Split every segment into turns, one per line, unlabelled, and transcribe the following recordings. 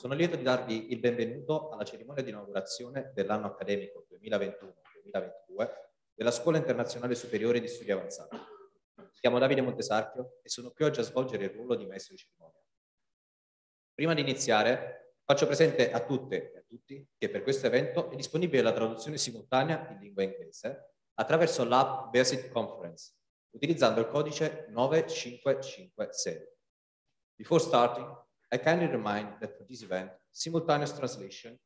Sono lieto di darvi il benvenuto alla cerimonia di inaugurazione dell'anno accademico 2021-2022 della Scuola Internazionale Superiore di Studi Avanzati. Mi chiamo Davide Montesarchio e sono qui oggi a svolgere il ruolo di maestro di cerimonia. Prima di iniziare, faccio presente a tutte e a tutti che per questo evento è disponibile la traduzione simultanea in lingua inglese attraverso l'app Basic Conference, utilizzando il codice 9556. Before starting, i kindly remind that for this event, simultaneous translation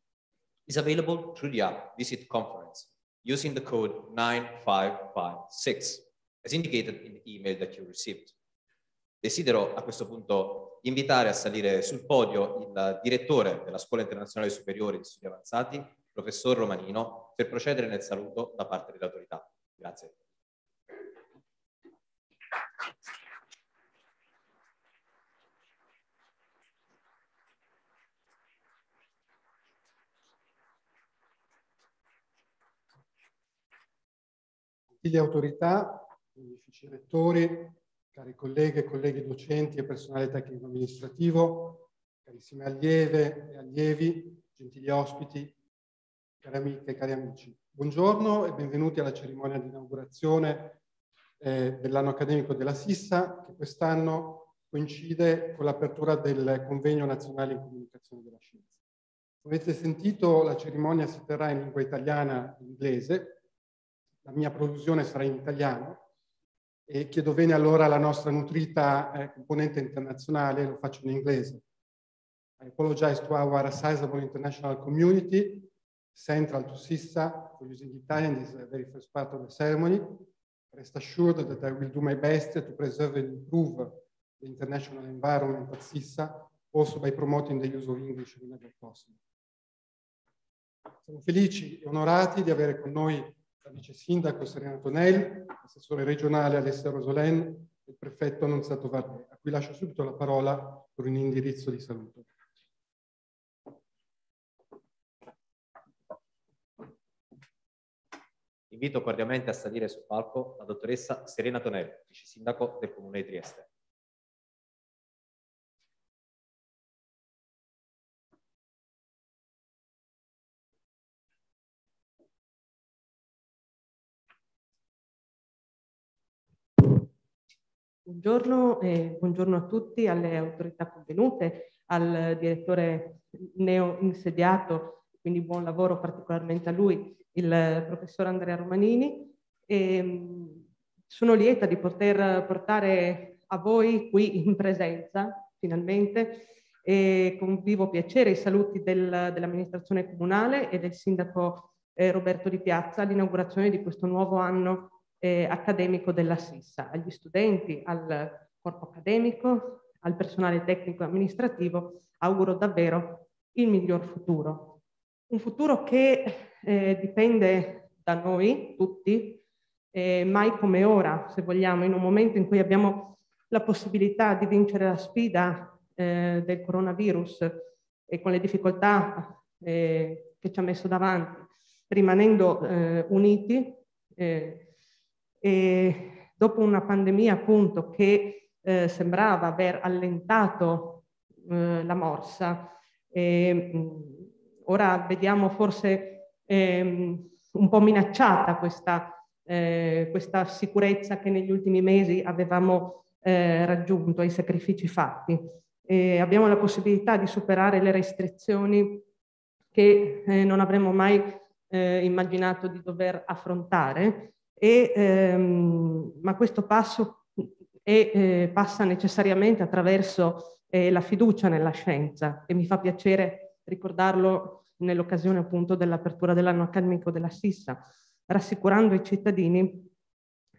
is available through the app Visit Conference using the code 9556, as indicated in the email that you received. Desidero a questo punto invitare a salire sul podio il direttore della Scuola Internazionale Superiore di Studi Avanzati, professor Romanino, per procedere nel saluto da parte dell'autorità. Grazie.
Gentili autorità, magnifici rettori, cari colleghe, colleghi docenti e personale tecnico-amministrativo, carissime allieve e allievi, gentili ospiti, cari amiche e cari amici. Buongiorno e benvenuti alla cerimonia di inaugurazione eh, dell'anno accademico della Sissa, che quest'anno coincide con l'apertura del Convegno Nazionale in Comunicazione della Scienza. Come avete sentito, la cerimonia si terrà in lingua italiana e inglese, la mia produzione sarà in italiano e chiedo bene allora alla nostra nutrita eh, componente internazionale, lo faccio in inglese. I eh, apologize to our sizable international community, central to CISA, for using Italian is the very first part of the ceremony. Rest assured that I will do my best to preserve and improve the international environment at CISA, also by promoting the use of English whenever possible. Siamo felici e onorati di avere con noi la vice sindaco Serena Tonel, l'assessore regionale Alessia Rosolen e il prefetto Annunziato Vardè, a cui lascio subito la parola per un indirizzo di saluto.
Invito cordialmente a salire sul palco la dottoressa Serena Tonel, vice sindaco
del comune di Trieste.
Buongiorno, eh, buongiorno, a tutti, alle autorità convenute, al direttore neo insediato, quindi buon lavoro particolarmente a lui, il professor Andrea Romanini. E, ehm, sono lieta di poter portare a voi qui in presenza, finalmente, e con vivo piacere i saluti del, dell'amministrazione comunale e del sindaco eh, Roberto Di Piazza all'inaugurazione di questo nuovo anno eh, accademico della SISSA, agli studenti, al corpo accademico, al personale tecnico e amministrativo, auguro davvero il miglior futuro. Un futuro che eh, dipende da noi tutti, eh, mai come ora, se vogliamo, in un momento in cui abbiamo la possibilità di vincere la sfida eh, del coronavirus e con le difficoltà eh, che ci ha messo davanti, rimanendo eh, uniti, eh, e dopo una pandemia appunto che eh, sembrava aver allentato eh, la morsa, e, ehm, ora vediamo forse ehm, un po' minacciata questa, eh, questa, sicurezza che negli ultimi mesi avevamo eh, raggiunto ai sacrifici fatti. E abbiamo la possibilità di superare le restrizioni che eh, non avremmo mai eh, immaginato di dover affrontare e, ehm, ma questo passo è, eh, passa necessariamente attraverso eh, la fiducia nella scienza e mi fa piacere ricordarlo nell'occasione appunto dell'apertura dell'anno accademico della SISSA, rassicurando i cittadini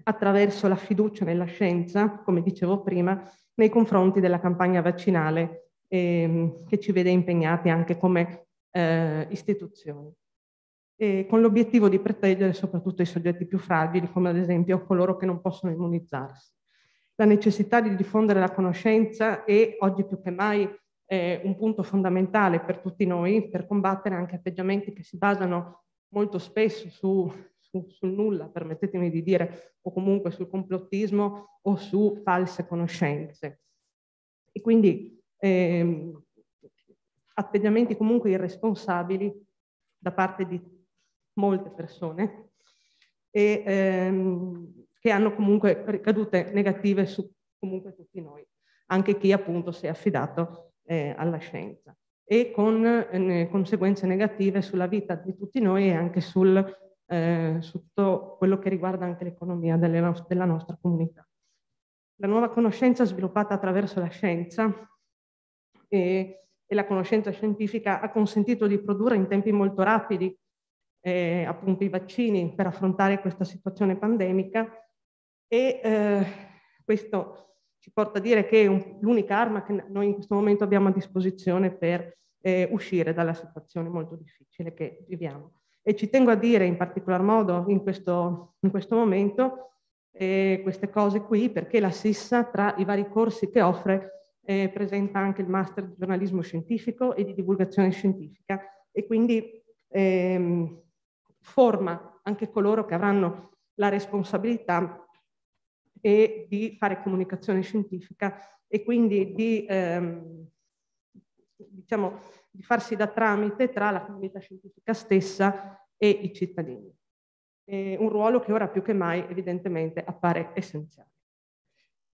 attraverso la fiducia nella scienza, come dicevo prima, nei confronti della campagna vaccinale ehm, che ci vede impegnati anche come eh, istituzioni eh, con l'obiettivo di proteggere soprattutto i soggetti più fragili, come ad esempio coloro che non possono immunizzarsi. La necessità di diffondere la conoscenza è oggi più che mai eh, un punto fondamentale per tutti noi per combattere anche atteggiamenti che si basano molto spesso su, su, sul nulla, permettetemi di dire, o comunque sul complottismo o su false conoscenze. E quindi ehm, atteggiamenti comunque irresponsabili da parte di molte persone e, ehm, che hanno comunque ricadute negative su comunque tutti noi, anche chi appunto si è affidato eh, alla scienza e con eh, conseguenze negative sulla vita di tutti noi e anche sul, eh, su tutto quello che riguarda anche l'economia no della nostra comunità. La nuova conoscenza sviluppata attraverso la scienza e, e la conoscenza scientifica ha consentito di produrre in tempi molto rapidi eh, appunto i vaccini per affrontare questa situazione pandemica e eh, questo ci porta a dire che è l'unica arma che noi in questo momento abbiamo a disposizione per eh, uscire dalla situazione molto difficile che viviamo. E ci tengo a dire in particolar modo in questo, in questo momento eh, queste cose qui perché la SISSA tra i vari corsi che offre eh, presenta anche il master di giornalismo scientifico e di divulgazione scientifica e quindi ehm, forma anche coloro che avranno la responsabilità e di fare comunicazione scientifica e quindi di, ehm, diciamo, di farsi da tramite tra la comunità scientifica stessa e i cittadini. Eh, un ruolo che ora più che mai evidentemente appare essenziale.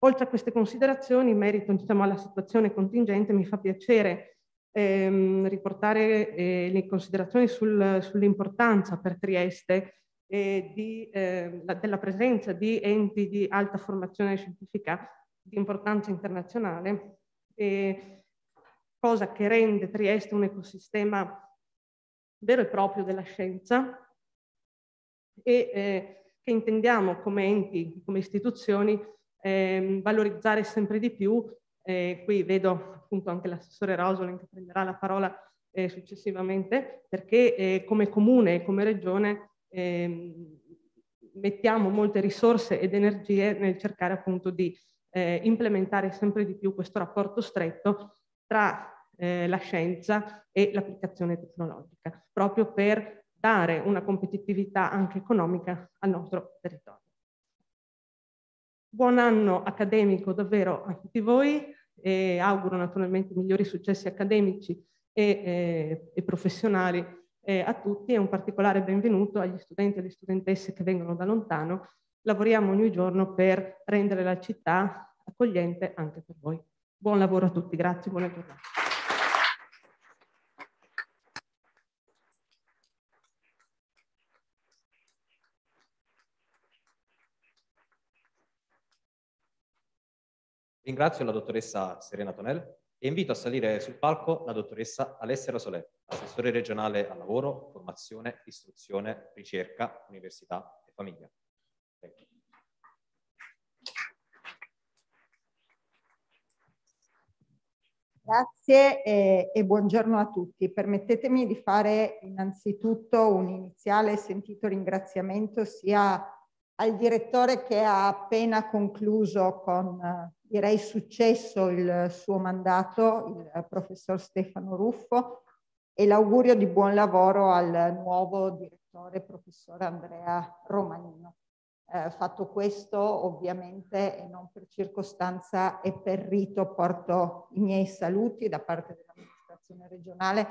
Oltre a queste considerazioni, in merito diciamo, alla situazione contingente, mi fa piacere ehm, riportare eh, le considerazioni sul, sull'importanza per Trieste eh, di, eh, la, della presenza di enti di alta formazione scientifica di importanza internazionale, cosa che rende Trieste un ecosistema vero e proprio della scienza e eh, che intendiamo come enti, come istituzioni, ehm, valorizzare sempre di più. Eh, qui vedo appunto anche l'assessore Rosolin che prenderà la parola eh, successivamente, perché eh, come comune e come regione ehm, mettiamo molte risorse ed energie nel cercare appunto di eh, implementare sempre di più questo rapporto stretto tra eh, la scienza e l'applicazione tecnologica, proprio per dare una competitività anche economica al nostro territorio. Buon anno accademico davvero a tutti voi, e auguro naturalmente migliori successi accademici e, e professionali a tutti e un particolare benvenuto agli studenti e alle studentesse che vengono da lontano. Lavoriamo ogni giorno per rendere la città accogliente anche per voi. Buon lavoro a tutti, grazie, buona giornata.
Ringrazio la dottoressa Serena Tonel e invito a salire sul palco la dottoressa Alessia Rosolè, assessore regionale al lavoro, formazione, istruzione, ricerca, università e famiglia.
Grazie e, e, buongiorno a tutti. Permettetemi di fare innanzitutto un iniziale sentito ringraziamento sia al direttore che ha appena concluso con eh, direi successo il suo mandato, il professor Stefano Ruffo, e l'augurio di buon lavoro al nuovo direttore, professor Andrea Romanino. Eh, fatto questo, ovviamente, e non per circostanza e per rito, porto i miei saluti da parte dell'amministrazione regionale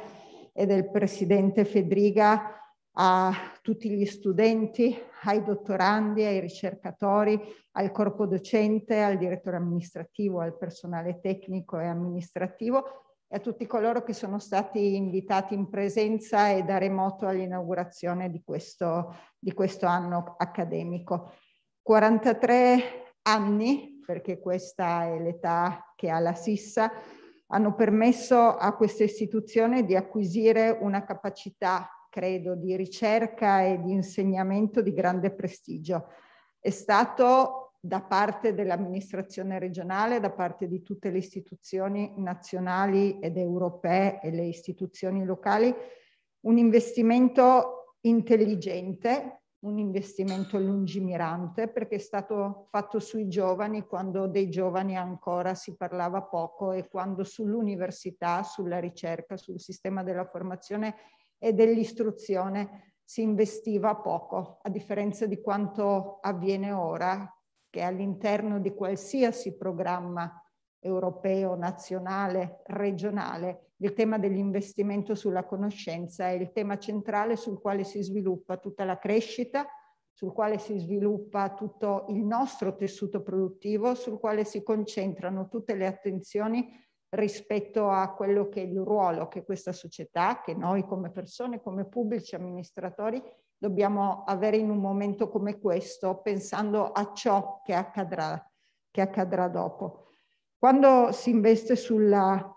e del presidente Fedriga a tutti gli studenti, ai dottorandi, ai ricercatori, al corpo docente, al direttore amministrativo, al personale tecnico e amministrativo e a tutti coloro che sono stati invitati in presenza e da remoto all'inaugurazione di questo, di questo anno accademico. 43 anni, perché questa è l'età che ha la Sissa, hanno permesso a questa istituzione di acquisire una capacità credo, di ricerca e di insegnamento di grande prestigio. È stato da parte dell'amministrazione regionale, da parte di tutte le istituzioni nazionali ed europee e le istituzioni locali, un investimento intelligente, un investimento lungimirante, perché è stato fatto sui giovani quando dei giovani ancora si parlava poco e quando sull'università, sulla ricerca, sul sistema della formazione e dell'istruzione si investiva poco, a differenza di quanto avviene ora, che all'interno di qualsiasi programma europeo, nazionale, regionale, il tema dell'investimento sulla conoscenza è il tema centrale sul quale si sviluppa tutta la crescita, sul quale si sviluppa tutto il nostro tessuto produttivo, sul quale si concentrano tutte le attenzioni rispetto a quello che è il ruolo che questa società, che noi come persone, come pubblici amministratori dobbiamo avere in un momento come questo, pensando a ciò che accadrà, che accadrà dopo. Quando si investe sulla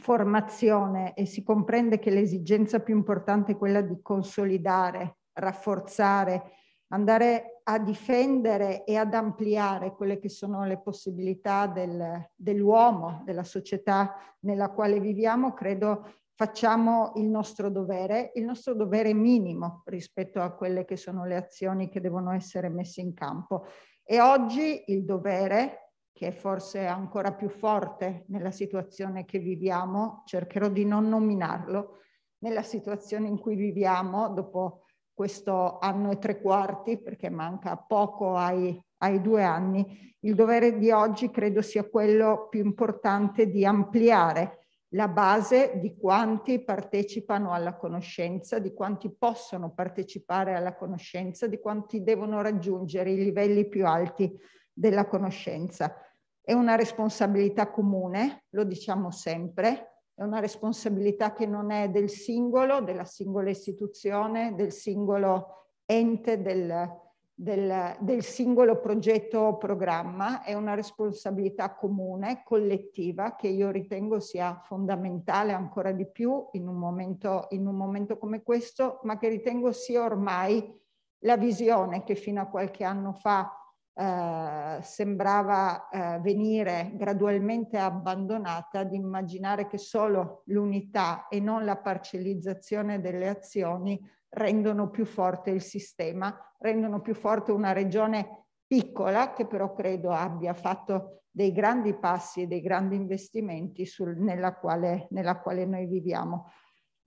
formazione e si comprende che l'esigenza più importante è quella di consolidare, rafforzare andare a difendere e ad ampliare quelle che sono le possibilità del, dell'uomo, della società nella quale viviamo, credo facciamo il nostro dovere, il nostro dovere minimo rispetto a quelle che sono le azioni che devono essere messe in campo. E oggi il dovere, che è forse ancora più forte nella situazione che viviamo, cercherò di non nominarlo, nella situazione in cui viviamo dopo questo anno e tre quarti, perché manca poco ai, ai due anni, il dovere di oggi credo sia quello più importante di ampliare la base di quanti partecipano alla conoscenza, di quanti possono partecipare alla conoscenza, di quanti devono raggiungere i livelli più alti della conoscenza. È una responsabilità comune, lo diciamo sempre, è una responsabilità che non è del singolo, della singola istituzione, del singolo ente, del, del, del singolo progetto o programma, è una responsabilità comune, collettiva, che io ritengo sia fondamentale ancora di più in un momento, in un momento come questo, ma che ritengo sia ormai la visione che fino a qualche anno fa eh, sembrava eh, venire gradualmente abbandonata di immaginare che solo l'unità e non la parcellizzazione delle azioni rendono più forte il sistema, rendono più forte una regione piccola che però credo abbia fatto dei grandi passi e dei grandi investimenti sul, nella, quale, nella quale noi viviamo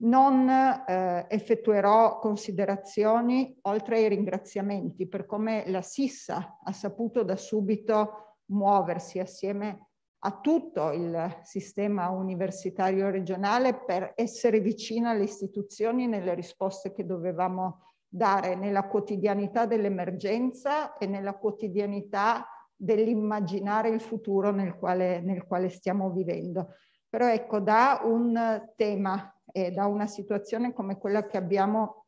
non eh, effettuerò considerazioni oltre ai ringraziamenti per come la Sissa ha saputo da subito muoversi assieme a tutto il sistema universitario regionale per essere vicina alle istituzioni nelle risposte che dovevamo dare nella quotidianità dell'emergenza e nella quotidianità dell'immaginare il futuro nel quale, nel quale stiamo vivendo. Però ecco, da un tema eh, da una situazione come quella che abbiamo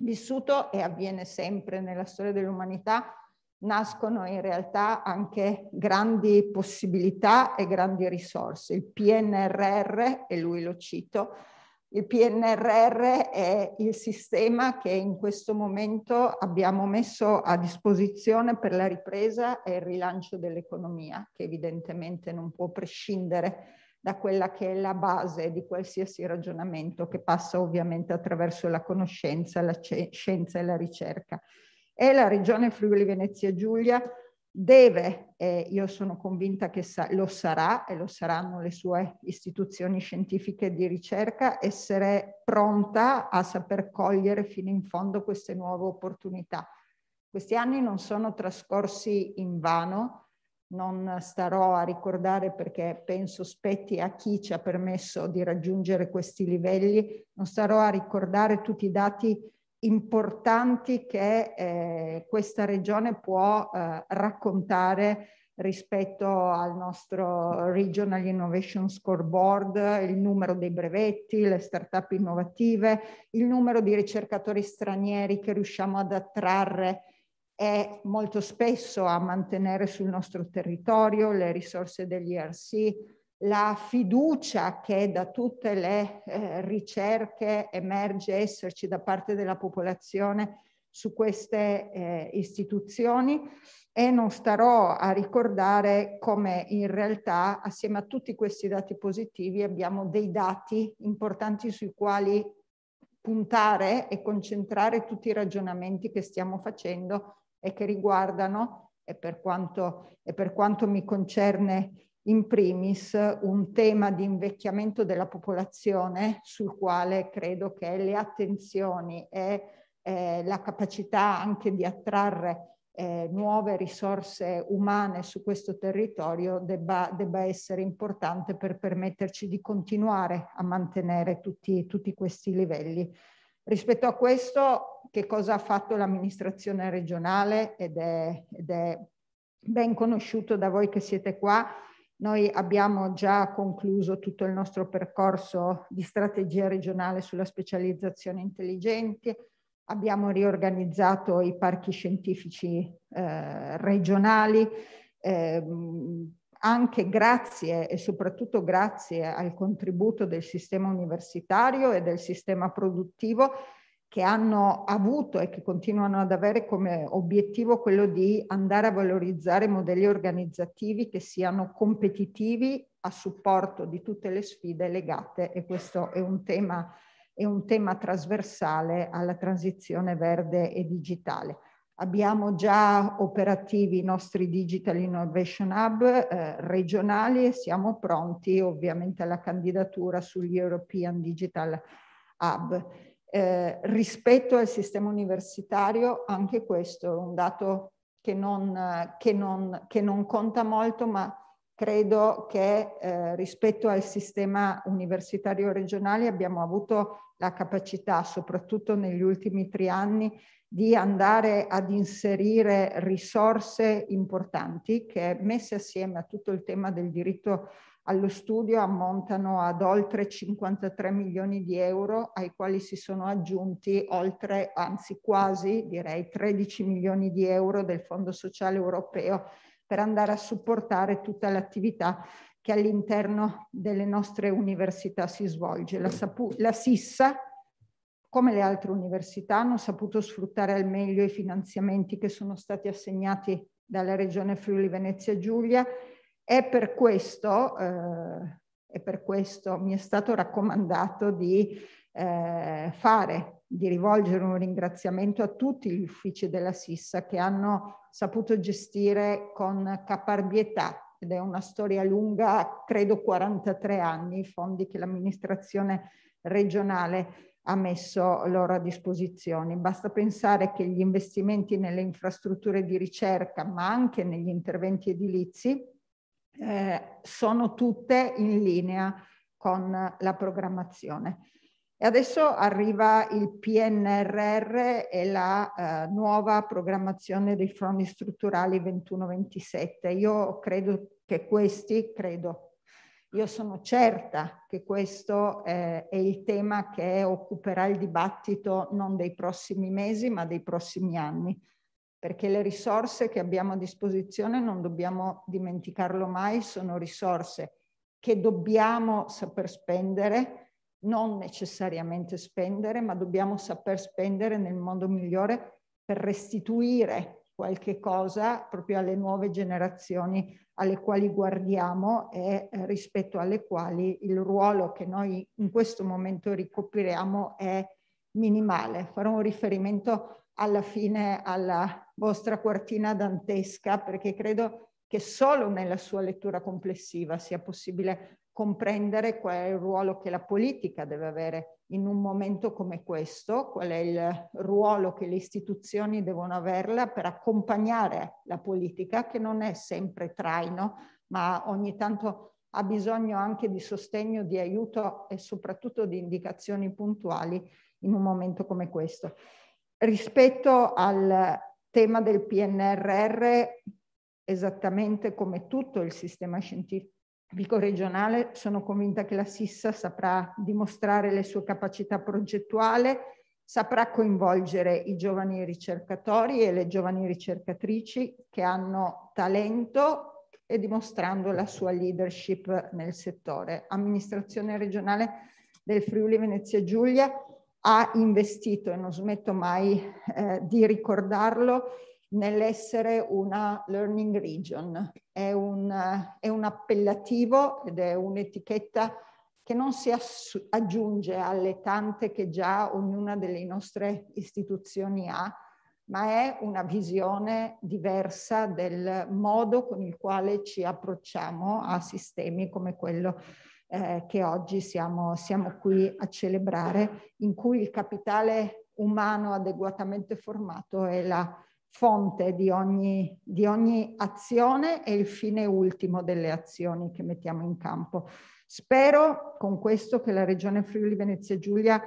vissuto e avviene sempre nella storia dell'umanità, nascono in realtà anche grandi possibilità e grandi risorse. Il PNRR, e lui lo cito, il PNRR è il sistema che in questo momento abbiamo messo a disposizione per la ripresa e il rilancio dell'economia, che evidentemente non può prescindere da quella che è la base di qualsiasi ragionamento che passa ovviamente attraverso la conoscenza, la scienza e la ricerca. E la regione Friuli Venezia Giulia deve, e io sono convinta che sa lo sarà e lo saranno le sue istituzioni scientifiche di ricerca, essere pronta a saper cogliere fino in fondo queste nuove opportunità. Questi anni non sono trascorsi in vano, non starò a ricordare perché penso spetti a chi ci ha permesso di raggiungere questi livelli, non starò a ricordare tutti i dati importanti che eh, questa regione può eh, raccontare rispetto al nostro Regional Innovation Scoreboard, il numero dei brevetti, le start-up innovative, il numero di ricercatori stranieri che riusciamo ad attrarre è molto spesso a mantenere sul nostro territorio le risorse degli ERC, la fiducia che da tutte le eh, ricerche emerge esserci da parte della popolazione su queste eh, istituzioni e non starò a ricordare come in realtà assieme a tutti questi dati positivi abbiamo dei dati importanti sui quali puntare e concentrare tutti i ragionamenti che stiamo facendo e che riguardano, e per quanto, e per quanto mi concerne in primis un tema di invecchiamento della popolazione sul quale credo che le attenzioni e eh, la capacità anche di attrarre eh, nuove risorse umane su questo territorio debba, debba, essere importante per permetterci di continuare a mantenere tutti, tutti questi livelli. Rispetto a questo che cosa ha fatto l'amministrazione regionale ed è, ed è ben conosciuto da voi che siete qua. Noi abbiamo già concluso tutto il nostro percorso di strategia regionale sulla specializzazione intelligente, abbiamo riorganizzato i parchi scientifici eh, regionali, eh, anche grazie e soprattutto grazie al contributo del sistema universitario e del sistema produttivo che hanno avuto e che continuano ad avere come obiettivo quello di andare a valorizzare modelli organizzativi che siano competitivi a supporto di tutte le sfide legate, e questo è un tema, è un tema trasversale alla transizione verde e digitale. Abbiamo già operativi i nostri Digital Innovation Hub eh, regionali e siamo pronti ovviamente alla candidatura sugli European Digital Hub. Eh, rispetto al sistema universitario, anche questo è un dato che non, che non, che non conta molto, ma credo che eh, rispetto al sistema universitario regionale abbiamo avuto la capacità, soprattutto negli ultimi tre anni, di andare ad inserire risorse importanti che messe assieme a tutto il tema del diritto allo studio ammontano ad oltre 53 milioni di euro, ai quali si sono aggiunti oltre, anzi quasi, direi 13 milioni di euro del Fondo Sociale Europeo per andare a supportare tutta l'attività che all'interno delle nostre università si svolge. La, la SISSA, come le altre università, hanno saputo sfruttare al meglio i finanziamenti che sono stati assegnati dalla Regione Friuli Venezia Giulia è per questo, eh, e per questo mi è stato raccomandato di eh, fare, di rivolgere un ringraziamento a tutti gli uffici della Sissa che hanno saputo gestire con caparbietà ed è una storia lunga, credo 43 anni, i fondi che l'amministrazione regionale ha messo loro a disposizione. Basta pensare che gli investimenti nelle infrastrutture di ricerca, ma anche negli interventi edilizi, eh, sono tutte in linea con la programmazione. E adesso arriva il PNRR e la eh, nuova programmazione dei fondi strutturali 21-27. Io credo che questi, credo, io sono certa che questo eh, è il tema che occuperà il dibattito non dei prossimi mesi ma dei prossimi anni perché le risorse che abbiamo a disposizione non dobbiamo dimenticarlo mai, sono risorse che dobbiamo saper spendere, non necessariamente spendere, ma dobbiamo saper spendere nel modo migliore per restituire qualche cosa proprio alle nuove generazioni alle quali guardiamo e eh, rispetto alle quali il ruolo che noi in questo momento ricopriamo è minimale. Farò un riferimento alla fine alla vostra quartina dantesca, perché credo che solo nella sua lettura complessiva sia possibile comprendere qual è il ruolo che la politica deve avere in un momento come questo, qual è il ruolo che le istituzioni devono averla per accompagnare la politica che non è sempre traino, ma ogni tanto ha bisogno anche di sostegno, di aiuto e soprattutto di indicazioni puntuali in un momento come questo. Rispetto al, tema del PNRR, esattamente come tutto il sistema scientifico regionale, sono convinta che la SISSA saprà dimostrare le sue capacità progettuali, saprà coinvolgere i giovani ricercatori e le giovani ricercatrici che hanno talento e dimostrando la sua leadership nel settore. Amministrazione regionale del Friuli Venezia Giulia ha investito, e non smetto mai eh, di ricordarlo, nell'essere una learning region. È un, è un appellativo ed è un'etichetta che non si aggiunge alle tante che già ognuna delle nostre istituzioni ha, ma è una visione diversa del modo con il quale ci approcciamo a sistemi come quello eh, che oggi siamo, siamo qui a celebrare, in cui il capitale umano adeguatamente formato è la fonte di ogni, di ogni azione e il fine ultimo delle azioni che mettiamo in campo. Spero con questo che la Regione Friuli Venezia Giulia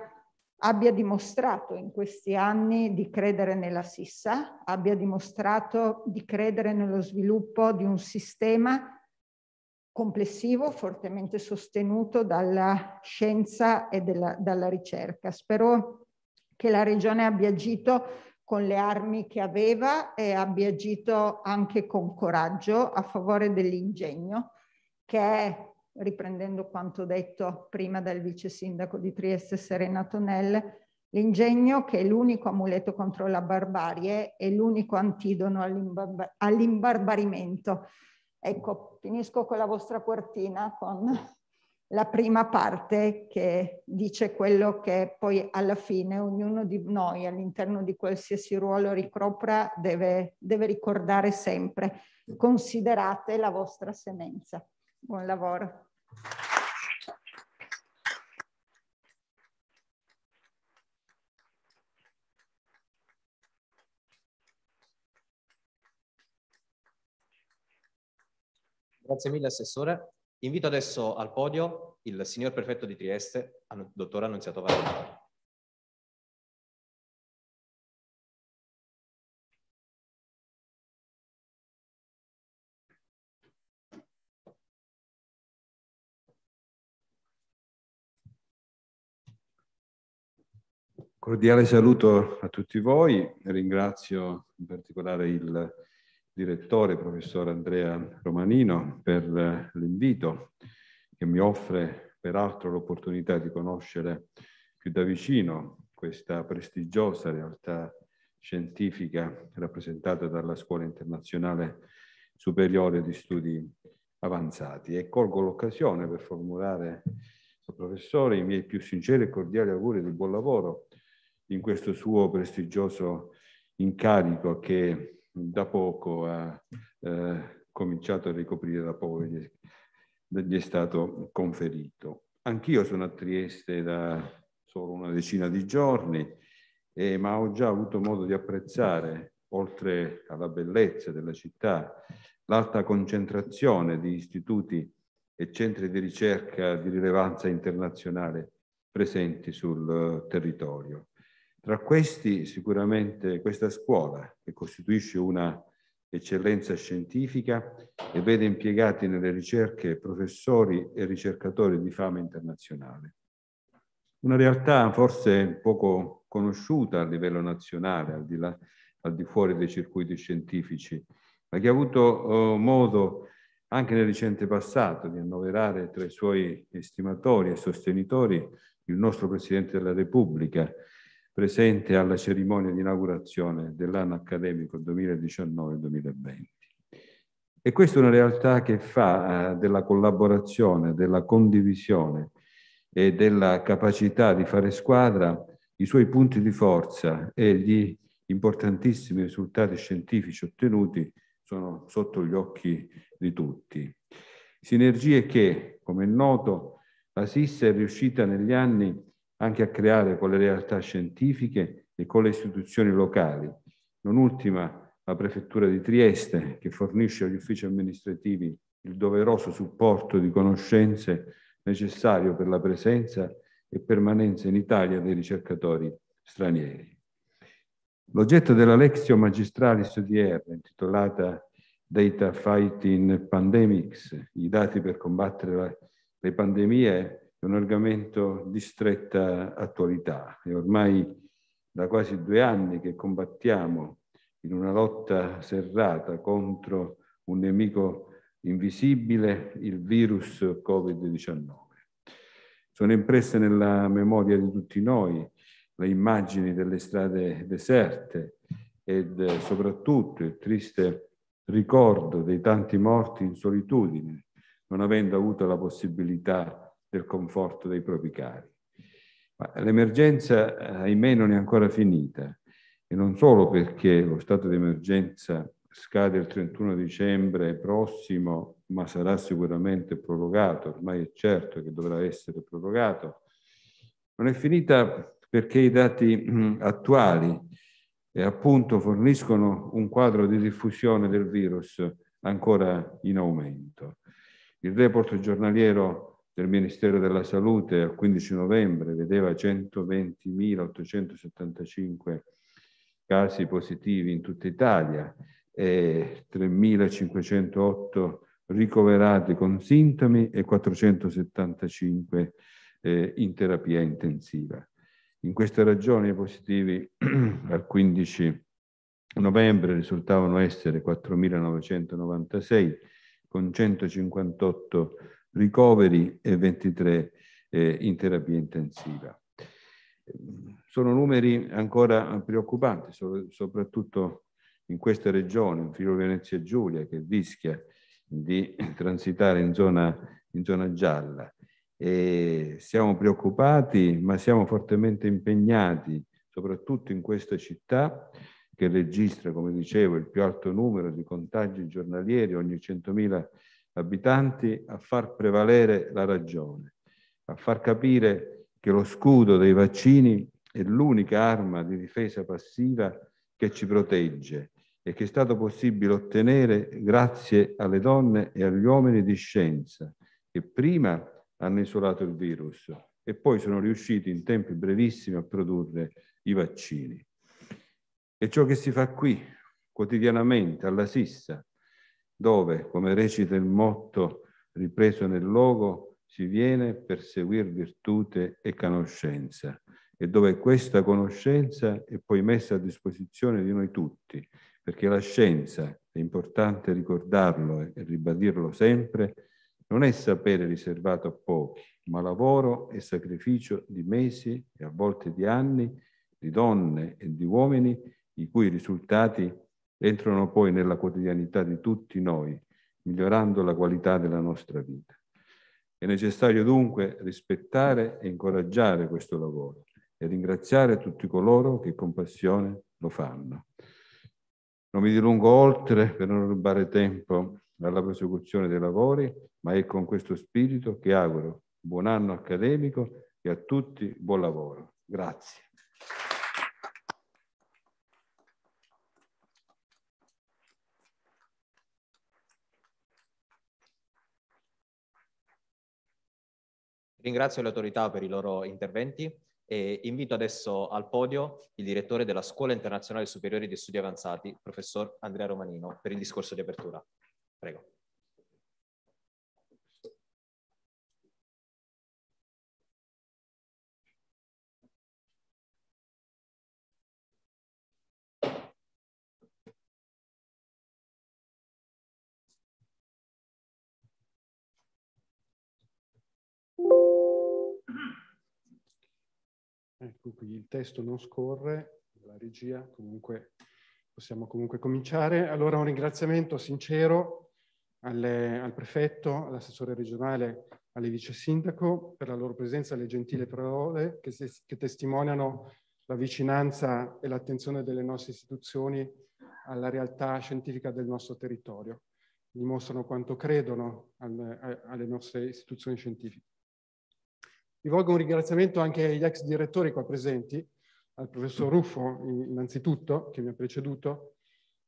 abbia dimostrato in questi anni di credere nella Sissa, abbia dimostrato di credere nello sviluppo di un sistema complessivo fortemente sostenuto dalla scienza e della, dalla ricerca. Spero che la Regione abbia agito con le armi che aveva e abbia agito anche con coraggio a favore dell'ingegno, che è, riprendendo quanto detto prima dal vice sindaco di Trieste Serena Tonel, l'ingegno che è l'unico amuleto contro la barbarie e l'unico antidono all'imbarbarimento. Ecco, finisco con la vostra quartina con la prima parte che dice quello che poi alla fine ognuno di noi all'interno di qualsiasi ruolo ricopra deve, deve ricordare sempre. Considerate la vostra semenza. Buon lavoro.
Grazie
mille Assessore. Invito adesso al podio il signor prefetto di Trieste, dottor
Annunziato Varela. Cordiale saluto a tutti voi, ringrazio
in particolare il direttore, professor Andrea Romanino, per eh, l'invito che mi offre peraltro l'opportunità di conoscere più da vicino questa prestigiosa realtà scientifica rappresentata dalla Scuola Internazionale Superiore di Studi Avanzati e colgo l'occasione per formulare al professore i miei più sinceri e cordiali auguri di buon lavoro in questo suo prestigioso incarico che da poco ha eh, cominciato a ricoprire la polvere, gli è stato conferito. Anch'io sono a Trieste da solo una decina di giorni, eh, ma ho già avuto modo di apprezzare, oltre alla bellezza della città, l'alta concentrazione di istituti e centri di ricerca di rilevanza internazionale presenti sul eh, territorio. Tra questi sicuramente questa scuola, che costituisce una eccellenza scientifica e vede impiegati nelle ricerche professori e ricercatori di fama internazionale. Una realtà forse poco conosciuta a livello nazionale, al di, là, al di fuori dei circuiti scientifici, ma che ha avuto eh, modo anche nel recente passato di annoverare tra i suoi estimatori e sostenitori il nostro Presidente della Repubblica, presente alla cerimonia di inaugurazione dell'anno accademico 2019-2020. E questa è una realtà che fa eh, della collaborazione, della condivisione e della capacità di fare squadra i suoi punti di forza e gli importantissimi risultati scientifici ottenuti sono sotto gli occhi di tutti. Sinergie che, come è noto, la SIS è riuscita negli anni anche a creare con le realtà scientifiche e con le istituzioni locali, non ultima la Prefettura di Trieste che fornisce agli uffici amministrativi il doveroso supporto di conoscenze necessario per la presenza e permanenza in Italia dei ricercatori stranieri. L'oggetto della Lexio Magistralis di R, intitolata Data Fighting Pandemics, i dati per combattere le pandemie, è un argomento di stretta attualità. È ormai da quasi due anni che combattiamo in una lotta serrata contro un nemico invisibile, il virus Covid-19. Sono impresse nella memoria di tutti noi le immagini delle strade deserte ed soprattutto il triste ricordo dei tanti morti in solitudine, non avendo avuto la possibilità del conforto dei propri cari. Ma l'emergenza, eh, ahimè, non è ancora finita e non solo perché lo stato di emergenza scade il 31 dicembre prossimo, ma sarà sicuramente prorogato, ormai è certo che dovrà essere prorogato. Non è finita perché i dati mm, attuali eh, appunto forniscono un quadro di diffusione del virus ancora in aumento. Il report giornaliero del Ministero della Salute al 15 novembre vedeva 120.875 casi positivi in tutta Italia e 3.508 ricoverati con sintomi e 475 eh, in terapia intensiva. In queste ragioni i positivi al 15 novembre risultavano essere 4.996 con 158 ricoveri e 23 eh, in terapia intensiva. Sono numeri ancora preoccupanti, so soprattutto in questa regione, in Friuli Venezia Giulia, che rischia di transitare in zona, in zona gialla. E siamo preoccupati, ma siamo fortemente impegnati, soprattutto in questa città, che registra, come dicevo, il più alto numero di contagi giornalieri ogni 100.000 abitanti a far prevalere la ragione, a far capire che lo scudo dei vaccini è l'unica arma di difesa passiva che ci protegge e che è stato possibile ottenere grazie alle donne e agli uomini di scienza che prima hanno isolato il virus e poi sono riusciti in tempi brevissimi a produrre i vaccini. E ciò che si fa qui quotidianamente alla Sissa dove, come recita il motto ripreso nel logo, si viene per seguire virtute e conoscenza e dove questa conoscenza è poi messa a disposizione di noi tutti, perché la scienza, è importante ricordarlo e ribadirlo sempre, non è sapere riservato a pochi, ma lavoro e sacrificio di mesi e a volte di anni, di donne e di uomini, i cui risultati entrano poi nella quotidianità di tutti noi, migliorando la qualità della nostra vita. È necessario dunque rispettare e incoraggiare questo lavoro e ringraziare tutti coloro che con passione lo fanno. Non mi dilungo oltre per non rubare tempo alla prosecuzione dei lavori, ma è con questo spirito che auguro buon anno accademico e a tutti buon lavoro. Grazie.
Ringrazio le autorità per i loro interventi e invito adesso al podio il direttore della Scuola Internazionale Superiore di Studi Avanzati,
professor Andrea Romanino, per il discorso di apertura. Prego.
Ecco qui il testo non scorre, la regia comunque possiamo comunque cominciare. Allora un ringraziamento sincero alle, al prefetto, all'assessore regionale, alle vice sindaco per la loro presenza e le gentili parole che, se, che testimoniano la vicinanza e l'attenzione delle nostre istituzioni alla realtà scientifica del nostro territorio. Dimostrano quanto credono alle, alle nostre istituzioni scientifiche. Rivolgo un ringraziamento anche agli ex direttori qua presenti, al professor Ruffo innanzitutto, che mi ha preceduto.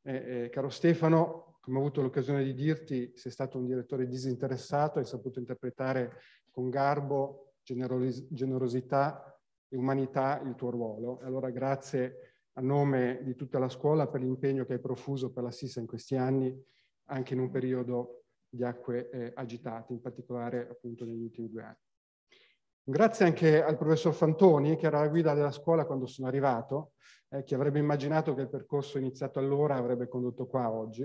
Eh, eh, caro Stefano, come ho avuto l'occasione di dirti, sei stato un direttore disinteressato, hai saputo interpretare con garbo, generos generosità e umanità il tuo ruolo. Allora grazie a nome di tutta la scuola per l'impegno che hai profuso per la SISA in questi anni, anche in un periodo di acque eh, agitate, in particolare appunto negli ultimi due anni. Grazie anche al professor Fantoni, che era la guida della scuola quando sono arrivato, eh, che avrebbe immaginato che il percorso iniziato allora avrebbe condotto qua oggi.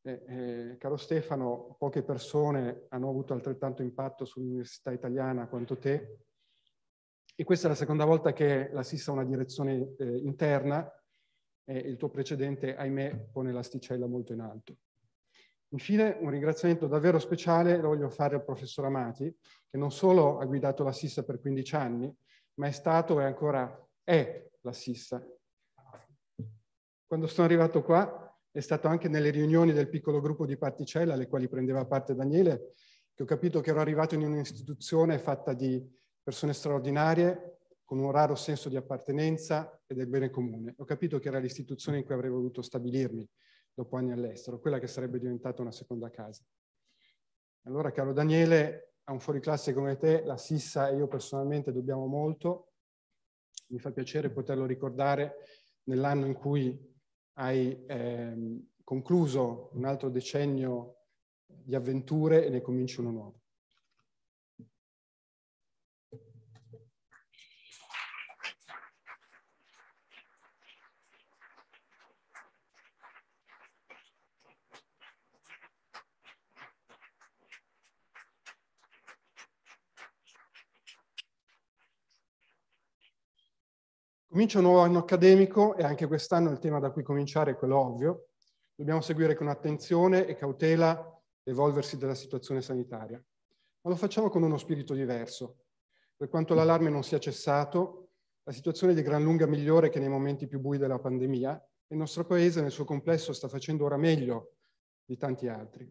Eh, eh, caro Stefano, poche persone hanno avuto altrettanto impatto sull'università italiana quanto te e questa è la seconda volta che l'assista a una direzione eh, interna e il tuo precedente, ahimè, pone l'asticella molto in alto. Infine, un ringraziamento davvero speciale lo voglio fare al professor Amati, che non solo ha guidato la Sissa per 15 anni, ma è stato e ancora è la Sissa. Quando sono arrivato qua, è stato anche nelle riunioni del piccolo gruppo di particella alle quali prendeva parte Daniele, che ho capito che ero arrivato in un'istituzione fatta di persone straordinarie, con un raro senso di appartenenza e del bene comune. Ho capito che era l'istituzione in cui avrei voluto stabilirmi, dopo anni all'estero, quella che sarebbe diventata una seconda casa. Allora, caro Daniele, a un fuoriclasse come te, la Sissa e io personalmente dobbiamo molto. Mi fa piacere poterlo ricordare nell'anno in cui hai eh, concluso un altro decennio di avventure e ne cominci uno nuovo. Comincia un nuovo anno accademico e anche quest'anno il tema da cui cominciare è quello ovvio. Dobbiamo seguire con attenzione e cautela l'evolversi della situazione sanitaria, ma lo facciamo con uno spirito diverso. Per quanto l'allarme non sia cessato, la situazione è di gran lunga migliore che nei momenti più bui della pandemia e il nostro Paese nel suo complesso sta facendo ora meglio di tanti altri.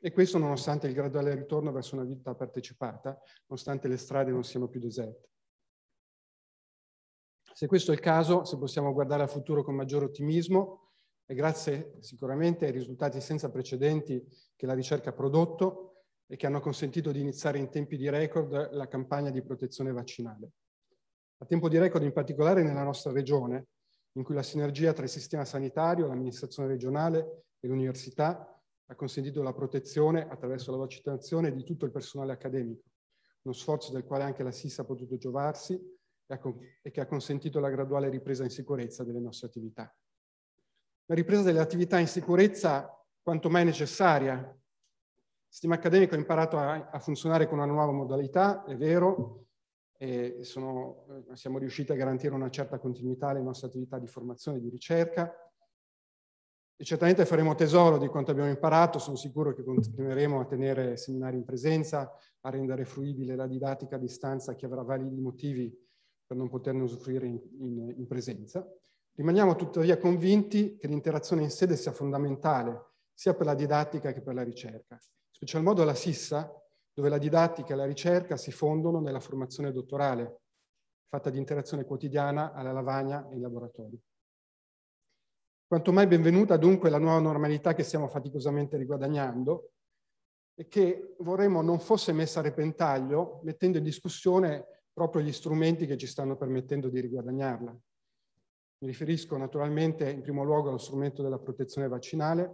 E questo nonostante il graduale ritorno verso una vita partecipata, nonostante le strade non siano più deserte. Se questo è il caso, se possiamo guardare al futuro con maggiore ottimismo, è grazie sicuramente ai risultati senza precedenti che la ricerca ha prodotto e che hanno consentito di iniziare in tempi di record la campagna di protezione vaccinale. A tempo di record in particolare nella nostra regione, in cui la sinergia tra il sistema sanitario, l'amministrazione regionale e l'università ha consentito la protezione attraverso la vaccinazione di tutto il personale accademico, uno sforzo del quale anche la SIS ha potuto giovarsi e che ha consentito la graduale ripresa in sicurezza delle nostre attività. La ripresa delle attività in sicurezza quanto mai necessaria. Il sistema accademico ha imparato a, a funzionare con una nuova modalità, è vero, e sono, eh, siamo riusciti a garantire una certa continuità alle nostre attività di formazione e di ricerca. E certamente faremo tesoro di quanto abbiamo imparato, sono sicuro che continueremo a tenere seminari in presenza, a rendere fruibile la didattica a distanza che avrà validi motivi per non poterne usufruire in, in, in presenza. Rimaniamo tuttavia convinti che l'interazione in sede sia fondamentale sia per la didattica che per la ricerca, in special modo alla Sissa, dove la didattica e la ricerca si fondono nella formazione dottorale, fatta di interazione quotidiana alla lavagna e in laboratorio. Quanto mai benvenuta dunque la nuova normalità che stiamo faticosamente riguadagnando e che vorremmo non fosse messa a repentaglio mettendo in discussione proprio gli strumenti che ci stanno permettendo di riguadagnarla. Mi riferisco naturalmente in primo luogo allo strumento della protezione vaccinale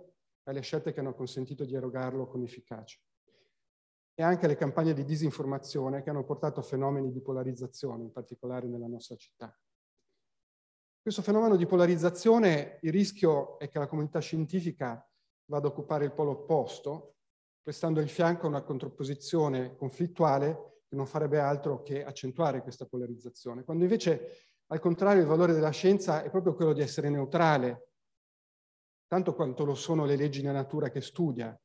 e alle scelte che hanno consentito di erogarlo con efficacia e anche alle campagne di disinformazione che hanno portato a fenomeni di polarizzazione, in particolare nella nostra città. Questo fenomeno di polarizzazione, il rischio è che la comunità scientifica vada ad occupare il polo opposto, prestando il fianco a una controposizione conflittuale che non farebbe altro che accentuare questa polarizzazione, quando invece al contrario il valore della scienza è proprio quello di essere neutrale, tanto quanto lo sono le leggi della natura che studia,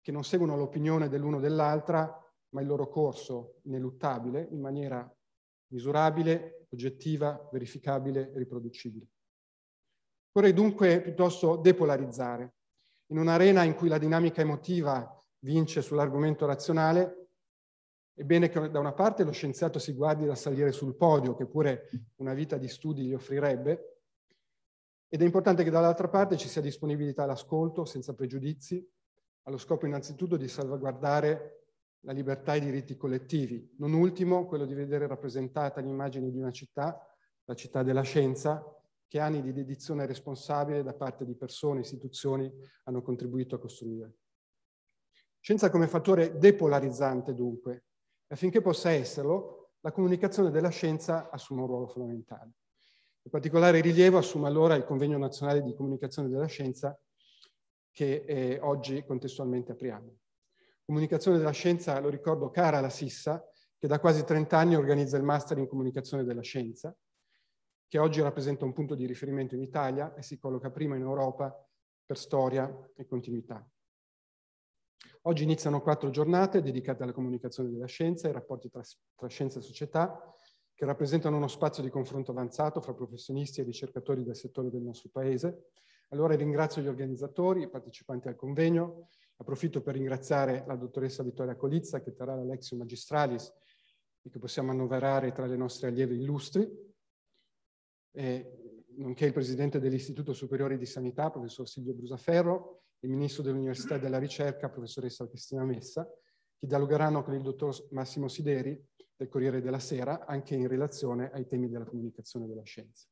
che non seguono l'opinione dell'uno o dell'altra, ma il loro corso ineluttabile in maniera misurabile, oggettiva, verificabile e riproducibile. Vorrei dunque piuttosto depolarizzare. In un'arena in cui la dinamica emotiva vince sull'argomento razionale, è bene che da una parte lo scienziato si guardi da salire sul podio, che pure una vita di studi gli offrirebbe, ed è importante che dall'altra parte ci sia disponibilità all'ascolto, senza pregiudizi, allo scopo innanzitutto di salvaguardare la libertà e i diritti collettivi, non ultimo quello di vedere rappresentata l'immagine di una città, la città della scienza, che anni di dedizione responsabile da parte di persone e istituzioni hanno contribuito a costruire. Scienza come fattore depolarizzante dunque, Affinché possa esserlo, la comunicazione della scienza assume un ruolo fondamentale. In particolare rilievo assume allora il Convegno nazionale di comunicazione della scienza che eh, oggi contestualmente apriamo. Comunicazione della scienza, lo ricordo, cara alla Sissa, che da quasi 30 anni organizza il Master in Comunicazione della Scienza, che oggi rappresenta un punto di riferimento in Italia e si colloca prima in Europa per storia e continuità. Oggi iniziano quattro giornate dedicate alla comunicazione della scienza e ai rapporti tra, tra scienza e società, che rappresentano uno spazio di confronto avanzato fra professionisti e ricercatori del settore del nostro Paese. Allora ringrazio gli organizzatori, i partecipanti al convegno, approfitto per ringraziare la dottoressa Vittoria Colizza che terrà la Lexio Magistralis e che possiamo annoverare tra le nostre allieve illustri, nonché il presidente dell'Istituto Superiore di Sanità, professor Silvio Brusaferro, il ministro dell'Università e della Ricerca, professoressa Cristina Messa, che dialogheranno con il dottor Massimo Sideri del Corriere della Sera, anche in relazione ai temi della comunicazione della scienza.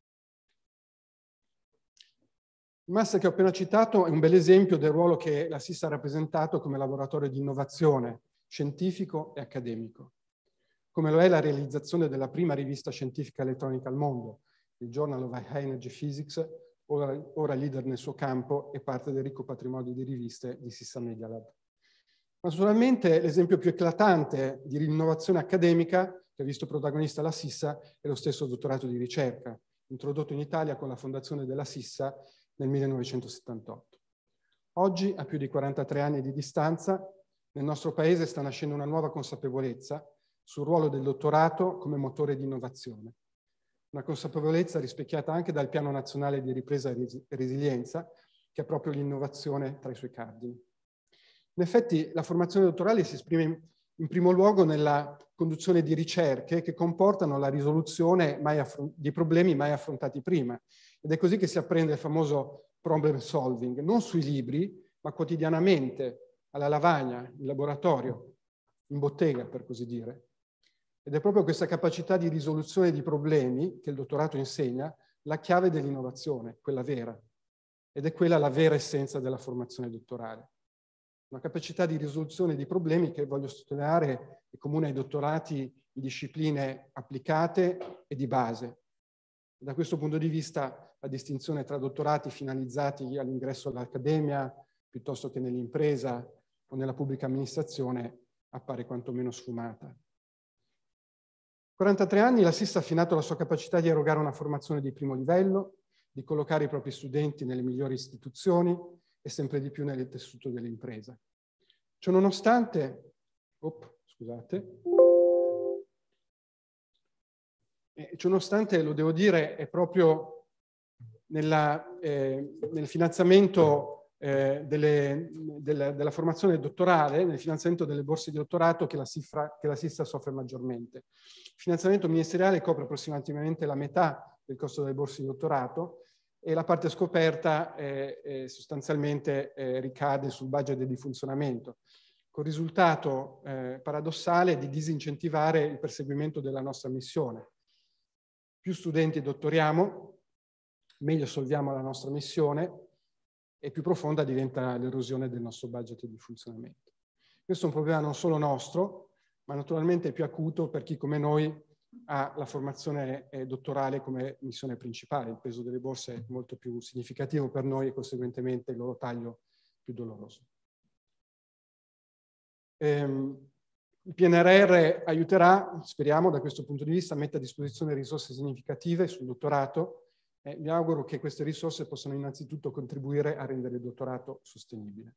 Il master che ho appena citato è un bel esempio del ruolo che la SIS ha rappresentato come laboratorio di innovazione scientifico e accademico, come lo è la realizzazione della prima rivista scientifica elettronica al mondo, il Journal of High Energy Physics, ora, ora leader nel suo campo e parte del ricco patrimonio di riviste di System Media Lab. Naturalmente l'esempio più eclatante di rinnovazione accademica che ha visto protagonista la Sissa è lo stesso dottorato di ricerca, introdotto in Italia con la fondazione della Sissa nel 1978. Oggi, a più di 43 anni di distanza, nel nostro Paese sta nascendo una nuova consapevolezza sul ruolo del dottorato come motore di innovazione una consapevolezza rispecchiata anche dal Piano Nazionale di Ripresa e Resilienza, che ha proprio l'innovazione tra i suoi cardini. In effetti la formazione dottorale si esprime in primo luogo nella conduzione di ricerche che comportano la risoluzione di problemi mai affrontati prima. Ed è così che si apprende il famoso problem solving, non sui libri, ma quotidianamente, alla lavagna, in laboratorio, in bottega, per così dire. Ed è proprio questa capacità di risoluzione di problemi che il dottorato insegna la chiave dell'innovazione, quella vera. Ed è quella la vera essenza della formazione dottorale. Una capacità di risoluzione di problemi che voglio sottolineare è comune ai dottorati in discipline applicate e di base. Da questo punto di vista la distinzione tra dottorati finalizzati all'ingresso all'accademia piuttosto che nell'impresa o nella pubblica amministrazione appare quantomeno sfumata. 43 anni l'assista ha affinato la sua capacità di erogare una formazione di primo livello, di collocare i propri studenti nelle migliori istituzioni e sempre di più nel tessuto dell'impresa. Ciononostante, op, scusate, eh, ciononostante, lo devo dire, è proprio nella, eh, nel finanziamento eh, delle, della, della, formazione dottorale, nel finanziamento delle borse di dottorato che la, SIFRA, che la SISTA soffre maggiormente. Il finanziamento ministeriale copre approssimativamente la metà del costo delle borse di dottorato e la parte scoperta eh, eh, sostanzialmente eh, ricade sul budget di funzionamento, col risultato eh, paradossale di disincentivare il perseguimento della nostra missione. Più studenti dottoriamo, meglio solviamo la nostra missione, e più profonda diventa l'erosione del nostro budget di funzionamento. Questo è un problema non solo nostro, ma naturalmente più acuto per chi come noi ha la formazione eh, dottorale come missione principale. Il peso delle borse è molto più significativo per noi e conseguentemente il loro taglio più doloroso. Ehm, il PNRR aiuterà, speriamo da questo punto di vista, a mettere a disposizione risorse significative sul dottorato eh, mi auguro che queste risorse possano innanzitutto contribuire a rendere il dottorato sostenibile.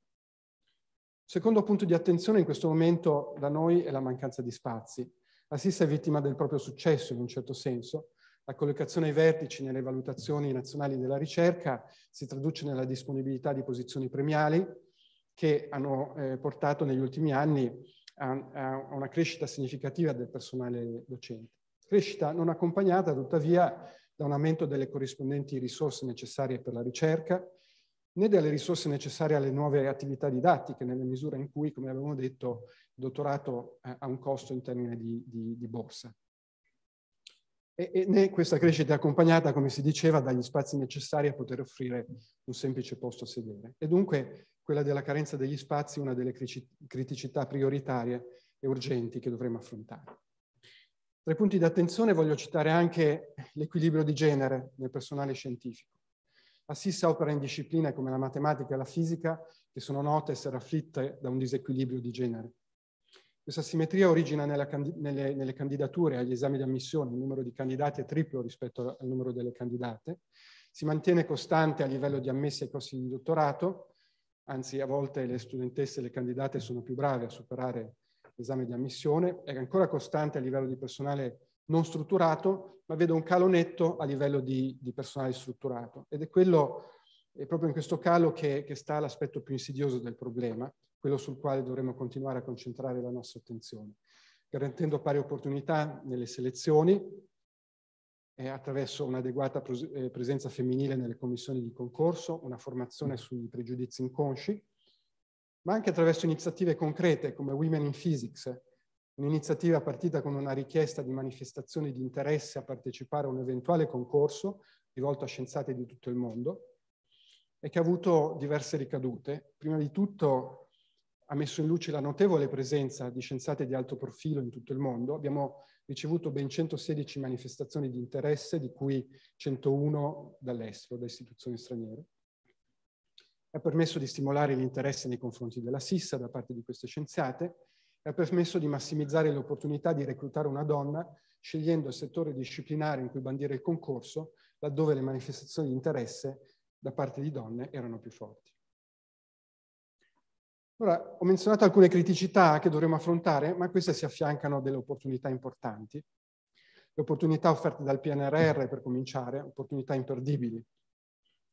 Secondo punto di attenzione in questo momento da noi è la mancanza di spazi. La SIS è vittima del proprio successo in un certo senso. La collocazione ai vertici nelle valutazioni nazionali della ricerca si traduce nella disponibilità di posizioni premiali che hanno eh, portato negli ultimi anni a, a una crescita significativa del personale docente. Crescita non accompagnata tuttavia da un aumento delle corrispondenti risorse necessarie per la ricerca, né delle risorse necessarie alle nuove attività didattiche, nella misura in cui, come abbiamo detto, il dottorato eh, ha un costo in termini di, di, di borsa. E, e, né questa crescita è accompagnata, come si diceva, dagli spazi necessari a poter offrire un semplice posto a sedere. E dunque quella della carenza degli spazi è una delle criticità prioritarie e urgenti che dovremo affrontare. Tra i punti di attenzione voglio citare anche l'equilibrio di genere nel personale scientifico. Assis opera in discipline come la matematica e la fisica che sono note essere afflitte da un disequilibrio di genere. Questa simmetria origina nella, nelle, nelle, candidature agli esami di ammissione, il numero di candidati è triplo rispetto al numero delle candidate, si mantiene costante a livello di ammessi ai corsi di dottorato, anzi a volte le studentesse e le candidate sono più brave a superare l'esame di ammissione, era ancora costante a livello di personale non strutturato, ma vedo un calo netto a livello di, di personale strutturato. Ed è quello, è proprio in questo calo che, che sta l'aspetto più insidioso del problema, quello sul quale dovremmo continuare a concentrare la nostra attenzione, garantendo pari opportunità nelle selezioni, attraverso un'adeguata eh, presenza femminile nelle commissioni di concorso, una formazione mm. sui pregiudizi inconsci, ma anche attraverso iniziative concrete come Women in Physics, un'iniziativa partita con una richiesta di manifestazioni di interesse a partecipare a un eventuale concorso rivolto a scienziati di tutto il mondo e che ha avuto diverse ricadute. Prima di tutto ha messo in luce la notevole presenza di scienziati di alto profilo in tutto il mondo. Abbiamo ricevuto ben 116 manifestazioni di interesse, di cui 101 dall'estero, da istituzioni straniere ha permesso di stimolare l'interesse nei confronti della Sissa da parte di queste scienziate e ha permesso di massimizzare l'opportunità di reclutare una donna scegliendo il settore disciplinare in cui bandire il concorso, laddove le manifestazioni di interesse da parte di donne erano più forti. Ora, ho menzionato alcune criticità che dovremmo affrontare, ma queste si affiancano a delle opportunità importanti. Le opportunità offerte dal PNRR, per cominciare, opportunità imperdibili,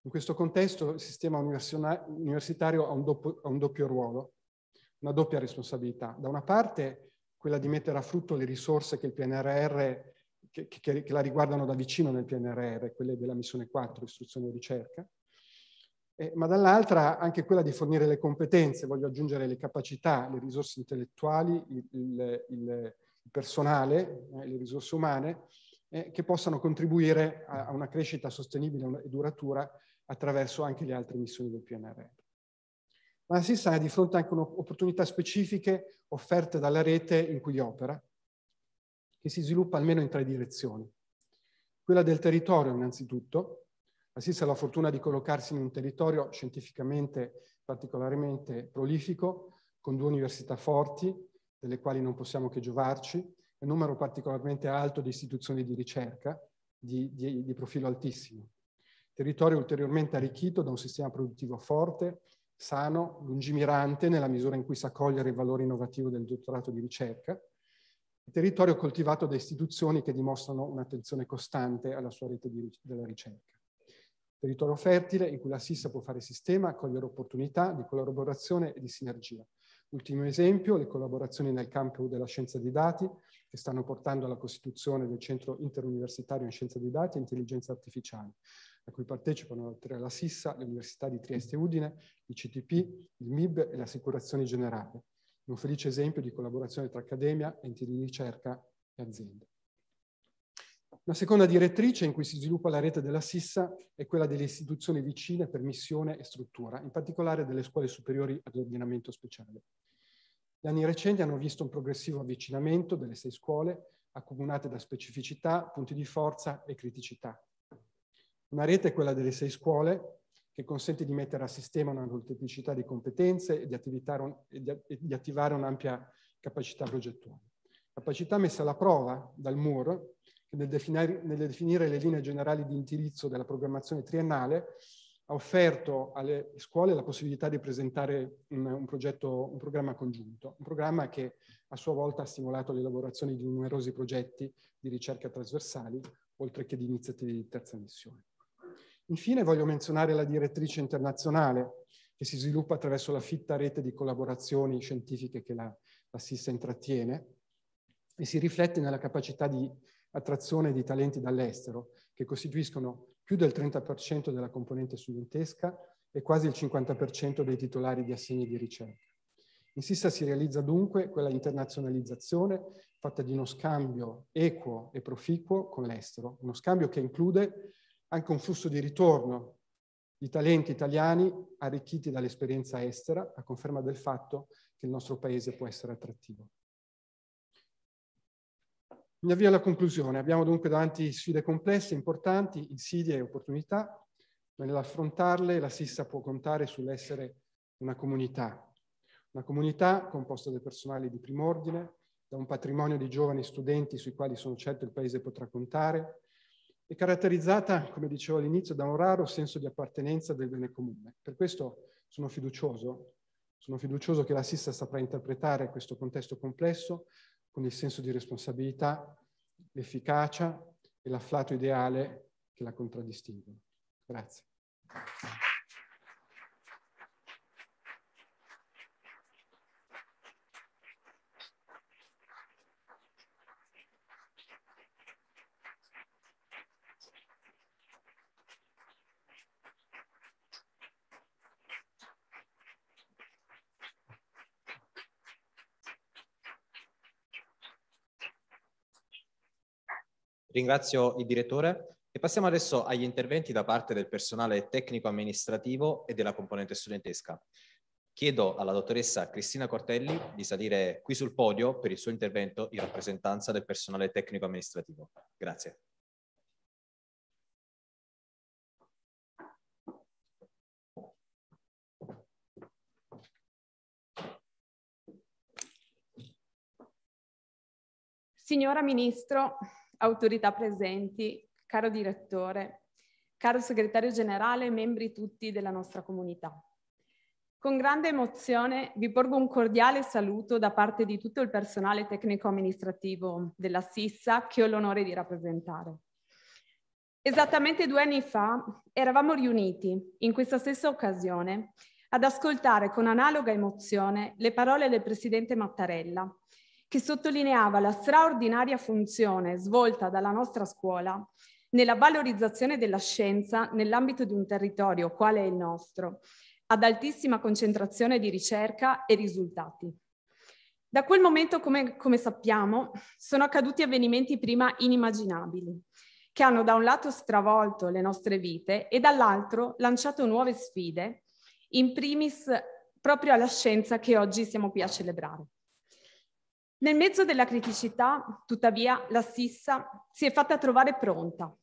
in questo contesto il sistema universitario ha un, doppio, ha un doppio ruolo, una doppia responsabilità. Da una parte quella di mettere a frutto le risorse che il PNRR, che, che, che la riguardano da vicino nel PNRR, quelle della missione 4, istruzione e ricerca, eh, ma dall'altra anche quella di fornire le competenze, voglio aggiungere le capacità, le risorse intellettuali, il, il, il personale, eh, le risorse umane, eh, che possano contribuire a, a, una crescita sostenibile e duratura attraverso anche le altre missioni del PNRR. Ma si sta di fronte anche a opportunità specifiche offerte dalla rete in cui opera, che si sviluppa almeno in tre direzioni. Quella del territorio innanzitutto, la SIS ha la fortuna di collocarsi in un territorio scientificamente particolarmente prolifico, con due università forti, delle quali non possiamo che giovarci, e un numero particolarmente alto di istituzioni di ricerca di, di, di profilo altissimo territorio ulteriormente arricchito da un sistema produttivo forte, sano, lungimirante nella misura in cui sa cogliere il valore innovativo del dottorato di ricerca, territorio coltivato da istituzioni che dimostrano un'attenzione costante alla sua rete di, della ricerca. Territorio fertile in cui la SISA può fare sistema, cogliere opportunità di collaborazione e di sinergia. Ultimo esempio, le collaborazioni nel campo della scienza dei dati, che stanno portando alla costituzione del Centro Interuniversitario in Scienza dei Dati e Intelligenza Artificiale, a cui partecipano oltre alla SISSA, le Università di Trieste e Udine, il CTP, il MIB e l'Assicurazione Generale. Un felice esempio di collaborazione tra accademia, enti di ricerca e aziende. La seconda direttrice in cui si sviluppa la rete della SISSA è quella delle istituzioni vicine per missione e struttura, in particolare delle scuole superiori ad ordinamento speciale. Gli anni recenti hanno visto un progressivo avvicinamento delle sei scuole, accomunate da specificità, punti di forza e criticità. Una rete è quella delle sei scuole che consente di mettere a sistema una molteplicità di competenze e di, e di attivare un'ampia capacità progettuale. Capacità messa alla prova dal MUR, che nel definire, nel definire le linee generali di indirizzo della programmazione triennale ha offerto alle scuole la possibilità di presentare un, un, progetto, un programma congiunto, un programma che a sua volta ha stimolato l'elaborazione di numerosi progetti di ricerca trasversali, oltre che di iniziative di terza missione. Infine voglio menzionare la direttrice internazionale che si sviluppa attraverso la fitta rete di collaborazioni scientifiche che la, la SISA intrattiene e si riflette nella capacità di attrazione di talenti dall'estero che costituiscono più del 30% della componente studentesca e quasi il 50% dei titolari di assegni di ricerca. In SISA si realizza dunque quella internazionalizzazione fatta di uno scambio equo e proficuo con l'estero, uno scambio che include anche un flusso di ritorno di talenti italiani arricchiti dall'esperienza estera, a conferma del fatto che il nostro paese può essere attrattivo. Mi avvio alla conclusione. Abbiamo dunque davanti sfide complesse, importanti, insidie e opportunità, ma nell'affrontarle la Sissa può contare sull'essere una comunità, una comunità composta da personale di prim'ordine, da un patrimonio di giovani studenti sui quali sono certo il Paese potrà contare, è caratterizzata, come dicevo all'inizio, da un raro senso di appartenenza del bene comune. Per questo sono fiducioso, sono fiducioso che la Sissa saprà interpretare questo contesto complesso con il senso di responsabilità, l'efficacia e l'afflato ideale che la contraddistinguono. Grazie.
Ringrazio il direttore e passiamo adesso agli interventi da parte del personale tecnico-amministrativo e della componente studentesca. Chiedo alla dottoressa Cristina Cortelli di salire qui sul podio per il suo intervento in rappresentanza del personale tecnico-amministrativo. Grazie.
Signora Ministro, autorità presenti, caro direttore, caro segretario generale e membri tutti della nostra comunità. Con grande emozione vi porgo un cordiale saluto da parte di tutto il personale tecnico-amministrativo della SISSA che ho l'onore di rappresentare. Esattamente due anni fa eravamo riuniti, in questa stessa occasione, ad ascoltare con analoga emozione le parole del Presidente Mattarella, che sottolineava la straordinaria funzione svolta dalla nostra scuola nella valorizzazione della scienza nell'ambito di un territorio quale è il nostro, ad altissima concentrazione di ricerca e risultati. Da quel momento, come, come sappiamo, sono accaduti avvenimenti prima inimmaginabili, che hanno da un lato stravolto le nostre vite e dall'altro lanciato nuove sfide, in primis proprio alla scienza che oggi siamo qui a celebrare. Nel mezzo della criticità, tuttavia, la Sissa si è fatta trovare pronta,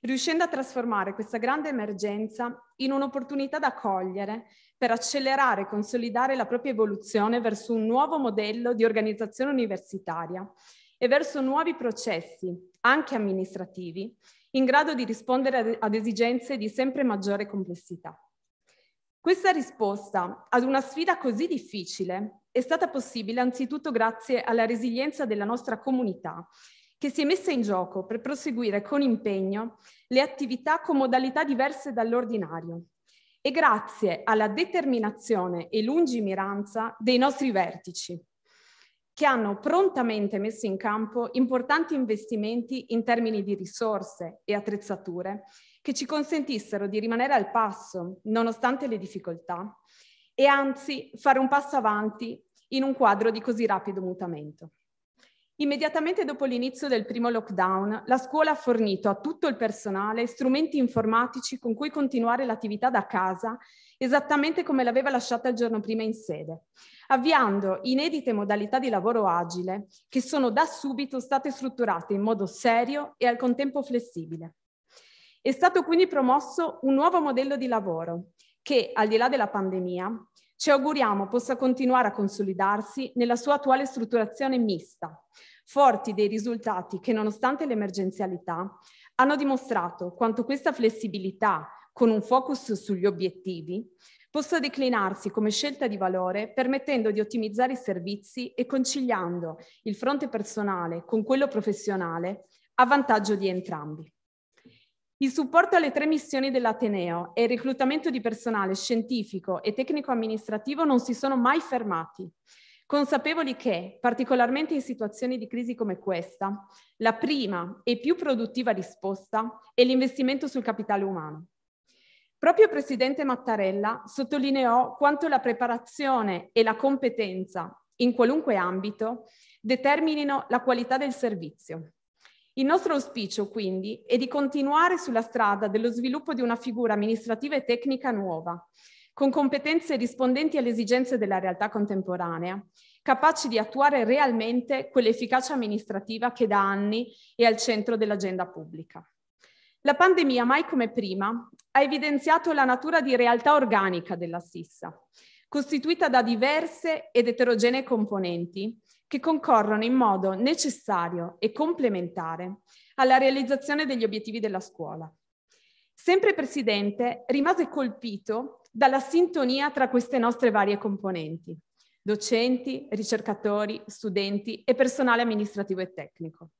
riuscendo a trasformare questa grande emergenza in un'opportunità da cogliere per accelerare e consolidare la propria evoluzione verso un nuovo modello di organizzazione universitaria e verso nuovi processi, anche amministrativi, in grado di rispondere ad esigenze di sempre maggiore complessità. Questa risposta ad una sfida così difficile è stata possibile anzitutto grazie alla resilienza della nostra comunità, che si è messa in gioco per proseguire con impegno le attività con modalità diverse dall'ordinario e grazie alla determinazione e lungimiranza dei nostri vertici, che hanno prontamente messo in campo importanti investimenti in termini di risorse e attrezzature che ci consentissero di rimanere al passo nonostante le difficoltà e anzi fare un passo avanti in un quadro di così rapido mutamento. Immediatamente dopo l'inizio del primo lockdown, la scuola ha fornito a tutto il personale strumenti informatici con cui continuare l'attività da casa, esattamente come l'aveva lasciata il giorno prima in sede, avviando inedite modalità di lavoro agile che sono da subito state strutturate in modo serio e al contempo flessibile. È stato quindi promosso un nuovo modello di lavoro che, al di là della pandemia, ci auguriamo possa continuare a consolidarsi nella sua attuale strutturazione mista, forti dei risultati che, nonostante l'emergenzialità, hanno dimostrato quanto questa flessibilità, con un focus sugli obiettivi, possa declinarsi come scelta di valore permettendo di ottimizzare i servizi e conciliando il fronte personale con quello professionale a vantaggio di entrambi. Il supporto alle tre missioni dell'Ateneo e il reclutamento di personale scientifico e tecnico-amministrativo non si sono mai fermati, consapevoli che, particolarmente in situazioni di crisi come questa, la prima e più produttiva risposta è l'investimento sul capitale umano. Proprio il Presidente Mattarella sottolineò quanto la preparazione e la competenza, in qualunque ambito, determinino la qualità del servizio. Il nostro auspicio, quindi, è di continuare sulla strada dello sviluppo di una figura amministrativa e tecnica nuova, con competenze rispondenti alle esigenze della realtà contemporanea, capaci di attuare realmente quell'efficacia amministrativa che da anni è al centro dell'agenda pubblica. La pandemia, mai come prima, ha evidenziato la natura di realtà organica della stessa, costituita da diverse ed eterogenee componenti che concorrono in modo necessario e complementare alla realizzazione degli obiettivi della scuola. Sempre Presidente, rimase colpito dalla sintonia tra queste nostre varie componenti, docenti, ricercatori, studenti e personale amministrativo e tecnico.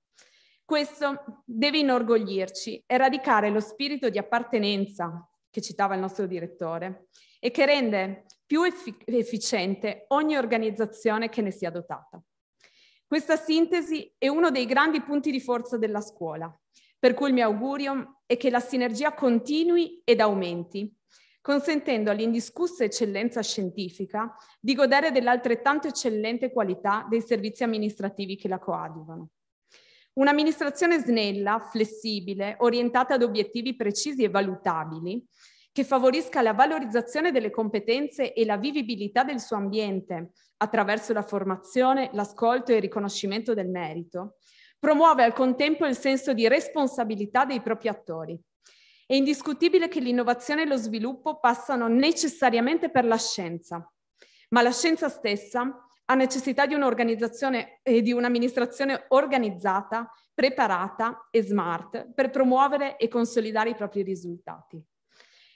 Questo deve inorgoglirci e radicare lo spirito di appartenenza che citava il nostro direttore e che rende più effic- efficiente ogni organizzazione che ne sia dotata. Questa sintesi è uno dei grandi punti di forza della scuola, per cui il mio augurio è che la sinergia continui ed aumenti, consentendo all'indiscussa eccellenza scientifica di godere dell'altrettanto eccellente qualità dei servizi amministrativi che la coadiuvano. Un'amministrazione snella, flessibile, orientata ad obiettivi precisi e valutabili, che favorisca la valorizzazione delle competenze e la vivibilità del suo ambiente attraverso la formazione, l'ascolto e il riconoscimento del merito, promuove al contempo il senso di responsabilità dei propri attori. È indiscutibile che l'innovazione e lo sviluppo passano necessariamente per la scienza, ma la scienza stessa ha necessità di un'organizzazione e eh, di un'amministrazione organizzata, preparata e smart per promuovere e consolidare i propri risultati.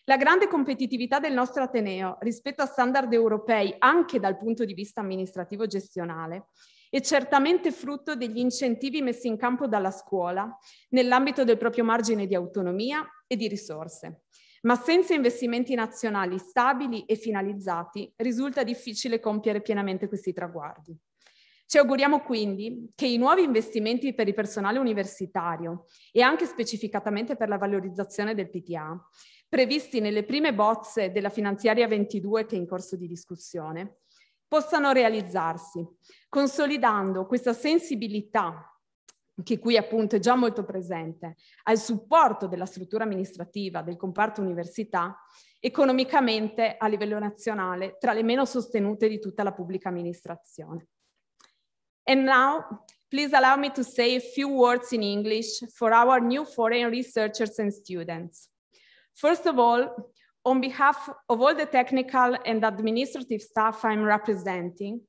La grande competitività del nostro Ateneo rispetto a standard europei anche dal punto di vista amministrativo gestionale è certamente frutto degli incentivi messi in campo dalla scuola nell'ambito del proprio margine di autonomia e di risorse. Ma senza investimenti nazionali stabili e finalizzati risulta difficile compiere pienamente questi traguardi. Ci auguriamo quindi che i nuovi investimenti per il personale universitario e anche specificatamente per la valorizzazione del PTA previsti nelle prime bozze della finanziaria 22 che è in corso di discussione, possano realizzarsi, consolidando questa sensibilità che qui appunto è già molto presente, al supporto della struttura amministrativa del comparto università, economicamente a livello nazionale tra le meno sostenute di tutta la pubblica amministrazione. And now, please allow me to say a few words in English for our new foreign researchers and students. First of all, on behalf of all the technical and administrative staff I'm representing,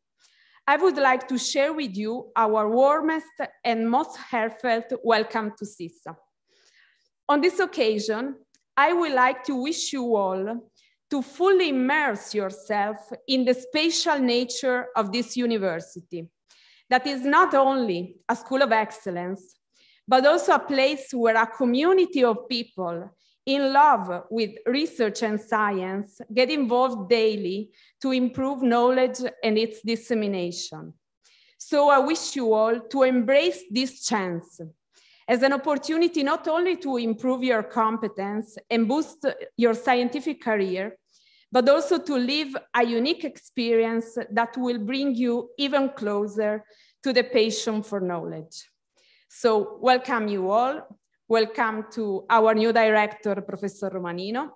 I would like to share with you our warmest and most heartfelt welcome to CISA. On this occasion, I would like to wish you all to fully immerse yourself in the spatial nature of this university that is not only a school of excellence, but also a place where a community of people in love with research and science, get involved daily to improve knowledge and its dissemination. So I wish you all to embrace this chance as an opportunity not only to improve your competence and boost your scientific career, but also to live a unique experience that will bring you even closer to the passion for knowledge. So welcome you all. Welcome to our new director, Professor Romanino,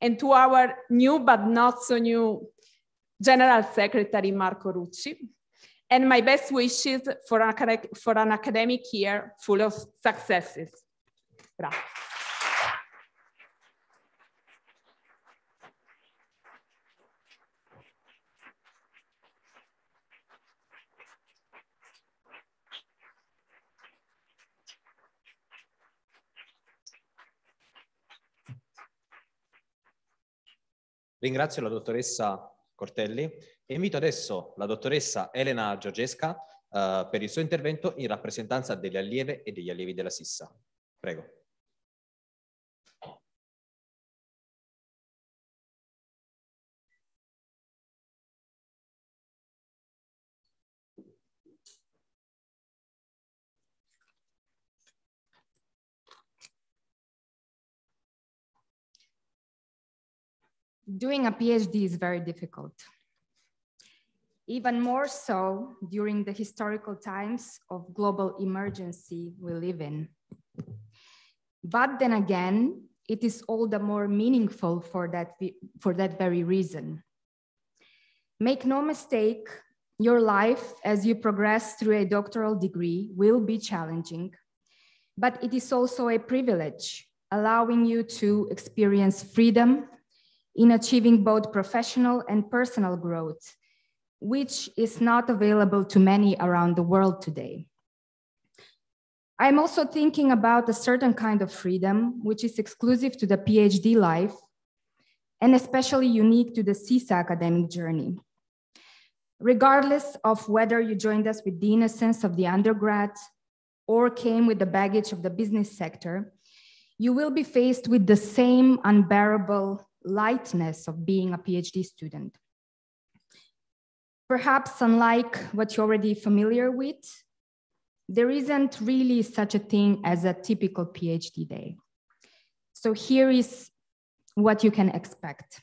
and to our new but not so new General Secretary, Marco Rucci, and my best wishes for an, academic year full of successes. Grazie.
Ringrazio la dottoressa Cortelli e invito adesso la dottoressa Elena Giorgesca eh, per il
suo intervento in rappresentanza delle allieve e degli allievi della Sissa. Prego. doing a PhD is very
difficult. Even more so during the historical times of global emergency we live in. But then again, it is all the more meaningful for that, for that very reason. Make no mistake, your life as you progress through a doctoral degree will be challenging, but it is also a privilege allowing you to experience freedom in achieving both professional and personal growth, which is not available to many around the world today. I'm also thinking about a certain kind of freedom, which is exclusive to the PhD life and especially unique to the CISA academic journey. Regardless of whether you joined us with the innocence of the undergrad or came with the baggage of the business sector, you will be faced with the same unbearable lightness of being a PhD student. Perhaps unlike what you're already familiar with, there isn't really such a thing as a typical PhD day. So here is what you can expect.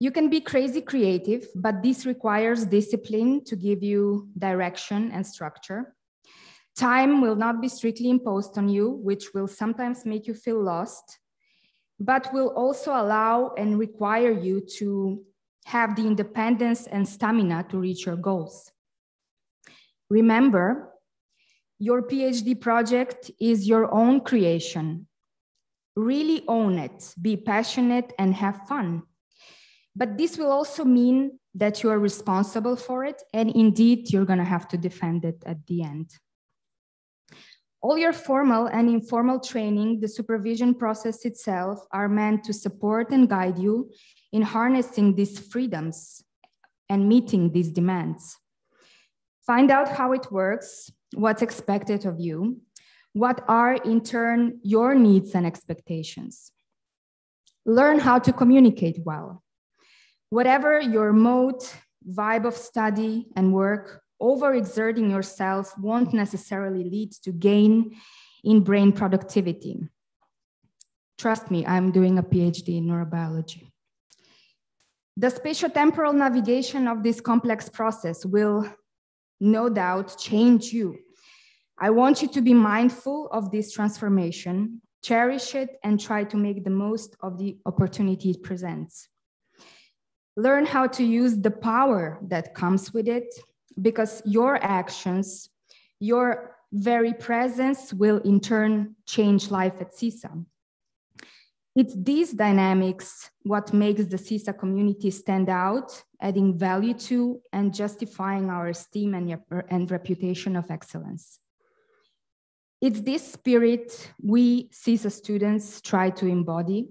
You can be crazy creative, but this requires discipline to give you direction and structure. Time will not be strictly imposed on you, which will sometimes make you feel lost, but will also allow and require you to have the independence and stamina to reach your goals. Remember, your PhD project is your own creation. Really own it, be passionate, and have fun. But this will also mean that you are responsible for it, and indeed, you're gonna have to defend it at the end. All your formal and informal training, the supervision process itself, are meant to support and guide you in harnessing these freedoms and meeting these demands. Find out how it works, what's expected of you, what are in turn your needs and expectations. Learn how to communicate well. Whatever your mode, vibe of study and work, overexerting yourself won't necessarily lead to gain in brain productivity. Trust me, I'm doing a PhD in neurobiology. The spatiotemporal navigation of this complex process will no doubt change you. I want you to be mindful of this transformation, cherish it, and try to make the most of the opportunity it presents. Learn how to use the power that comes with it because your actions, your very presence will in turn change life at CISA. It's these dynamics what makes the CISA community stand out, adding value to and justifying our esteem and, and reputation of excellence. It's this spirit we CISA students try to embody.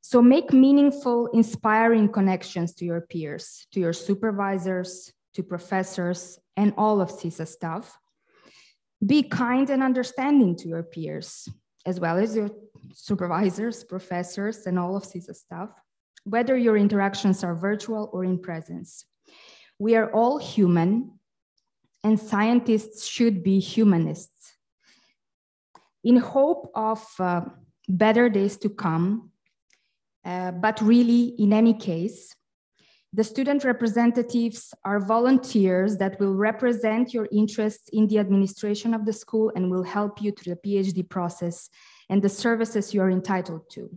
So make meaningful, inspiring connections to your peers, to your supervisors, to professors and all of CISA staff. Be kind and understanding to your peers, as well as your supervisors, professors, and all of CISA staff, whether your interactions are virtual or in presence. We are all human, and scientists should be humanists. In hope of uh, better days to come, uh, but really, in any case, the student representatives are volunteers that will represent your interests in the administration of the school and will help you through the PhD process and the services you are entitled to.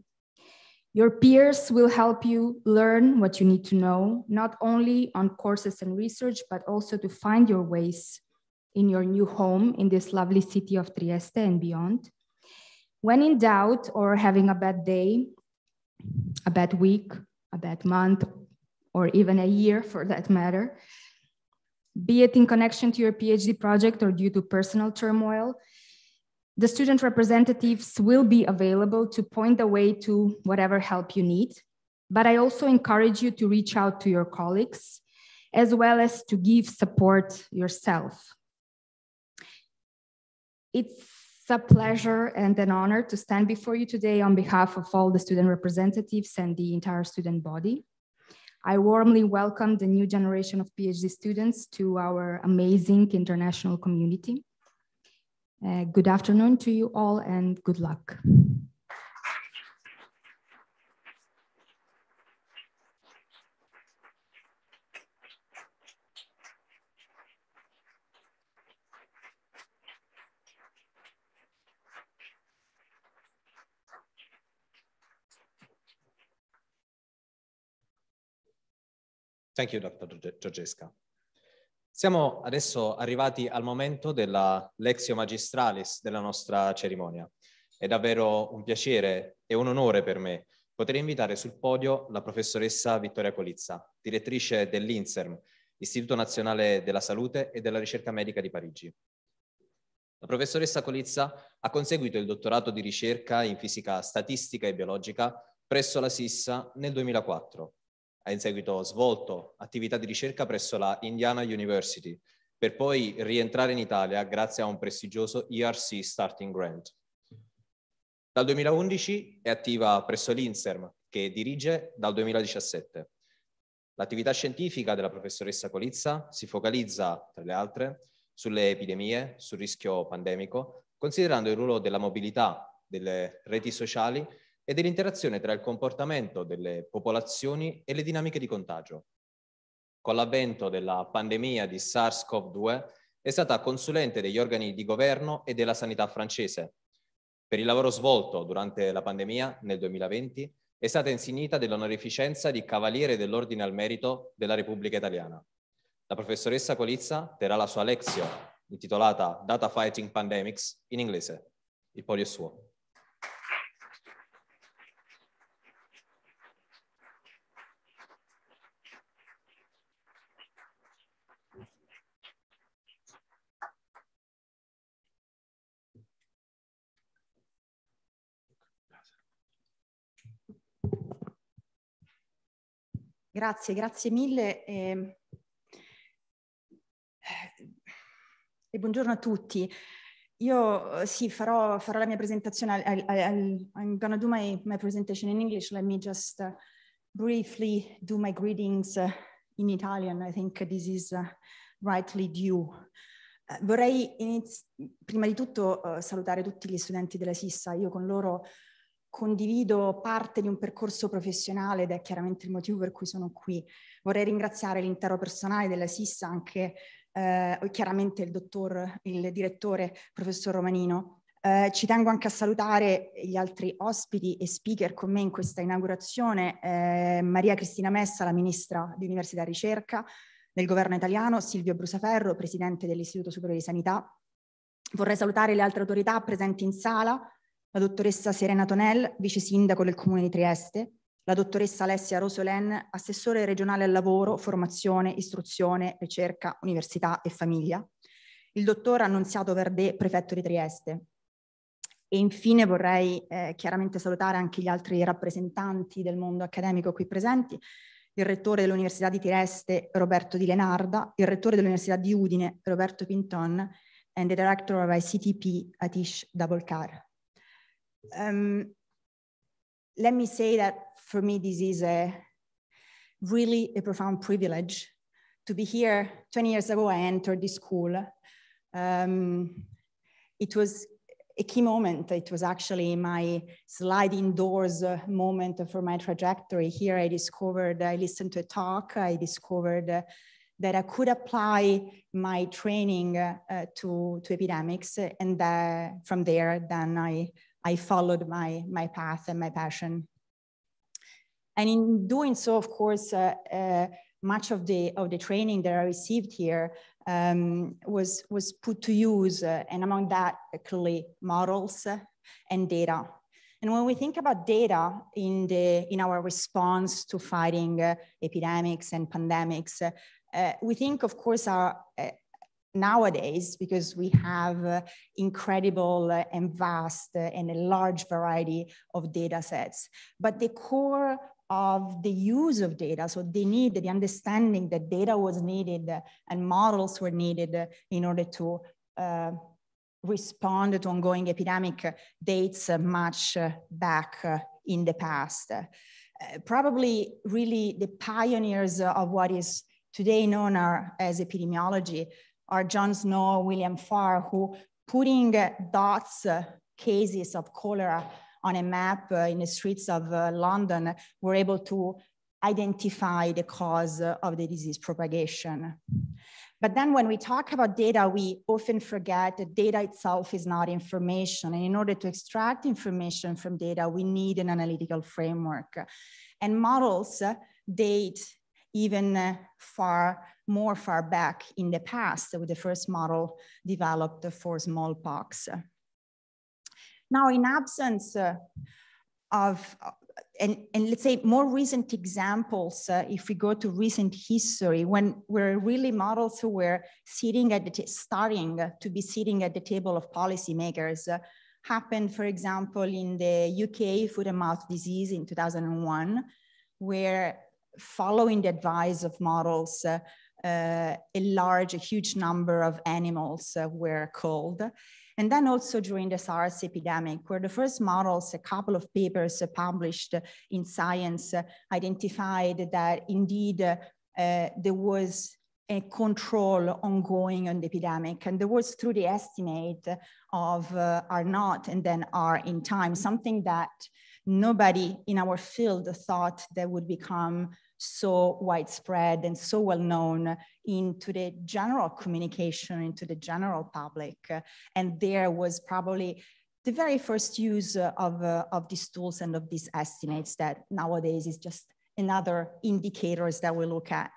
Your peers will help you learn what you need to know, not only on courses and research, but also to find your ways in your new home in this lovely city of Trieste and beyond. When in doubt or having a bad day, a bad week, a bad month, or even a year for that matter, be it in connection to your PhD project or due to personal turmoil, the student representatives will be available to point the way to whatever help you need. But I also encourage you to reach out to your colleagues as well as to give support yourself. It's a pleasure and an honor to stand before you today on behalf of all the student representatives and the entire student body. I warmly welcome the new generation of PhD students to our amazing international community. Uh, good afternoon to you all and good luck.
Thank you, Dr. Giorgesca. Siamo adesso arrivati al momento della Lexio Magistralis della nostra cerimonia. È davvero un piacere e un onore per me poter invitare sul podio la professoressa Vittoria Colizza, direttrice dell'INSERM, Istituto Nazionale della Salute e della Ricerca Medica di Parigi. La professoressa Colizza ha conseguito il dottorato di ricerca in fisica statistica e biologica presso la SISSA nel 2004 ha in seguito svolto attività di ricerca presso la Indiana University, per poi rientrare in Italia grazie a un prestigioso ERC Starting Grant. Dal 2011 è attiva presso l'Inserm, che dirige dal 2017. L'attività scientifica della professoressa Colizza si focalizza, tra le altre, sulle epidemie, sul rischio pandemico, considerando il ruolo della mobilità, delle reti sociali e dell'interazione tra il comportamento delle popolazioni e le dinamiche di contagio. Con l'avvento della pandemia di SARS-CoV-2 è stata consulente degli organi di governo e della sanità francese. Per il lavoro svolto durante la pandemia nel 2020 è stata insignita dell'onorificenza di Cavaliere dell'Ordine al Merito della Repubblica Italiana. La professoressa Colizza terrà la sua lezione intitolata Data Fighting Pandemics in inglese. Il podio è suo.
Grazie, grazie mille. Ehm, eh, e, buongiorno a tutti. Io eh, sì, farò, farò la mia presentazione. I, I, I'm gonna do my, my presentation in English. Let me just uh, briefly do my greetings uh, in Italian. I think this is uh, rightly due. Eh, vorrei prima di tutto salutare tutti gli studenti della SISSA. Io con loro condivido parte di un percorso professionale ed è chiaramente il motivo per cui sono qui. Vorrei ringraziare l'intero personale della SIS, anche eh, chiaramente il dottor, il direttore, professor Romanino. Eh, ci tengo anche a salutare gli altri ospiti e speaker con me in questa inaugurazione, eh, Maria Cristina Messa, la ministra di Università e Ricerca del governo italiano, Silvio Brusaferro, presidente dell'Istituto Superiore di Sanità. Vorrei salutare le altre autorità presenti in sala, la dottoressa Serena Tonel, vice sindaco del Comune di Trieste, la dottoressa Alessia Rosolen, assessore regionale al lavoro, formazione, istruzione, ricerca, università e famiglia, il dottor Annunziato Verdè, prefetto di Trieste. E infine vorrei eh, chiaramente salutare anche gli altri rappresentanti del mondo accademico qui presenti, il rettore dell'Università di Trieste Roberto Di Lenarda, il rettore dell'Università di Udine Roberto Pinton and the director of ICTP Atish Dabolkar. um, let me say that for me, this is a really a profound privilege to be here. 20 years ago, I entered this school. Um, it was a key moment. It was actually my sliding doors moment for my trajectory. Here I discovered, I listened to a talk, I discovered that I could apply my training uh, to, to epidemics. And uh, from there, then I I followed my, my path and my passion. And in doing so, of course, uh, uh, much of the, of the training that I received here um, was, was put to use, uh, and among that, clearly models uh, and data. And when we think about data in, the, in our response to fighting uh, epidemics and pandemics, uh, we think, of course, our, nowadays because we have uh, incredible uh, and vast uh, and a large variety of data sets. But the core of the use of data, so the need, the understanding that data was needed uh, and models were needed uh, in order to uh, respond to ongoing epidemic dates much back in the past. probably really the pioneers of what is today known as epidemiology are John Snow, William Farr, who putting dots uh, cases of cholera on a map uh, in the streets of uh, London were able to identify the cause of the disease propagation. But then when we talk about data, we often forget that data itself is not information. And in order to extract information from data, we need an analytical framework. And models date even uh, far more far back in the past with the first model developed for smallpox. Now in absence uh, of, uh, and, and let's say more recent examples, uh, if we go to recent history, when we're really models who were sitting at the, starting to be sitting at the table of policymakers, uh, happened, for example, in the UK foot and mouth disease in 2001, where following the advice of models, uh, uh, a large, a huge number of animals uh, were culled. And then also during the SARS epidemic, where the first models, a couple of papers uh, published uh, in Science, uh, identified that indeed there was a control ongoing on the epidemic. And there was through the estimate of uh, not and then are in time, something that nobody in our field thought that would become so widespread and so well known into the general communication, into the general public. And there was probably the very first use of, uh, of these tools and of these estimates that nowadays is just another indicators that we look at.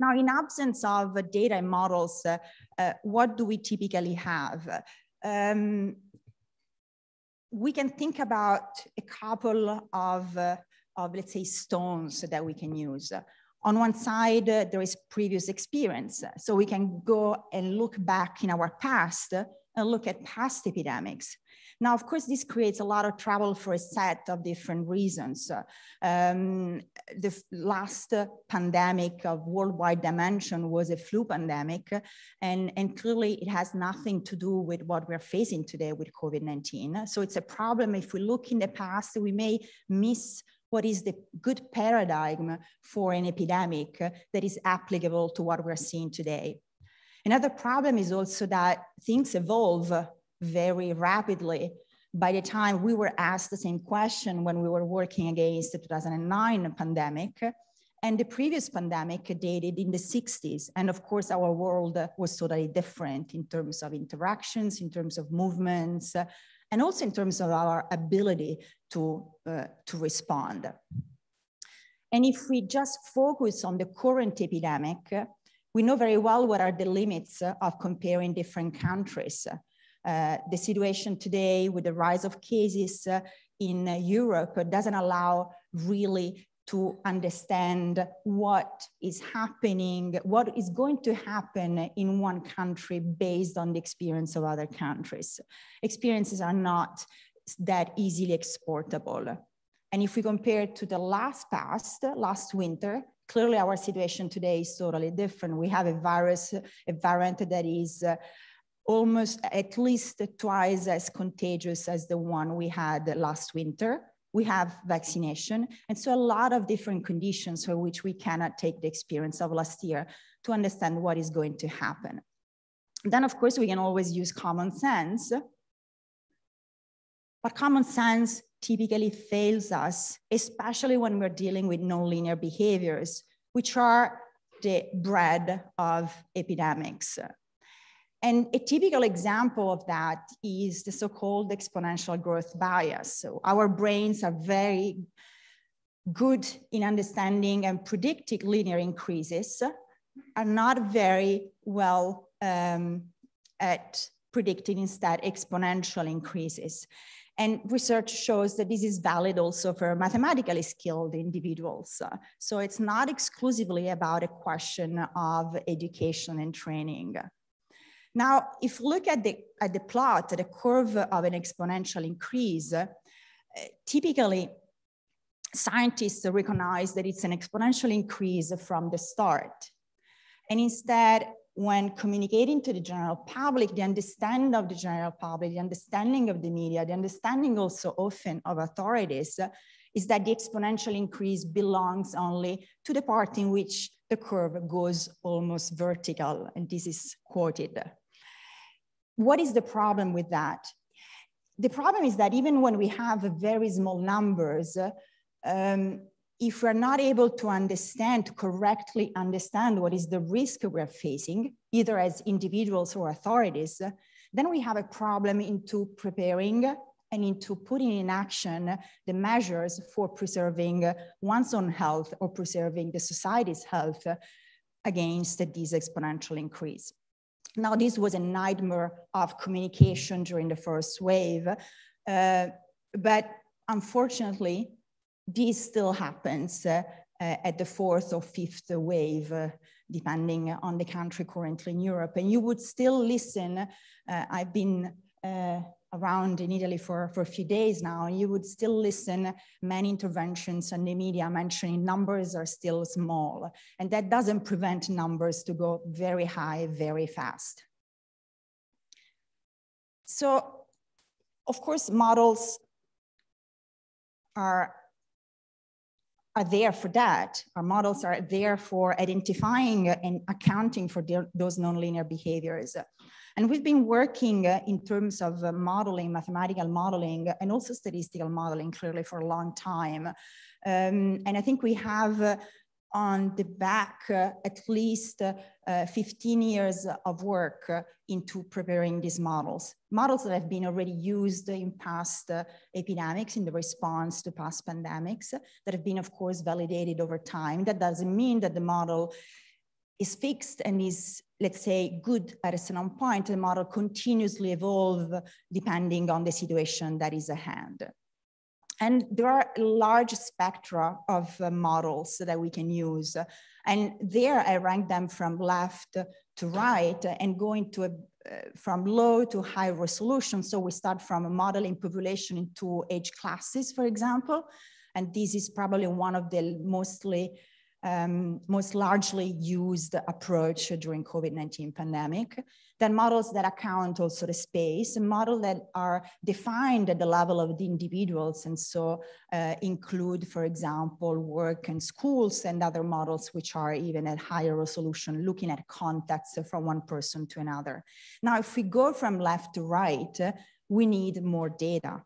Now, in absence of data models, uh, uh, what do we typically have? Um, we can think about a couple of, uh, of let's say, stones that we can use. On one side, uh, there is previous experience. So we can go and look back in our past and look at past epidemics now, of course, this creates a lot of trouble for a set of different reasons. Um, the last pandemic of worldwide dimension was a flu pandemic, and, and clearly it has nothing to do with what we're facing today with COVID-19. So it's a problem if we look in the past, we may miss what is the good paradigm for an epidemic that is applicable to what we're seeing today. Another problem is also that things evolve very rapidly. By the time we were asked the same question when we were working against the 2009 pandemic, and the previous pandemic dated in the 60s. And of course, our world was totally different in terms of interactions, in terms of movements, and also in terms of our ability to, uh, to respond. And if we just focus on the current epidemic, we know very well what are the limits of comparing different countries. Uh, the situation today with the rise of cases uh, in uh, Europe doesn't allow really to understand what is happening, what is going to happen in one country based on the experience of other countries. Experiences are not that easily exportable. And if we compare to the last past, last winter, clearly our situation today is totally different. We have a virus, a variant that is uh, almost at least twice as contagious as the one we had last winter. We have vaccination. And so a lot of different conditions for which we cannot take the experience of last year to understand what is going to happen. Then, of course, we can always use common sense. But common sense typically fails us, especially when we're dealing with nonlinear behaviors, which are the bread of epidemics. And a typical example of that is the so-called exponential growth bias. So our brains are very good in understanding and predicting linear increases, are not very well um, at predicting instead exponential increases. And research shows that this is valid also for mathematically skilled individuals. So it's not exclusively about a question of education and training. Now, if we look at the, at the plot, the curve of an exponential increase, uh, typically scientists recognize that it's an exponential increase from the start. And instead, when communicating to the general public, the understanding of the general public, the understanding of the media, the understanding also often of authorities uh, is that the exponential increase belongs only to the part in which the curve goes almost vertical. And this is quoted what is the problem with that? The problem is that even when we have very small numbers, um, if we're not able to understand, to correctly understand what is the risk we're facing, either as individuals or authorities, then we have a problem into preparing and into putting in action the measures for preserving one's own health or preserving the society's health against this exponential increase. Now, this was a nightmare of communication during the first wave, uh, but unfortunately, this still happens uh, uh, at the fourth or fifth wave, uh, depending on the country currently in Europe. And you would still listen, uh, I've been uh, around in Italy for, for a few days now, you would still listen many interventions and the media mentioning numbers are still small. And that doesn't prevent numbers to go very high, very
fast. So of course, models are are there for that.
Our models are there for identifying and accounting for those nonlinear behaviors. And we've been working in terms of modeling, mathematical modeling, and also statistical modeling clearly for a long time. Um, and I think we have on the back uh, at least uh, 15 years of work into preparing these models, models that have been already used in past uh, epidemics in the response to past pandemics that have been, of course, validated over time. That doesn't mean that the model is fixed and is, let's say, good at a certain point. The model continuously evolve depending on the situation that is at hand. And there are a large spectra of uh, models that we can use. And there I rank them from left to right and going to a, uh, from low to high resolution. So we start from a model in population into age classes, for example. And this is probably one of the mostly um, most largely used approach during COVID-19 pandemic. Then models that account also the space, and models that are defined at the level of the individuals and so uh, include, for example, work and schools and other models which are even at higher resolution, looking at contacts from one person to another. Now, if we go from left to right, we need more data.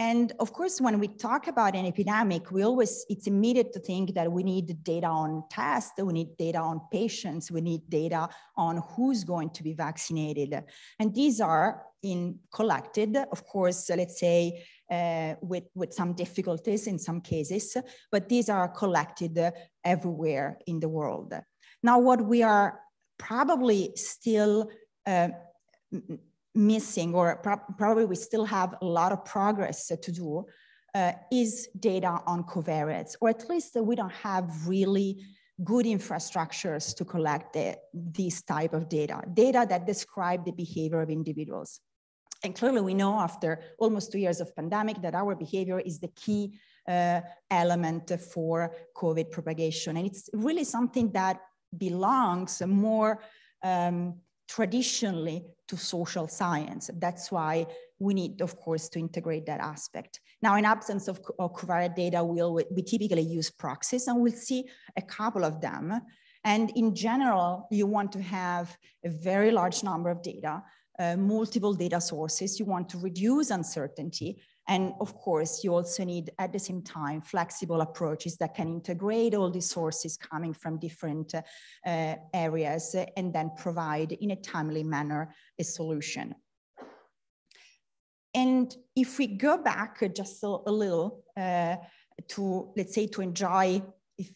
And of course, when we talk about an epidemic, we always, it's immediate to think that we need data on tests, we need data on patients, we need data on who's going to be vaccinated. And these are in collected, of course, let's say uh, with, with some difficulties in some cases, but these are collected everywhere in the world. Now, what we are probably still uh, missing, or pro probably we still have a lot of progress to do, uh, is data on covariates, or at least we don't have really good infrastructures to collect the, these type of data, data that describe the behavior of individuals. And clearly we know after almost two years of pandemic that our behavior is the key uh, element for COVID propagation. And it's really something that belongs more um, traditionally to social science. That's why we need, of course, to integrate that aspect. Now, in absence of, of covariate data, we'll, we typically use proxies, and we'll see a couple of them. And in general, you want to have a very large number of data, uh, multiple data sources. You want to reduce uncertainty, and of course, you also need at the same time flexible approaches that can integrate all the sources coming from different uh, areas and then provide in a timely manner a solution. And if we go back just a, a little uh, to, let's say, to enjoy, if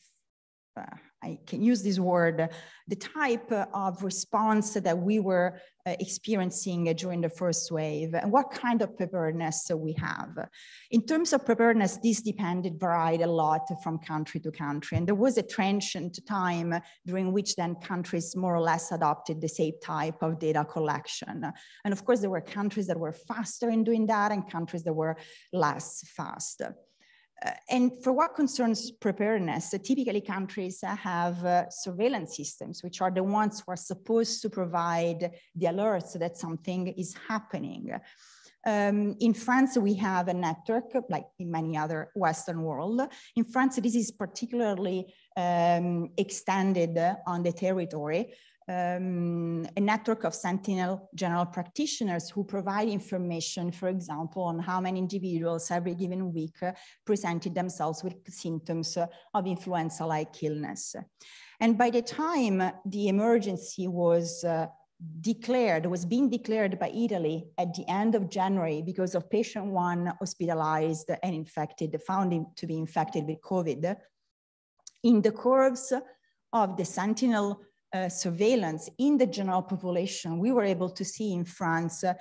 uh, I can use this word, the type of response that we were uh, experiencing during the first wave and what kind of preparedness we have. In terms of preparedness, this depended varied a lot from country to country. And there was a transient time during which then countries more or less adopted the same type of data collection. And of course, there were countries that were faster in doing that and countries that were less fast. Uh, and for what concerns preparedness, uh, typically countries uh, have surveillance systems, which are the ones who are supposed to provide the alerts that something is happening. Um, in France, we have a network, like in many other Western world. In France, this is particularly um, extended on the territory um, a network of Sentinel general practitioners who provide information, for example, on how many individuals every given week uh, presented themselves with symptoms of influenza-like illness. And by the time the emergency was uh, declared, was being declared by Italy at the end of January because of patient one hospitalized and infected, found to be infected with COVID, in the curves of the Sentinel uh, surveillance in the general population, we were able to see in France uh,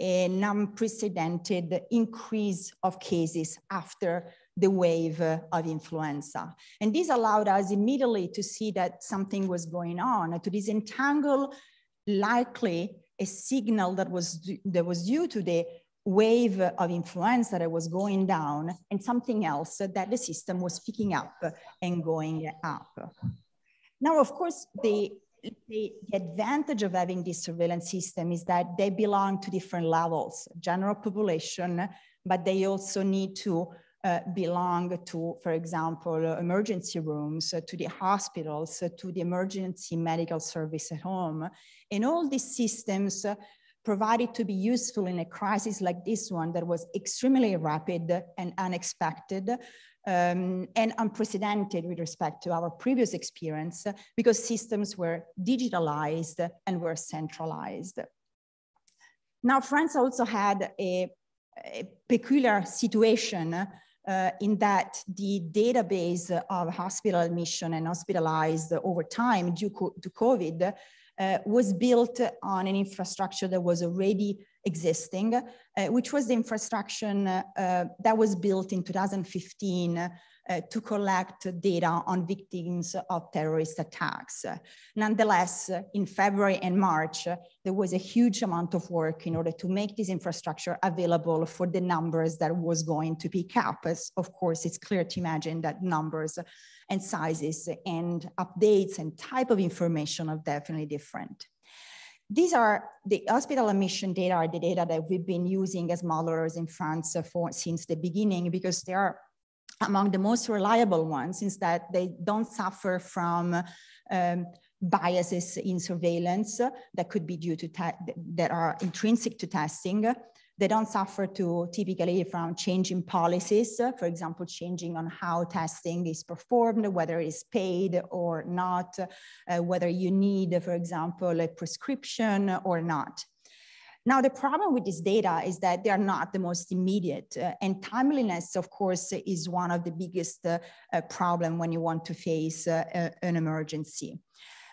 an unprecedented increase of cases after the wave uh, of influenza. And this allowed us immediately to see that something was going on, uh, to disentangle likely a signal that was, that was due to the wave of influenza that was going down and something else that the system was picking up and going up. Now, of course, the, the, the, advantage of having this surveillance system is that they belong to different levels, general population, but they also need to uh, belong to, for example, uh, emergency rooms, uh, to the hospitals, uh, to the emergency medical service at home. And all these systems uh, provided to be useful in a crisis like this one that was extremely rapid and unexpected, um, and unprecedented with respect to our previous experience because systems were digitalized and were centralized. Now, France also had a, a peculiar situation uh, in that the database of hospital admission and hospitalized over time due co to COVID uh, was built on an infrastructure that was already existing, uh, which was the infrastructure uh, that was built in 2015 uh, to collect data on victims of terrorist attacks. Nonetheless, in February and March, there was a huge amount of work in order to make this infrastructure available for the numbers that was going to pick up. As of course, it's clear to imagine that numbers and sizes and updates and type of information are definitely different. These are the hospital admission data are the data that we've been using as modelers in France for, since the beginning because they are among the most reliable ones since that they don't suffer from um, biases in surveillance that could be due to that are intrinsic to testing they don't suffer too typically from changing policies, for example, changing on how testing is performed, whether it's paid or not, uh, whether you need, for example, a prescription or not. Now, the problem with this data is that they are not the most immediate. Uh, and timeliness, of course, is one of the biggest uh, uh, problem when you want to face uh, an emergency.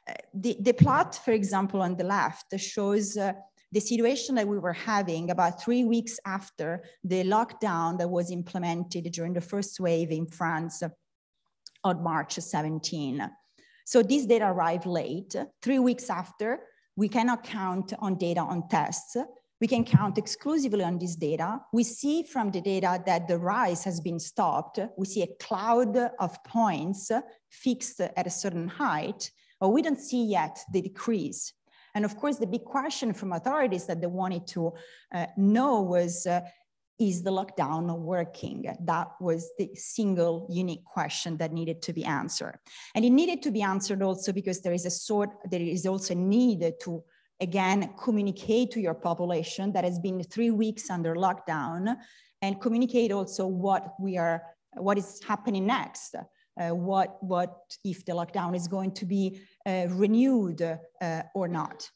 Uh, the, the, plot, for example, on the left shows uh, the situation that we were having about three weeks after the lockdown that was implemented during the first wave in France on March 17. So these data arrived late, three weeks after. We cannot count on data on tests. We can count exclusively on this data. We see from the data that the rise has been stopped. We see a cloud of points fixed at a certain height, but we don't see yet the decrease and of course, the big question from authorities that they wanted to uh, know was, uh, is the lockdown working? That was the single unique question that needed to be answered. And it needed to be answered also because there is a sort, there is also need to again communicate to your population that has been three weeks under lockdown and communicate also what we are what is happening next uh, what, what if the lockdown is going to be uh, renewed uh, or not.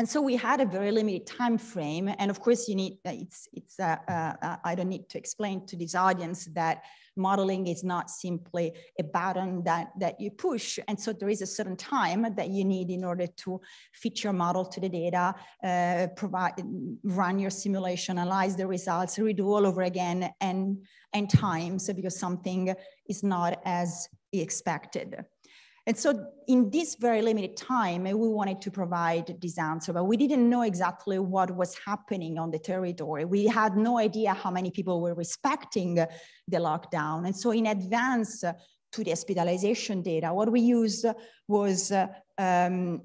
And so we had a very limited time frame. And of course, you need, it's, it's, I don't need to explain to this audience that modeling is not simply a button that, that you push. And so there is a certain time that you need in order to fit your model to the data, uh, provide, run your simulation, analyze the results, redo all over again, and, and time. So because something is not as expected. And so in this very limited time, we wanted to provide this answer, but we didn't know exactly what was happening on the territory. We had no idea how many people were respecting the lockdown. And so in advance to the hospitalization data, what we used was um,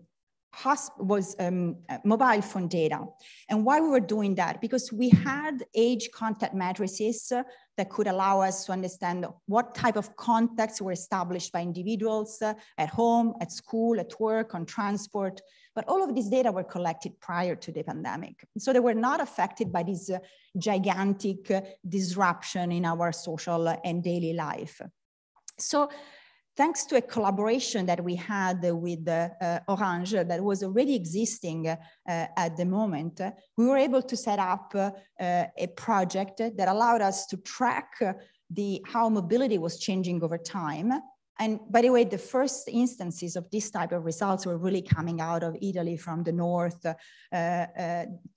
was um, uh, mobile phone data. And why we were doing that? Because we had age contact matrices uh, that could allow us to understand what type of contacts were established by individuals uh, at home, at school, at work, on transport. But all of these data were collected prior to the pandemic. So they were not affected by this uh, gigantic uh, disruption in our social uh, and daily life. So thanks to a collaboration that we had with uh, Orange that was already existing uh, at the moment, we were able to set up uh, a project that allowed us to track the how mobility was changing over time. And by the way, the first instances of this type of results were really coming out of Italy from the north,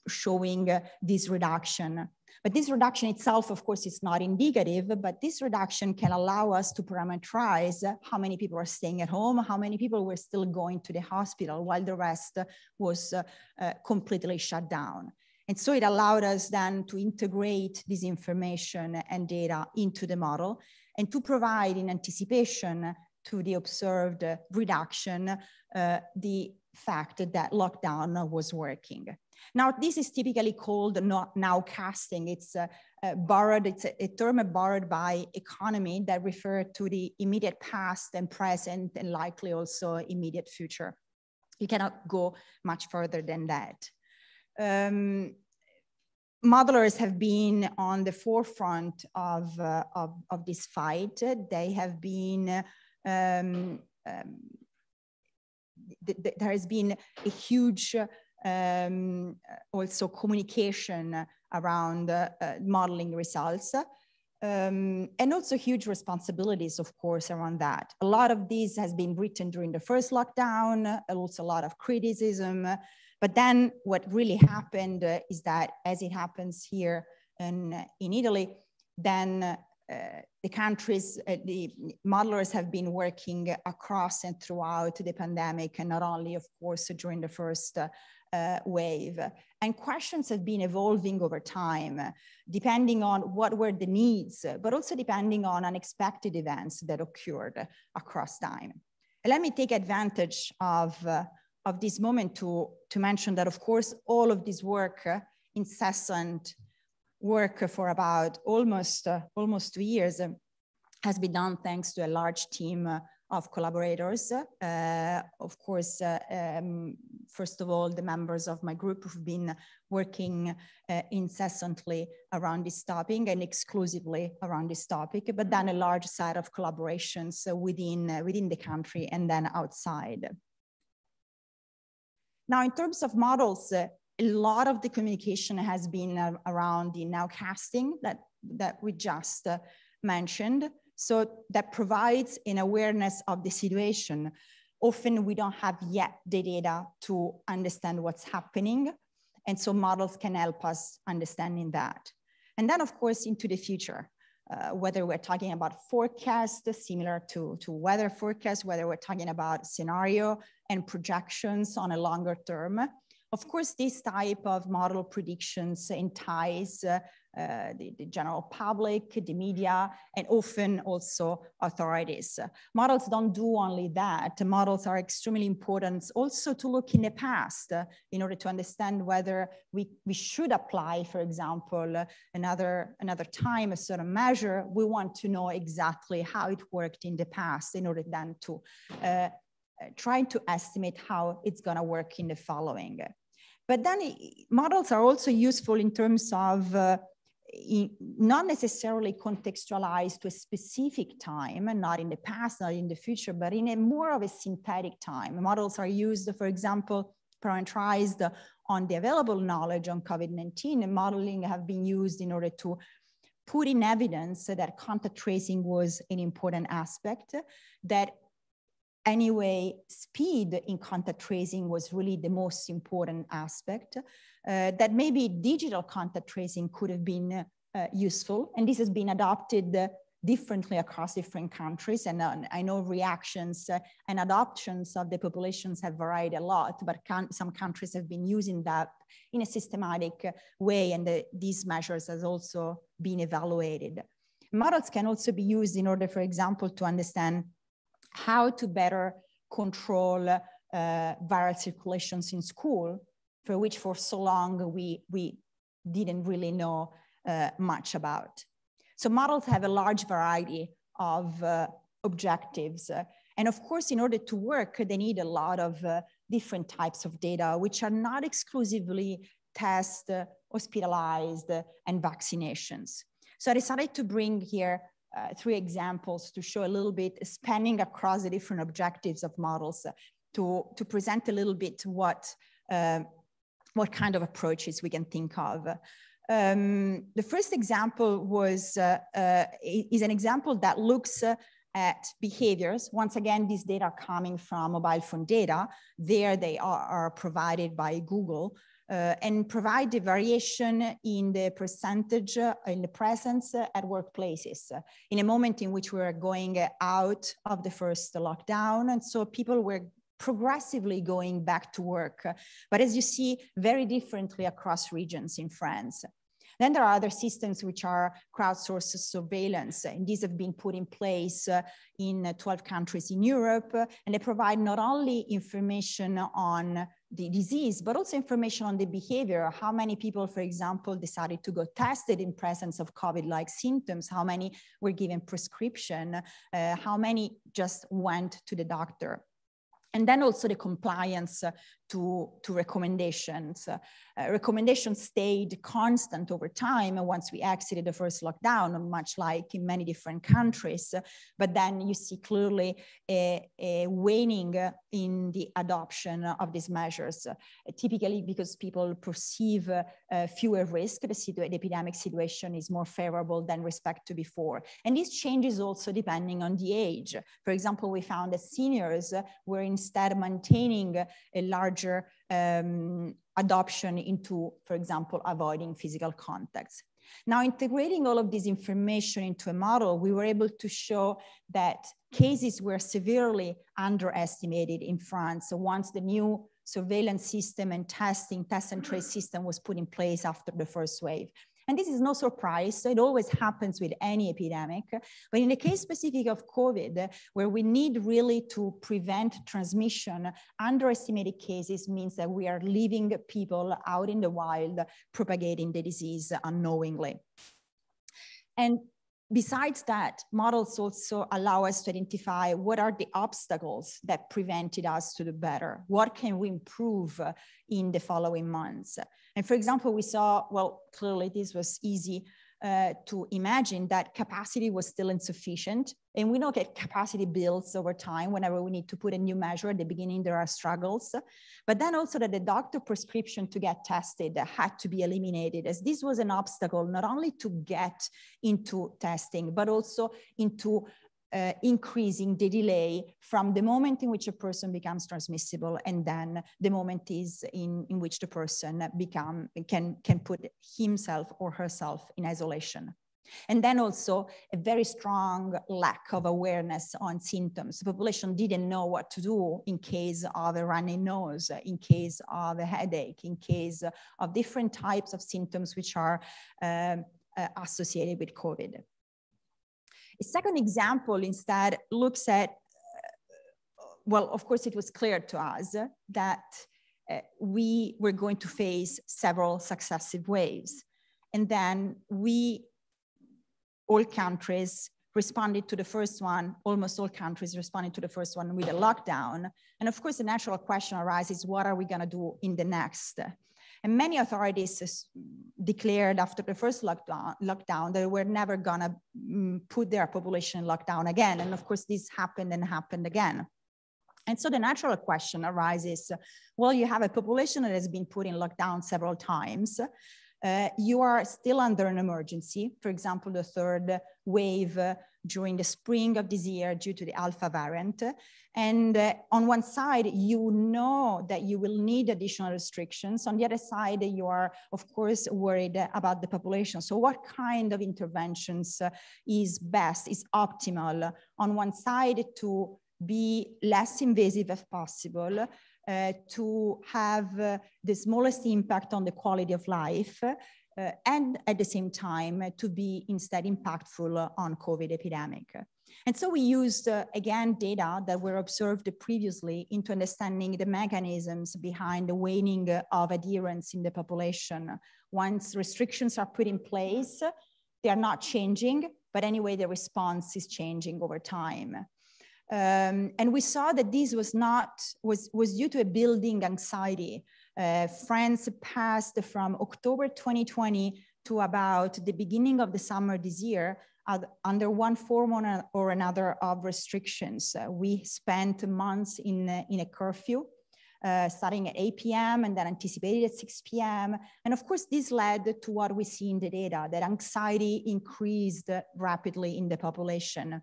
showing this reduction but this reduction itself, of course, is not indicative, but this reduction can allow us to parameterize how many people are staying at home, how many people were still going to the hospital while the rest was uh, completely shut down. And so it allowed us then to integrate this information and data into the model and to provide in anticipation to the observed reduction, uh, the fact that lockdown was working. Now, this is typically called now casting. It's a, borrowed, it's a, a, term borrowed by economy that refer to the immediate past and present and likely also immediate future. You cannot go much further than that. Um, modelers have been on the forefront of, uh, of, of, this fight. They have been um, um, th th there has been a huge um, also communication around uh, uh, modeling results. Um, and also huge responsibilities, of course, around that. A lot of this has been written during the first lockdown, also a lot of criticism. But then what really happened uh, is that as it happens here in, uh, in Italy, then uh, the countries, uh, the modelers have been working across and throughout the pandemic, and not only, of course, during the first uh, uh, wave. And questions have been evolving over time, depending on what were the needs, but also depending on unexpected events that occurred across time. And let me take advantage of, uh, of this moment to, to mention that, of course, all of this work, uh, incessant work for about almost, uh, almost two years, uh, has been done thanks to a large team uh, of collaborators. Uh, of course, uh, um, first of all, the members of my group who've been working uh, incessantly around this topic and exclusively around this topic, but then a large set of collaborations within, uh, within the country and then outside. Now, in terms of models, uh, a lot of the communication has been uh, around the nowcasting that, that we just mentioned. So that provides an awareness of the situation. Often we don't have yet the data to understand what's happening. And so models can help us understanding that. And then of course into the future, uh, whether we're talking about forecast similar to, to weather forecast, whether we're talking about scenario and projections on a longer term, of course, this type of model predictions entice uh, uh, the, the, general public, the media, and often also authorities. Models don't do only that. Models are extremely important also to look in the past uh, in order to understand whether we, we should apply, for example, uh, another, another time, a certain measure. We want to know exactly how it worked in the past in order then to uh, uh, try to estimate how it's gonna work in the following. But then models are also useful in terms of uh, not necessarily contextualized to a specific time and not in the past, not in the future, but in a more of a synthetic time. Models are used, for example, parameterized on the available knowledge on COVID-19 and modeling have been used in order to put in evidence that contact tracing was an important aspect, that Anyway, speed in contact tracing was really the most important aspect uh, that maybe digital contact tracing could have been uh, useful. And this has been adopted uh, differently across different countries. And uh, I know reactions uh, and adoptions of the populations have varied a lot, but some countries have been using that in a systematic uh, way. And the, uh, these measures has also been evaluated. Models can also be used in order, for example, to understand how to better control uh, viral circulations in school, for which for so long we, we didn't really know uh, much about. So models have a large variety of uh, objectives. Uh, and of course, in order to work, they need a lot of uh, different types of data, which are not exclusively tests, uh, hospitalized, and vaccinations. So I decided to bring here uh, three examples to show a little bit spanning across the different objectives of models uh, to, to present a little bit what, um, what kind of approaches we can think of. Um, the first example was uh, is an example that looks at behaviors. Once again, these data are coming from mobile phone data. There they are, are provided by Google. Uh, and provide the variation in the percentage uh, in the presence at workplaces in a moment in which we were going out of the first lockdown. And so people were progressively going back to work, but as you see, very differently across regions in France. Then there are other systems which are crowdsourced surveillance, and these have been put in place uh, in uh, 12 countries in Europe, and they provide not only information on the disease, but also information on the behavior. How many people, for example, decided to go tested in presence of COVID-like symptoms? How many were given prescription? Uh, how many just went to the doctor? And then also the compliance uh, to, to recommendations. Uh, uh, recommendations stayed constant over time once we exited the first lockdown, much like in many different countries. But then you see clearly a, a waning in the adoption of these measures, uh, typically because people perceive uh, fewer risk, the, situ- the epidemic situation is more favorable than respect to before. And this changes also depending on the age. For example, we found that seniors were instead maintaining a large larger um, adoption into, for example, avoiding physical contacts. Now, integrating all of this information into a model, we were able to show that cases were severely underestimated in France. So once the new surveillance system and testing, test and trace system was put in place after the first wave. And this is no surprise. It always happens with any epidemic. But in the case specific of COVID, where we need really to prevent transmission, underestimated cases means that we are leaving people out in the wild propagating the disease unknowingly. And besides that, models also allow us to identify what are the obstacles that prevented us to do better? What can we improve in the following months? And for example, we saw, well, clearly this was easy, uh, to imagine that capacity was still insufficient. And we know that capacity builds over time. Whenever we need to put a new measure at the beginning, there are struggles. But then also that the doctor prescription to get tested had to be eliminated, as this was an obstacle not only to get into testing, but also into uh, increasing the delay from the moment in which a person becomes transmissible and then the moment is in, in which the person become, can, can put himself or herself in isolation. And then also a very strong lack of awareness on symptoms. The population didn't know what to do in case of a runny nose, in case of a headache, in case of different types of symptoms which are um, uh, associated with COVID. A second example instead looks at, uh, well, of course, it was clear to us that uh, we were going to face several successive waves. And then we, all countries, responded to the first one. Almost all countries responded to the first one with a lockdown. And of course, the natural question arises, what are we going to do in the next? And many authorities declared after the first lockdown, lockdown that we're never gonna mm, put their population in lockdown again. And of course, this happened and happened again. And so the natural question arises, well, you have a population that has been put in lockdown several times. Uh, you are still under an emergency, for example, the third wave uh, during the spring of this year due to the alpha variant. And uh, on one side, you know that you will need additional restrictions. On the other side, you are, of course, worried about the population. So what kind of interventions uh, is best, is optimal? On one side, to be less invasive if possible, uh, to have uh, the smallest impact on the quality of life, uh, and at the same time uh, to be instead impactful uh, on COVID epidemic. And so we used, uh, again, data that were observed previously into understanding the mechanisms behind the waning of adherence in the population. Once restrictions are put in place, they are not changing, but anyway, the response is changing over time. Um, and we saw that this was not was was due to a building anxiety uh, France passed from October 2020 to about the beginning of the summer this year uh, under one form or another of restrictions. Uh, we spent months in, uh, in a curfew. Uh, starting at 8 p.m. and then anticipated at 6 p.m. And of course, this led to what we see in the data that anxiety increased rapidly in the population.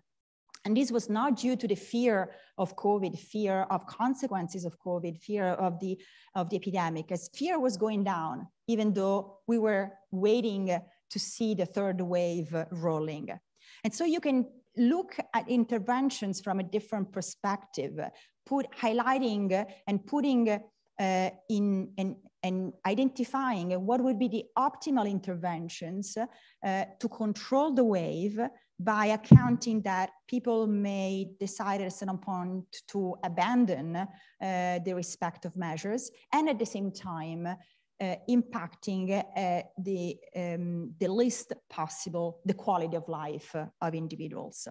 And this was not due to the fear of COVID, fear of consequences of COVID, fear of the, of the epidemic, as fear was going down, even though we were waiting to see the third wave rolling. And so you can look at interventions from a different perspective, put highlighting and putting uh, in, and identifying what would be the optimal interventions uh, to control the wave by accounting that people may decide at a certain point to abandon uh, the respective measures and at the same time uh, impacting uh, the, um, the least possible, the quality of life of individuals.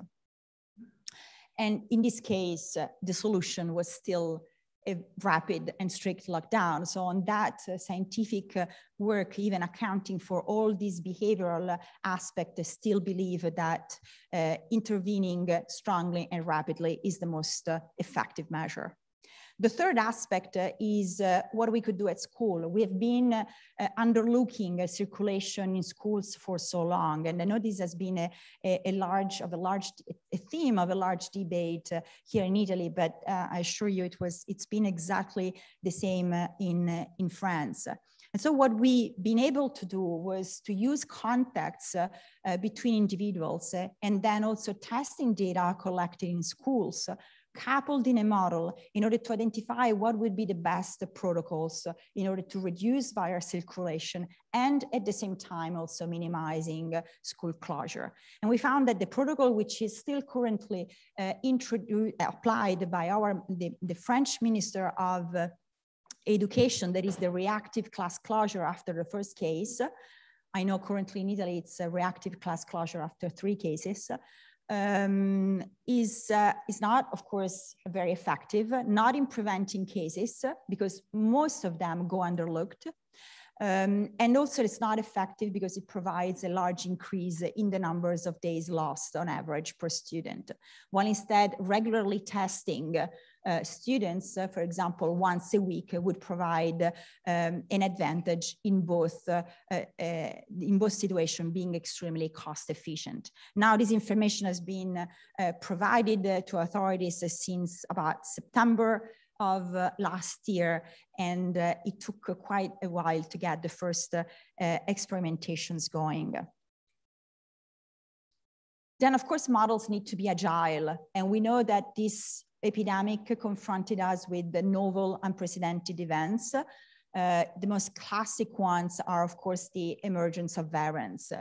And in this case, the solution was still a rapid and strict lockdown. So on that uh, scientific uh, work, even accounting for all these behavioral aspects, I still believe that uh, intervening strongly and rapidly is the most uh, effective measure. The third aspect uh, is uh, what we could do at school. We have been uh, underlooking circulation in schools for so long. And I know this has been a, a, a large of a large a theme of a large debate here in Italy, but I assure you it was, it's been exactly the same in, in France. And so what we've been able to do was to use contacts uh, uh, between individuals uh, and then also testing data collected in schools coupled in a model in order to identify what would be the best protocols in order to reduce virus circulation and at the same time also minimizing school closure. And we found that the protocol which is still currently uh, uh applied by our the, the French Minister of uh, Education, that is the reactive class closure after the first case. I know currently in Italy it's a reactive class closure after three cases um, is, uh, is not, of course, very effective, not in preventing cases, because most of them go underlooked. Um, and also it's not effective because it provides a large increase in the numbers of days lost on average per student. While instead regularly testing uh, students, uh, for example, once a week would provide um, an advantage in both, uh, uh, uh, in both situation being extremely cost efficient. Now this information has been provided to authorities since about September of uh, last year, and uh, it took uh, quite a while to get the first uh, uh, experimentations going. Then, of course, models need to be agile, and we know that this epidemic confronted us with the novel, unprecedented events. Uh, the most classic ones are, of course, the emergence of variants.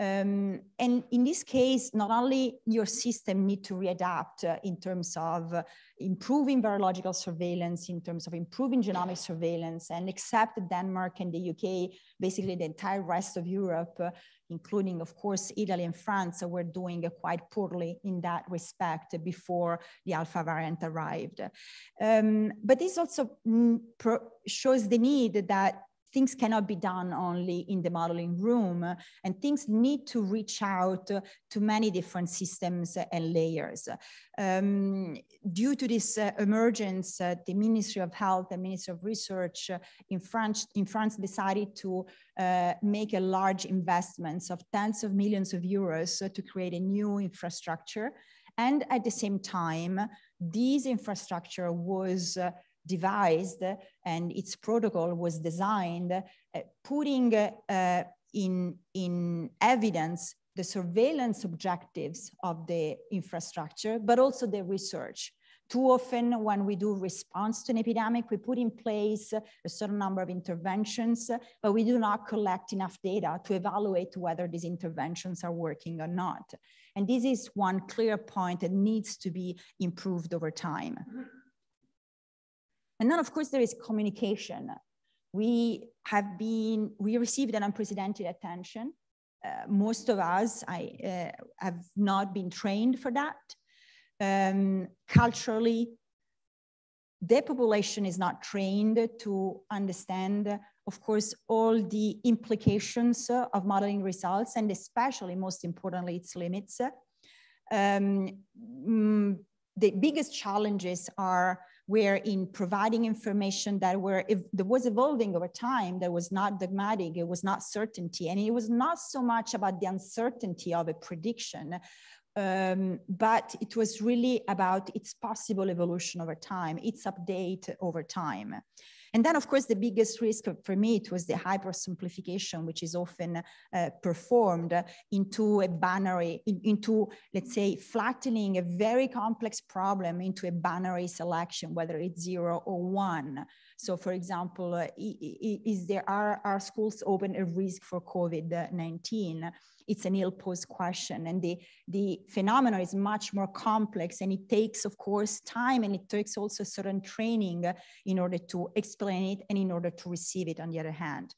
Um, and in this case, not only your system need to readapt uh, in terms of uh, improving virological surveillance, in terms of improving genomic surveillance, and except Denmark and the UK, basically the entire rest of Europe, uh, including, of course, Italy and France, were doing uh, quite poorly in that respect before the alpha variant arrived. Um, but this also mm, shows the need that things cannot be done only in the modeling room and things need to reach out to many different systems and layers. Um, due to this uh, emergence, uh, the Ministry of Health and Ministry of Research uh, in, France, in France decided to uh, make a large investments of tens of millions of euros uh, to create a new infrastructure. And at the same time, this infrastructure was uh, devised and its protocol was designed, uh, putting uh, in, in evidence the surveillance objectives of the infrastructure, but also the research. Too often when we do response to an epidemic, we put in place a certain number of interventions, but we do not collect enough data to evaluate whether these interventions are working or not. And this is one clear point that needs to be improved over time. And then, of course, there is communication. We have been, we received an unprecedented attention. Uh, most of us, I uh, have not been trained for that. Um, culturally, the population is not trained to understand, of course, all the implications of modeling results and especially, most importantly, its limits. Um, mm, the biggest challenges are where in providing information that were that was evolving over time that was not dogmatic it was not certainty and it was not so much about the uncertainty of a prediction um, but it was really about its possible evolution over time its update over time and then, of course, the biggest risk for me it was the hypersimplification, which is often uh, performed into a binary, in, into let's say flattening a very complex problem into a binary selection, whether it's zero or one. So for example, uh, is there are, are schools open at risk for COVID-19? It's an ill posed question. And the, the phenomenon is much more complex and it takes, of course, time and it takes also certain training uh, in order to explain it and in order to receive it on the other hand.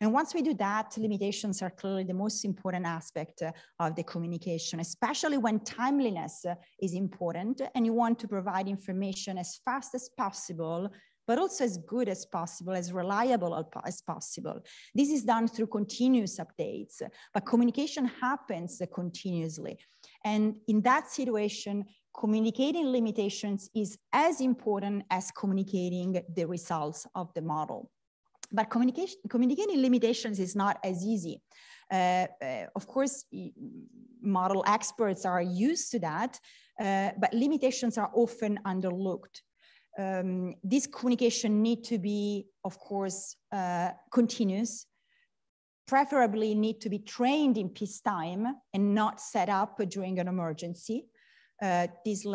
And once we do that, limitations are clearly the most important aspect uh, of the communication, especially when timeliness is important and you want to provide information as fast as possible but also as good as possible, as reliable as possible. This is done through continuous updates, but communication happens continuously. And in that situation, communicating limitations is as important as communicating the results of the model. But communication, communicating limitations is not as easy. Uh, uh, of course, model experts are used to that, uh, but limitations are often underlooked um, this communication need to be, of course, uh, continuous, preferably need to be trained in peacetime and not set up during an emergency. Uh, this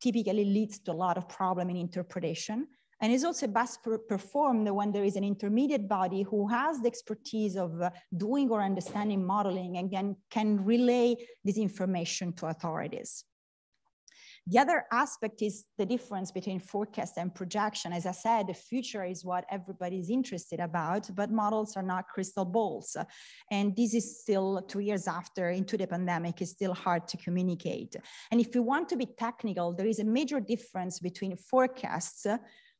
typically leads to a lot of problem in interpretation and is also best performed when there is an intermediate body who has the expertise of uh, doing or understanding modeling and can, can relay this information to authorities. The other aspect is the difference between forecast and projection. As I said, the future is what everybody's interested about, but models are not crystal balls. And this is still two years after into the pandemic is still hard to communicate. And if you want to be technical, there is a major difference between forecasts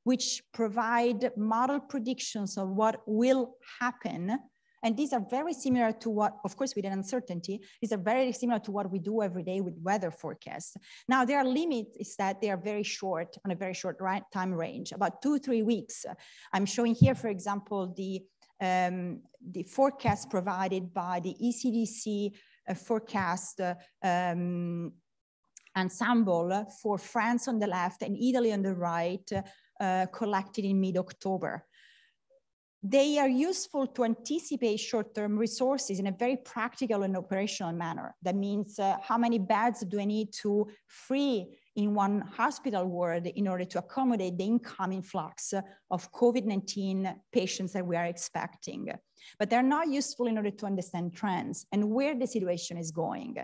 which provide model predictions of what will happen and these are very similar to what, of course, with an uncertainty, these are very similar to what we do every day with weather forecasts. Now, their limit is that they are very short on a very short time range, about two, three weeks. I'm showing here, for example, the, um, the forecast provided by the ECDC uh, forecast uh, um, ensemble for France on the left and Italy on the right, uh, collected in mid-October. They are useful to anticipate short-term resources in a very practical and operational manner. That means uh, how many beds do I need to free in one hospital ward in order to accommodate the incoming flux of COVID-19 patients that we are expecting. But they're not useful in order to understand trends and where the situation is going.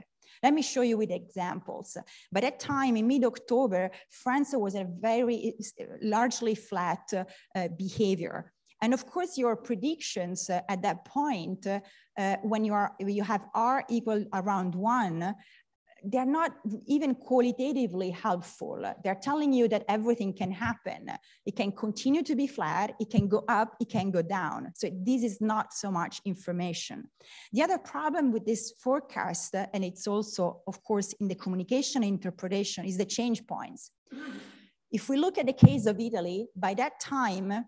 Let me show you with examples. By that time, in mid-October, France was a very largely flat uh, behavior. And of course, your predictions uh, at that point, uh, uh, when you, are, you have R equal around one, they're not even qualitatively helpful. They're telling you that everything can happen. It can continue to be flat, it can go up, it can go down. So this is not so much information. The other problem with this forecast, and it's also, of course, in the communication interpretation, is the change points. If we look at the case of Italy, by that time,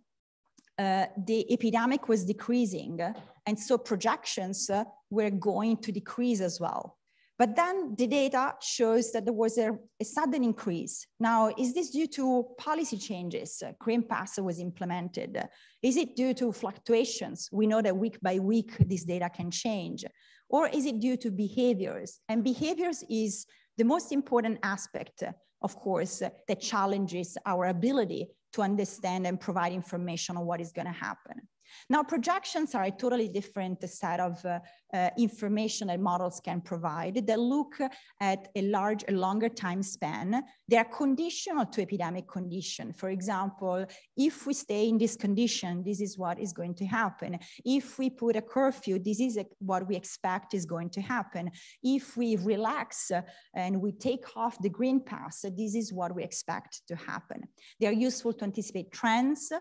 uh, the epidemic was decreasing. And so projections uh, were going to decrease as well. But then the data shows that there was a, a sudden increase. Now, is this due to policy changes? Uh, Green Pass was implemented. Is it due to fluctuations? We know that week by week, this data can change. Or is it due to behaviors? And behaviors is the most important aspect, of course, that challenges our ability to understand and provide information on what is going to happen. Now, projections are a totally different set of uh, uh, information that models can provide. They look at a large, a longer time span. They are conditional to epidemic condition. For example, if we stay in this condition, this is what is going to happen. If we put a curfew, this is a, what we expect is going to happen. If we relax and we take off the green pass, this is what we expect to happen. They are useful to anticipate trends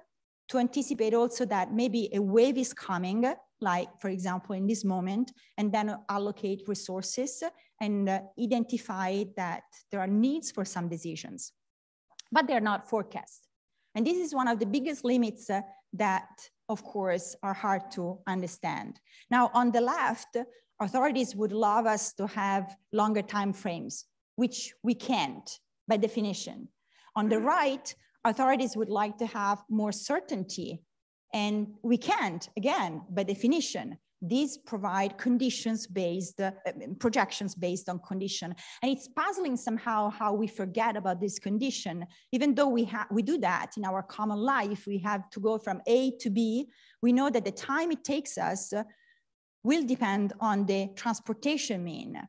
to anticipate also that maybe a wave is coming, like for example, in this moment, and then allocate resources and uh, identify that there are needs for some decisions, but they're not forecast. And this is one of the biggest limits uh, that of course are hard to understand. Now on the left, authorities would love us to have longer time frames, which we can't by definition. On the mm. right, authorities would like to have more certainty. And we can't, again, by definition. These provide conditions-based, uh, projections based on condition. And it's puzzling somehow how we forget about this condition, even though we, we do that in our common life. We have to go from A to B. We know that the time it takes us uh, will depend on the transportation mean.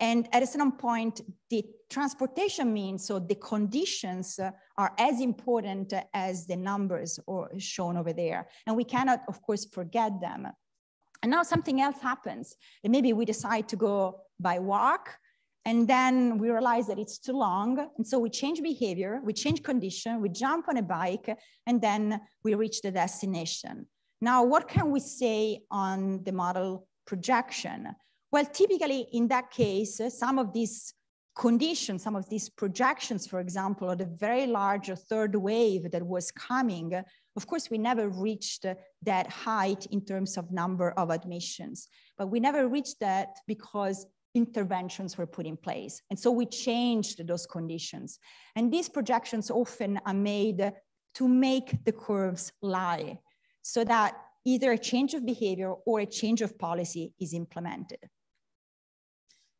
And at a certain point, the transportation means, so the conditions uh, are as important as the numbers or shown over there. And we cannot, of course, forget them. And now something else happens. And maybe we decide to go by walk, and then we realize that it's too long. And so we change behavior, we change condition, we jump on a bike, and then we reach the destination. Now, what can we say on the model projection? Well, typically in that case, some of these conditions, some of these projections, for example, of the very large third wave that was coming, of course, we never reached that height in terms of number of admissions, but we never reached that because interventions were put in place. And so we changed those conditions. And these projections often are made to make the curves lie so that either a change of behavior or a change of policy is implemented.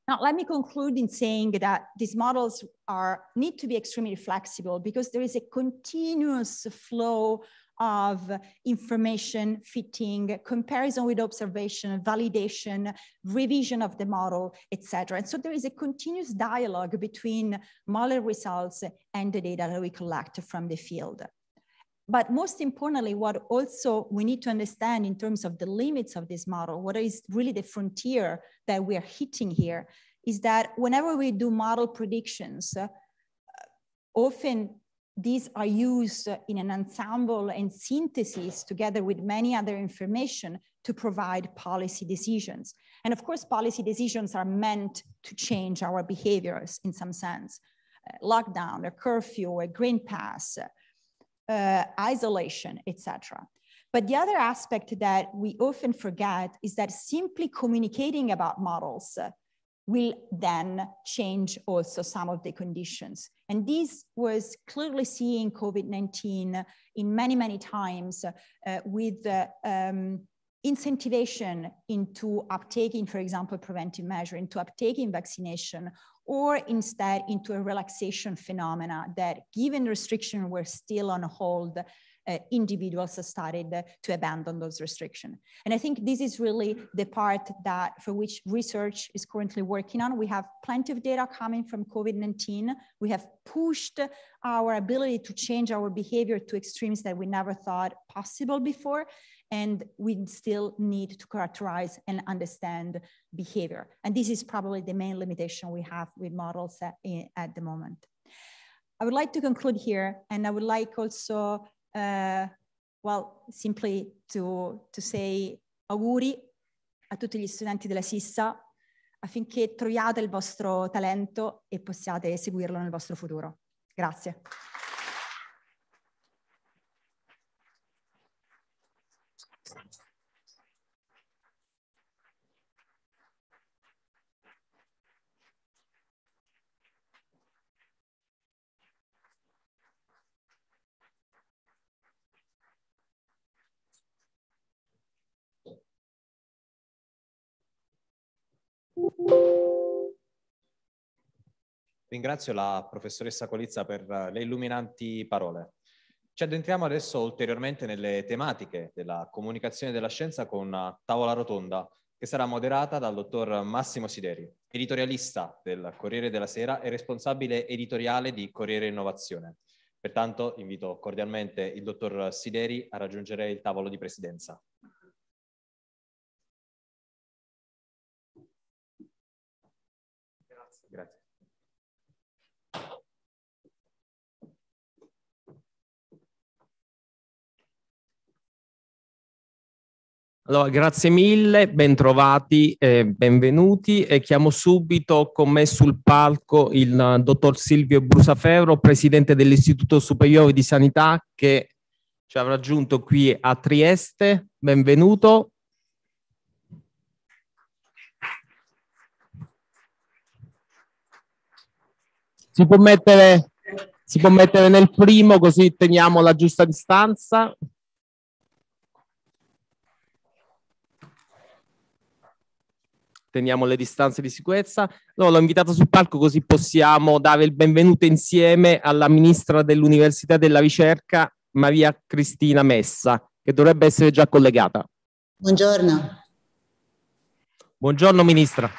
Now, let me conclude in saying that these models are, need to be extremely flexible because there is a continuous flow of information fitting, comparison with observation, validation, revision of the model, etc. And so there is a continuous dialogue between model results and the data that we collect from the field. But most importantly, what also we need to understand in terms of the limits of this model, what is really the frontier that we are hitting here, is that whenever we do model predictions, uh, often these are used in an ensemble and synthesis together with many other information to provide policy decisions. And of course, policy decisions are meant to change our behaviors in some sense. Uh, lockdown, a curfew, a green pass, uh, uh, isolation, etc. But the other aspect that we often forget is that simply communicating about models will then change also some of the conditions. And this was clearly seen COVID-19 in many, many times uh, with the um, incentivation into uptaking, for example, preventive measure, into uptaking vaccination or instead into a relaxation phenomena that given restriction were still on hold, uh, individuals started to abandon those restrictions. And I think this is really the part that for which research is currently working on. We have plenty of data coming from COVID-19. We have pushed our ability to change our behavior to extremes that we never thought possible before and we still need to characterize and understand behavior. And this is probably the main limitation we have with models at, at the moment. I would like to conclude here, and I would like also, uh, well, simply to, to say auguri a tutti gli studenti della SISSA affinché troviate il vostro talento e possiate seguirlo nel vostro futuro. Grazie.
Ringrazio la professoressa Colizza per eh, le illuminanti parole. Ci addentriamo adesso ulteriormente nelle tematiche della comunicazione della scienza con una eh, tavola rotonda che sarà moderata dal dottor Massimo Sideri, editorialista del Corriere della Sera e responsabile editoriale di Corriere Innovazione. Pertanto invito cordialmente il dottor Sideri a raggiungere il tavolo di presidenza.
Allora,
grazie mille, bentrovati e benvenuti. E chiamo subito con me sul palco il eh, dottor Silvio Brusafero, presidente dell'Istituto Superiore di Sanità, che ci ha raggiunto qui a Trieste. Benvenuto. Si può mettere, si può mettere nel primo, così teniamo la giusta distanza. teniamo le distanze di sicurezza. No, l'ho invitata sul palco così possiamo dare il benvenuto insieme alla ministra dell'Università della Ricerca, Maria Cristina Messa, che dovrebbe essere già collegata.
Buongiorno.
Buongiorno ministra.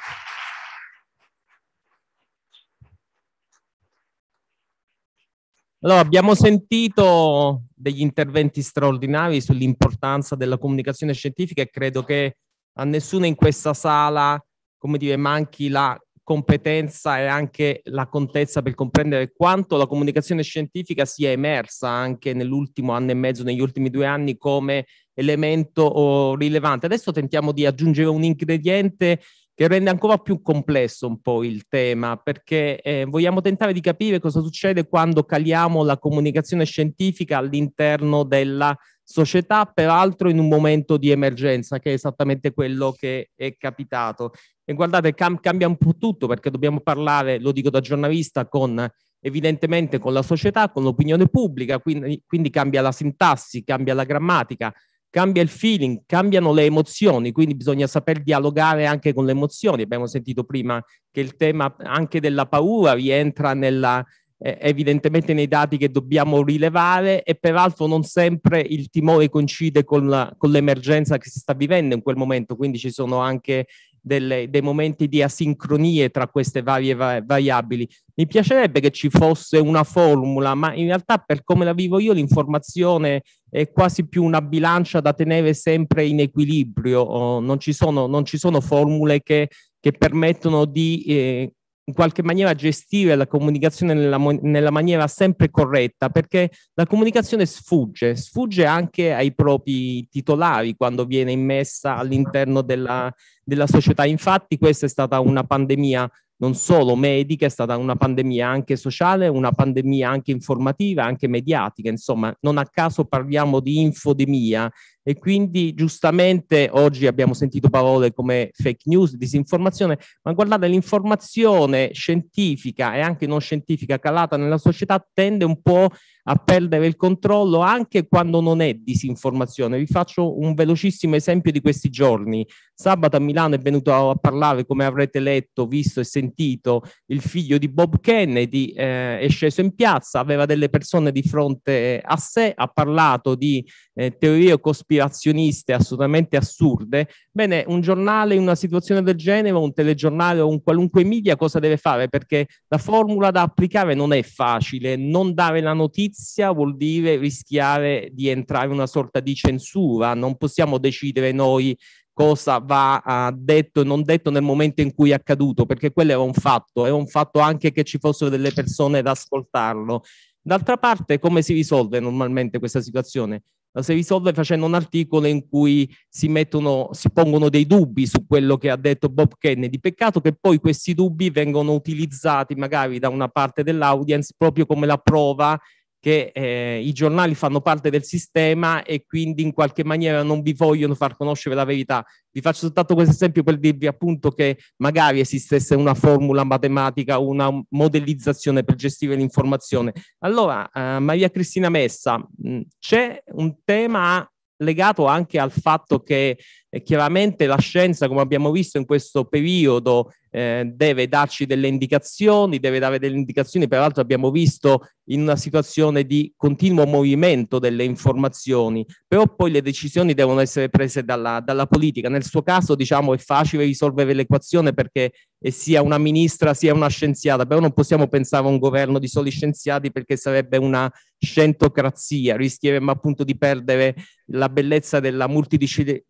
Allora, abbiamo sentito degli interventi straordinari sull'importanza della comunicazione scientifica e credo che a nessuno in questa sala, come dire, manchi la competenza e anche la contezza per comprendere quanto la comunicazione scientifica sia emersa anche nell'ultimo anno e mezzo, negli ultimi due anni, come elemento rilevante. Adesso tentiamo di aggiungere un ingrediente che rende ancora più complesso un po' il tema, perché eh, vogliamo tentare di capire cosa succede quando caliamo la comunicazione scientifica all'interno della società, peraltro in un momento di emergenza, che è esattamente quello che è capitato. E guardate, cam- cambia un po' tutto perché dobbiamo parlare, lo dico da giornalista, con evidentemente con la società, con l'opinione pubblica, quindi, quindi cambia la sintassi, cambia la grammatica, cambia il feeling, cambiano le emozioni, quindi bisogna saper dialogare anche con le emozioni. Abbiamo sentito prima che il tema anche della paura rientra nella, eh, evidentemente nei dati che dobbiamo rilevare e peraltro non sempre il timore coincide con, la, con l'emergenza che si sta vivendo in quel momento, quindi ci sono anche delle, dei momenti di asincronie tra queste varie variabili. Mi piacerebbe che ci fosse una formula, ma in realtà per come la vivo io l'informazione è quasi più una bilancia da tenere sempre in equilibrio, oh, non, ci sono, non ci sono formule che che permettono di eh, in qualche maniera gestire la comunicazione nella, nella, maniera sempre corretta, perché la comunicazione sfugge, sfugge anche ai propri titolari quando viene immessa all'interno della, della società. Infatti questa è stata una pandemia non solo medica, è stata una pandemia anche sociale, una pandemia anche informativa, anche mediatica, insomma, non a caso parliamo di infodemia, e quindi giustamente oggi abbiamo sentito parole come fake news, disinformazione, ma guardate l'informazione scientifica e anche non scientifica calata nella società tende un po' a perdere il controllo anche quando non è disinformazione. Vi faccio un velocissimo esempio di questi giorni. Sabato a Milano è venuto a parlare, come avrete letto, visto e sentito, il figlio di Bob Kennedy, eh, è sceso in piazza, aveva delle persone di fronte eh, a sé, ha parlato di eh, teorie cospirative cospirazioniste assolutamente assurde, bene, un giornale in una situazione del genere, un telegiornale o un qualunque media cosa deve fare? Perché la formula da applicare non è facile, non dare la notizia vuol dire rischiare di entrare in una sorta di censura, non possiamo decidere noi cosa va ah, detto e non detto nel momento in cui è accaduto, perché quello era un fatto, era un fatto anche che ci fossero delle persone ad ascoltarlo. D'altra parte, come si risolve normalmente questa situazione? si risolve facendo un articolo in cui si, mettono, si pongono dei dubbi su quello che ha detto Bob Kennedy. Peccato che poi questi dubbi vengono utilizzati magari da una parte dell'audience proprio come la prova che eh, i giornali fanno parte del sistema e quindi in qualche maniera non vi vogliono far conoscere la verità. Vi faccio soltanto questo esempio per dirvi appunto che magari esistesse una formula matematica, una modellizzazione per gestire l'informazione. Allora, eh, Maria Cristina Messa, mh, c'è un tema legato anche al fatto che e chiaramente la scienza, come abbiamo visto in questo periodo, eh, deve darci delle indicazioni, deve dare delle indicazioni, peraltro abbiamo visto in una situazione di continuo movimento delle informazioni, però poi le decisioni devono essere prese dalla, dalla politica. Nel suo caso, diciamo, è facile risolvere l'equazione perché sia una ministra sia una scienziata, però non possiamo pensare a un governo di soli scienziati perché sarebbe una scientocrazia, rischieremmo appunto di perdere la bellezza della multidisciplinarietà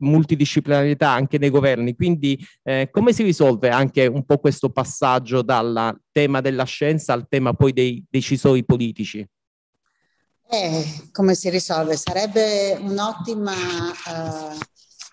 interdisciplinarità anche nei governi. Quindi eh, come si risolve anche un po' questo passaggio dal tema della scienza al tema poi dei decisori politici?
Eh,
come si risolve? Sarebbe un'ottima eh,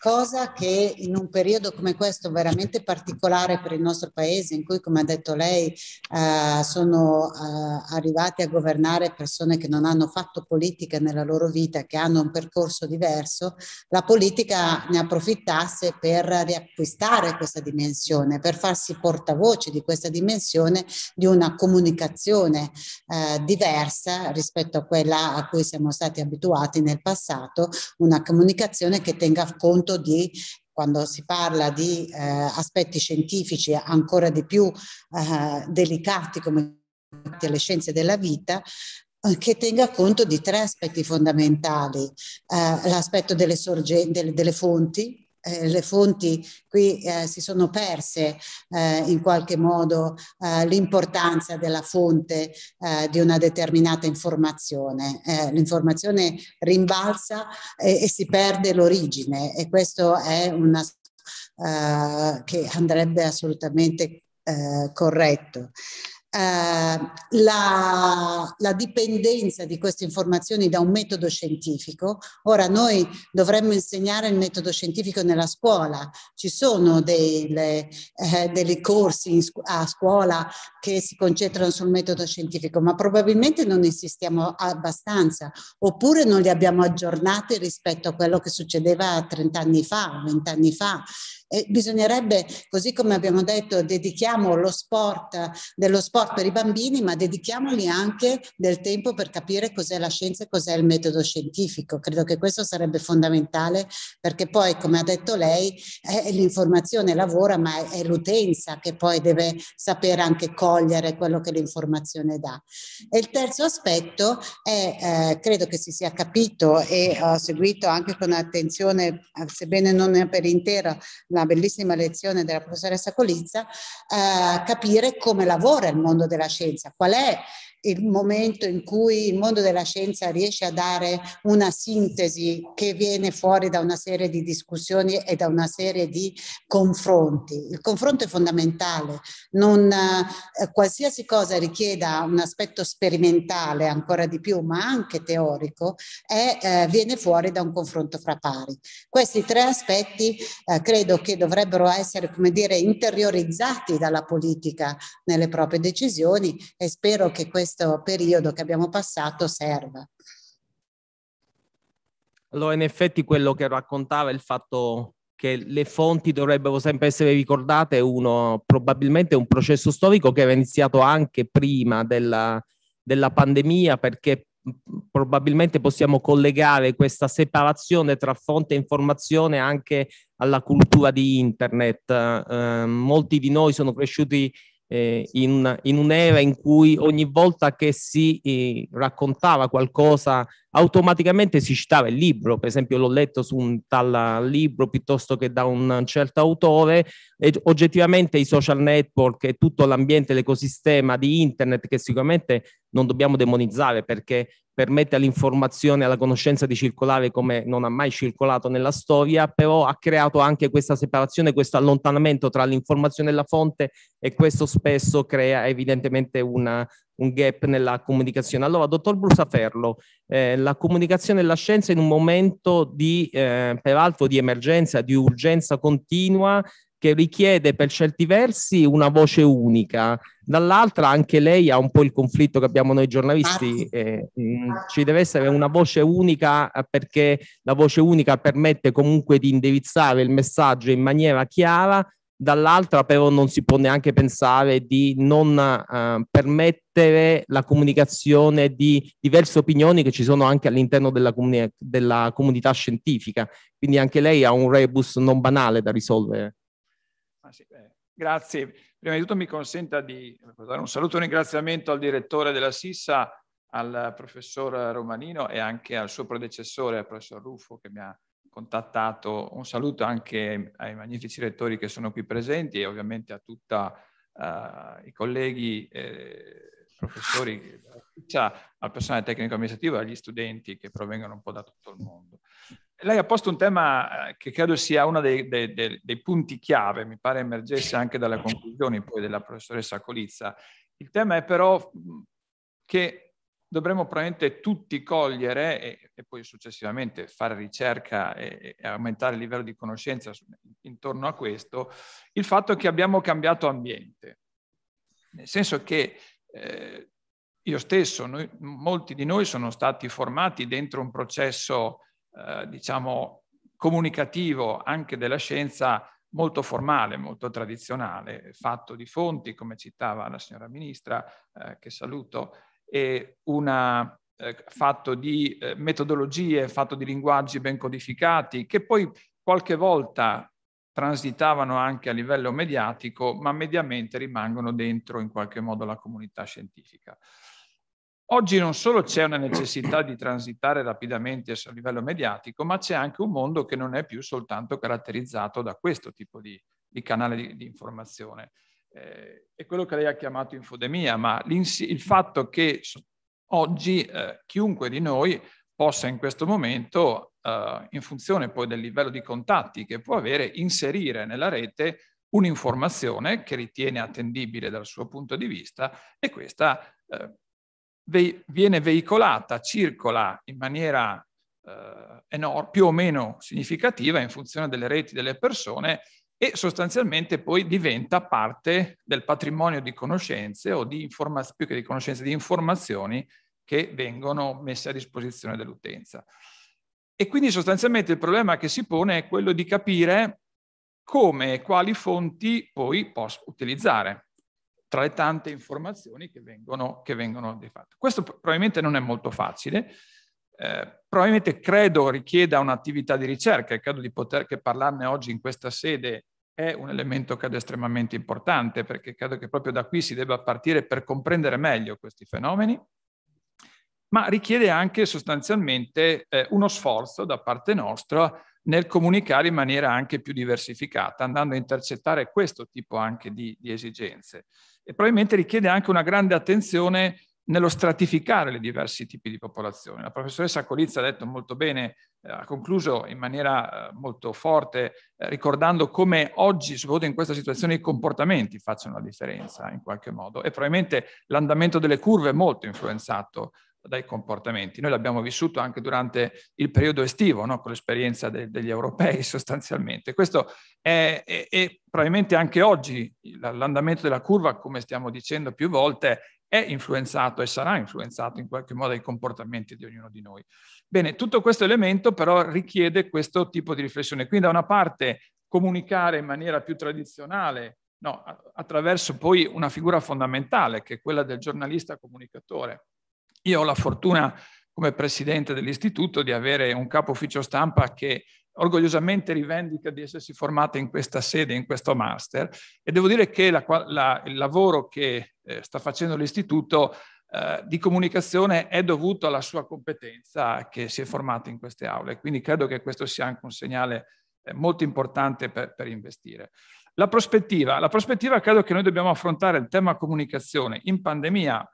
cosa che in un periodo come questo veramente particolare per il nostro paese, in cui come ha detto lei eh, sono eh, arrivati a governare persone che non hanno fatto politica nella loro vita, che hanno un percorso diverso, la politica ne approfittasse per riacquistare questa dimensione, per farsi portavoce di questa dimensione di una comunicazione eh, diversa rispetto a quella a cui siamo stati abituati nel passato, una comunicazione che tenga conto di quando si parla di eh, aspetti scientifici ancora di più eh, delicati come le scienze della vita, eh, che tenga conto di tre aspetti fondamentali, eh, l'aspetto delle, delle, delle, fonti, eh, le fonti qui eh, si sono perse eh, in qualche modo eh, l'importanza della fonte eh, di una determinata informazione. Eh, l'informazione rimbalza e, e si perde l'origine e questo è un una che andrebbe assolutamente corretto. Eh, la, la dipendenza di queste informazioni da un metodo scientifico. Ora noi dovremmo insegnare il metodo scientifico nella scuola, ci sono delle, eh, dei corsi scu a scuola che si concentrano sul metodo scientifico, ma probabilmente non insistiamo abbastanza oppure non li abbiamo aggiornati rispetto a quello che succedeva 30 anni fa, 20 anni fa. E bisognerebbe, così come abbiamo detto, dedichiamo lo sport, dello sport per i bambini, ma dedichiamoli anche del tempo per capire cos'è la scienza e cos'è il metodo scientifico. Credo che questo sarebbe fondamentale perché poi, come ha detto lei, l'informazione lavora, ma è l'utenza che poi deve sapere anche cogliere quello che l'informazione dà. E il terzo aspetto è, eh, credo che si sia capito e ho seguito anche con attenzione, eh, sebbene non per intero, una bellissima lezione della professoressa Colizza, eh, capire come lavora il mondo della scienza, qual è il momento in cui il mondo della scienza riesce a dare una sintesi che viene fuori da una serie di discussioni e da una serie di confronti. Il confronto è fondamentale, non, eh, qualsiasi cosa richieda un aspetto sperimentale ancora di più, ma anche teorico, è, eh, viene fuori da un confronto fra pari. Questi tre aspetti eh, credo che dovrebbero essere, come dire, interiorizzati dalla politica nelle proprie decisioni e spero che questo questo periodo che abbiamo passato serva.
Allora, in effetti quello che raccontava il fatto che le fonti dovrebbero sempre essere ricordate, uno probabilmente un processo storico che era iniziato anche prima della, della pandemia, perché mm, probabilmente possiamo collegare questa separazione tra fonte e informazione anche alla cultura di internet. Eh, molti di noi sono cresciuti eh, in, in, un'era in cui ogni volta che si eh, raccontava qualcosa automaticamente si citava il libro, per esempio l'ho letto su un tal libro piuttosto che da un certo autore e oggettivamente i social network e tutto l'ambiente, l'ecosistema di internet che sicuramente non dobbiamo demonizzare perché permette all'informazione, alla conoscenza di circolare come non ha mai circolato nella storia, però ha creato anche questa separazione, questo allontanamento tra l'informazione e la fonte e questo spesso crea evidentemente una, un gap nella comunicazione. Allora, dottor Brusaferlo, eh, la comunicazione e la scienza in un momento di, eh, peraltro, di emergenza, di urgenza continua, che richiede per certi versi una voce unica dall'altra anche lei ha un po' il conflitto che abbiamo noi giornalisti, ah. eh, mm, ci deve essere una voce unica eh, perché la voce unica permette comunque di indirizzare il messaggio in maniera chiara, dall'altra però non si può neanche pensare di non eh, permettere la comunicazione di diverse opinioni che ci sono anche all'interno della, comuni- della comunità scientifica, quindi anche lei ha un rebus non banale da risolvere.
Ah, sì, eh, grazie. Prima di tutto mi consenta di eh, dare un saluto e un ringraziamento al direttore della Sissa, al professor Romanino e anche al suo predecessore, al professor Ruffo, che mi ha contattato. Un saluto anche ai magnifici rettori che sono qui presenti e ovviamente a tutti uh, eh, i colleghi, eh, professori, al personale tecnico amministrativo e agli studenti che provengono un po' da tutto il mondo lei ha posto un tema eh, che credo sia uno dei, dei, dei, dei, punti chiave, mi pare emergesse anche dalle conclusioni poi della professoressa Colizza. Il tema è però che dovremmo probabilmente tutti cogliere e, e poi successivamente fare ricerca e, e, aumentare il livello di conoscenza intorno a questo, il fatto che abbiamo cambiato ambiente. Nel senso che eh, io stesso, noi, molti di noi sono stati formati dentro un processo eh, diciamo, comunicativo anche della scienza molto formale, molto tradizionale, fatto di fonti, come citava la signora Ministra, eh, che saluto, e una, eh, fatto di eh, metodologie, fatto di linguaggi ben codificati, che poi qualche volta transitavano anche a livello mediatico, ma mediamente rimangono dentro in qualche modo la comunità scientifica. Oggi non solo c'è una necessità di transitare rapidamente a livello mediatico, ma c'è anche un mondo che non è più soltanto caratterizzato da questo tipo di, di canale di, di informazione. Eh, è quello che lei ha chiamato infodemia, ma il fatto che oggi eh, chiunque di noi possa in questo momento, eh, in funzione poi del livello di contatti che può avere, inserire nella rete un'informazione che ritiene attendibile dal suo punto di vista e questa eh, ve viene veicolata, circola in maniera eh, più o meno significativa in funzione delle reti delle persone e sostanzialmente poi diventa parte del patrimonio di conoscenze o di informazioni, più che di conoscenze, di informazioni che vengono messe a disposizione dell'utenza. E quindi sostanzialmente il problema che si pone è quello di capire come e quali fonti poi posso utilizzare tra le tante informazioni che vengono, che vengono di fatto. Questo probabilmente non è molto facile, eh, probabilmente credo richieda un'attività di ricerca e credo di poter che parlarne oggi in questa sede è un elemento che è estremamente importante perché credo che proprio da qui si debba partire per comprendere meglio questi fenomeni, ma richiede anche sostanzialmente eh, uno sforzo da parte nostra nel comunicare in maniera anche più diversificata, andando a intercettare questo tipo anche di, di esigenze. E probabilmente richiede anche una grande attenzione nello stratificare le diversi tipi di popolazione. La professoressa Colizza ha detto molto bene, eh, ha concluso in maniera eh, molto forte, eh, ricordando come oggi, soprattutto in questa situazione, i comportamenti facciano la differenza in qualche modo e probabilmente l'andamento delle curve è molto influenzato dai comportamenti. Noi l'abbiamo vissuto anche durante il periodo estivo, no? con l'esperienza de- degli europei sostanzialmente. Questo è, è, è probabilmente anche oggi l'andamento della curva, come stiamo dicendo più volte, è influenzato e sarà influenzato in qualche modo dai comportamenti di ognuno di noi. Bene, tutto questo elemento però richiede questo tipo di riflessione. Quindi da una parte comunicare in maniera più tradizionale, no, attraverso poi una figura fondamentale che è quella del giornalista comunicatore, io ho la fortuna come presidente dell'istituto di avere un capo ufficio stampa che orgogliosamente rivendica di essersi formata in questa sede, in questo master e devo dire che la, la, il lavoro che eh, sta facendo l'istituto eh, di comunicazione è dovuto alla sua competenza che si è formata in queste aule, quindi credo che questo sia anche un segnale eh, molto importante per, per investire. La prospettiva, la prospettiva credo che noi dobbiamo affrontare il tema comunicazione in pandemia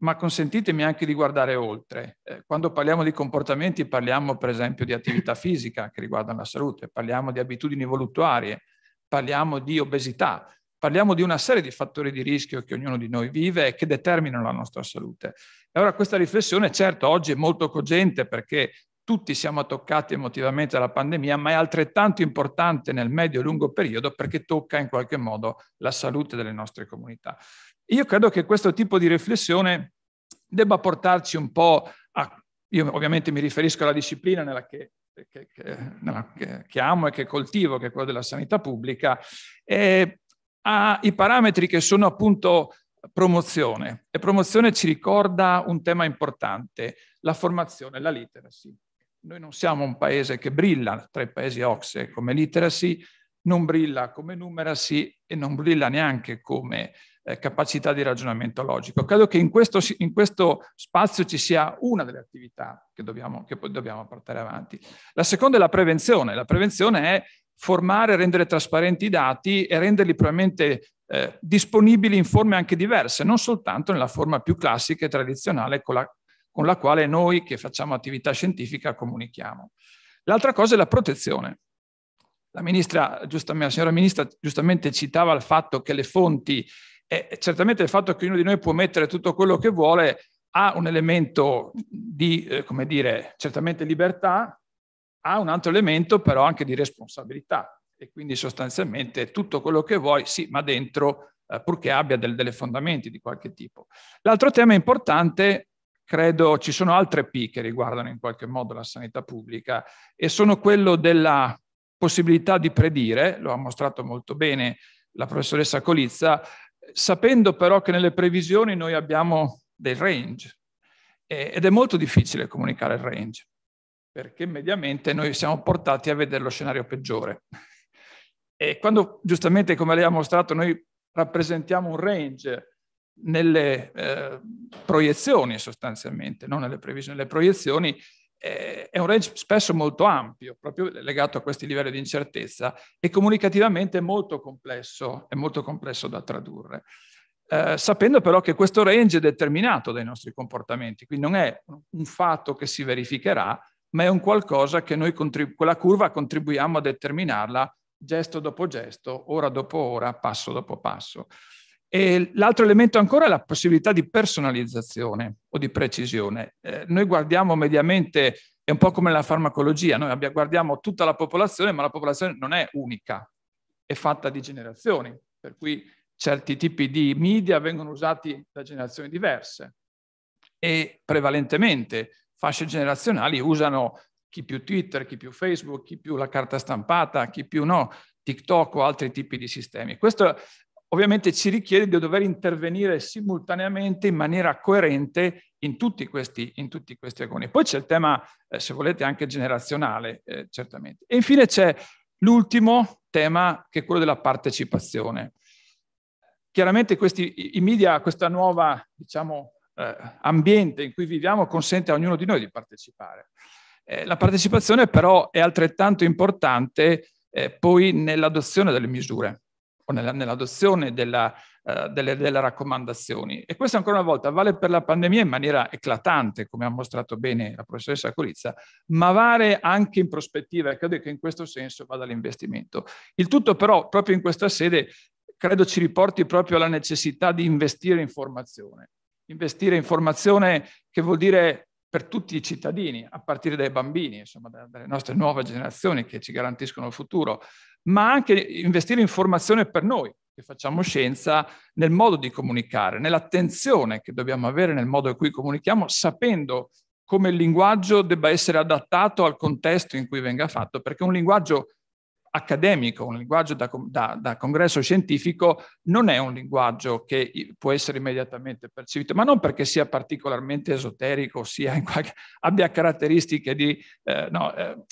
ma consentitemi anche di guardare oltre. Eh, quando parliamo di comportamenti parliamo per esempio di attività fisica che riguarda la salute, parliamo di abitudini voluttuarie, parliamo di obesità, parliamo di una serie di fattori di rischio che ognuno di noi vive e che determinano la nostra salute. E ora questa riflessione certo oggi è molto cogente perché tutti siamo toccati emotivamente dalla pandemia, ma è altrettanto importante nel medio e lungo periodo perché tocca in qualche modo la salute delle nostre comunità. Io credo che questo tipo di riflessione debba portarci un po' a... Io ovviamente mi riferisco alla disciplina nella che, che, che, nella che amo e che coltivo, che è quella della sanità pubblica, e ai parametri che sono appunto promozione. E promozione ci ricorda un tema importante, la formazione, la literacy. Noi non siamo un paese che brilla tra i paesi OXE come literacy, non brilla come numeracy e non brilla neanche come eh, capacità di ragionamento logico. Credo che in questo, in questo, spazio ci sia una delle attività che dobbiamo, che dobbiamo portare avanti. La seconda è la prevenzione. La prevenzione è formare, rendere trasparenti i dati e renderli probabilmente eh, disponibili in forme anche diverse, non soltanto nella forma più classica e tradizionale con la, con la quale noi che facciamo attività scientifica comunichiamo. L'altra cosa è la protezione. La, ministra, la signora ministra giustamente citava il fatto che le fonti e certamente il fatto che ognuno di noi può mettere tutto quello che vuole ha un elemento di, eh, come dire, certamente libertà, ha un altro elemento però anche di responsabilità e quindi sostanzialmente tutto quello che vuoi, sì, ma dentro eh, purché abbia del, delle fondamenti di qualche tipo. L'altro tema importante, credo ci sono altre P che riguardano in qualche modo la sanità pubblica e sono quello della possibilità di predire, lo ha mostrato molto bene la professoressa Colizza, sapendo però che nelle previsioni noi abbiamo dei range ed è molto difficile comunicare il range perché mediamente noi siamo portati a vedere lo scenario peggiore. E quando giustamente, come lei ha mostrato, noi rappresentiamo un range nelle eh, proiezioni sostanzialmente, non nelle previsioni, le proiezioni è un range spesso molto ampio, proprio legato a questi livelli di incertezza e comunicativamente molto complesso, è molto complesso da tradurre. Eh, sapendo però che questo range è determinato dai nostri comportamenti, quindi non è un fatto che si verificherà, ma è un qualcosa che noi, contribu- quella curva, contribuiamo a determinarla gesto dopo gesto, ora dopo ora, passo dopo passo. E l'altro elemento ancora è la possibilità di personalizzazione o di precisione. Eh, noi guardiamo mediamente, è un po' come la farmacologia, noi abbia, guardiamo tutta la popolazione, ma la popolazione non è unica, è fatta di generazioni, per cui certi tipi di media vengono usati da generazioni diverse e prevalentemente fasce generazionali usano chi più Twitter, chi più Facebook, chi più la carta stampata, chi più no, TikTok o altri tipi di sistemi. Questo ovviamente ci richiede di dover intervenire simultaneamente in maniera coerente in tutti questi, in tutti questi agoni. Poi c'è il tema, eh, se volete, anche generazionale, eh, certamente. E infine c'è l'ultimo tema, che è quello della partecipazione. Chiaramente questi, i media, questa nuova, diciamo, eh, ambiente in cui viviamo consente a ognuno di noi di partecipare. Eh, la partecipazione però è altrettanto importante eh, poi nell'adozione delle misure o nella, nell'adozione della, eh, delle, delle, raccomandazioni. E questo ancora una volta vale per la pandemia in maniera eclatante, come ha mostrato bene la professoressa Colizza, ma vale anche in prospettiva e credo che in questo senso vada l'investimento. Il tutto però proprio in questa sede credo ci riporti proprio alla necessità di investire in formazione. Investire in formazione che vuol dire per tutti i cittadini, a partire dai bambini, insomma, dalle nostre nuove generazioni che ci garantiscono il futuro, ma anche investire in formazione per noi che facciamo scienza, nel modo di comunicare, nell'attenzione che dobbiamo avere nel modo in cui comunichiamo, sapendo come il linguaggio debba essere adattato al contesto in cui venga fatto, perché un linguaggio accademico, un linguaggio da, da, da, congresso scientifico, non è un linguaggio che può essere immediatamente percepito, ma non perché sia particolarmente esoterico, sia qualche, abbia caratteristiche di eh, no, eh,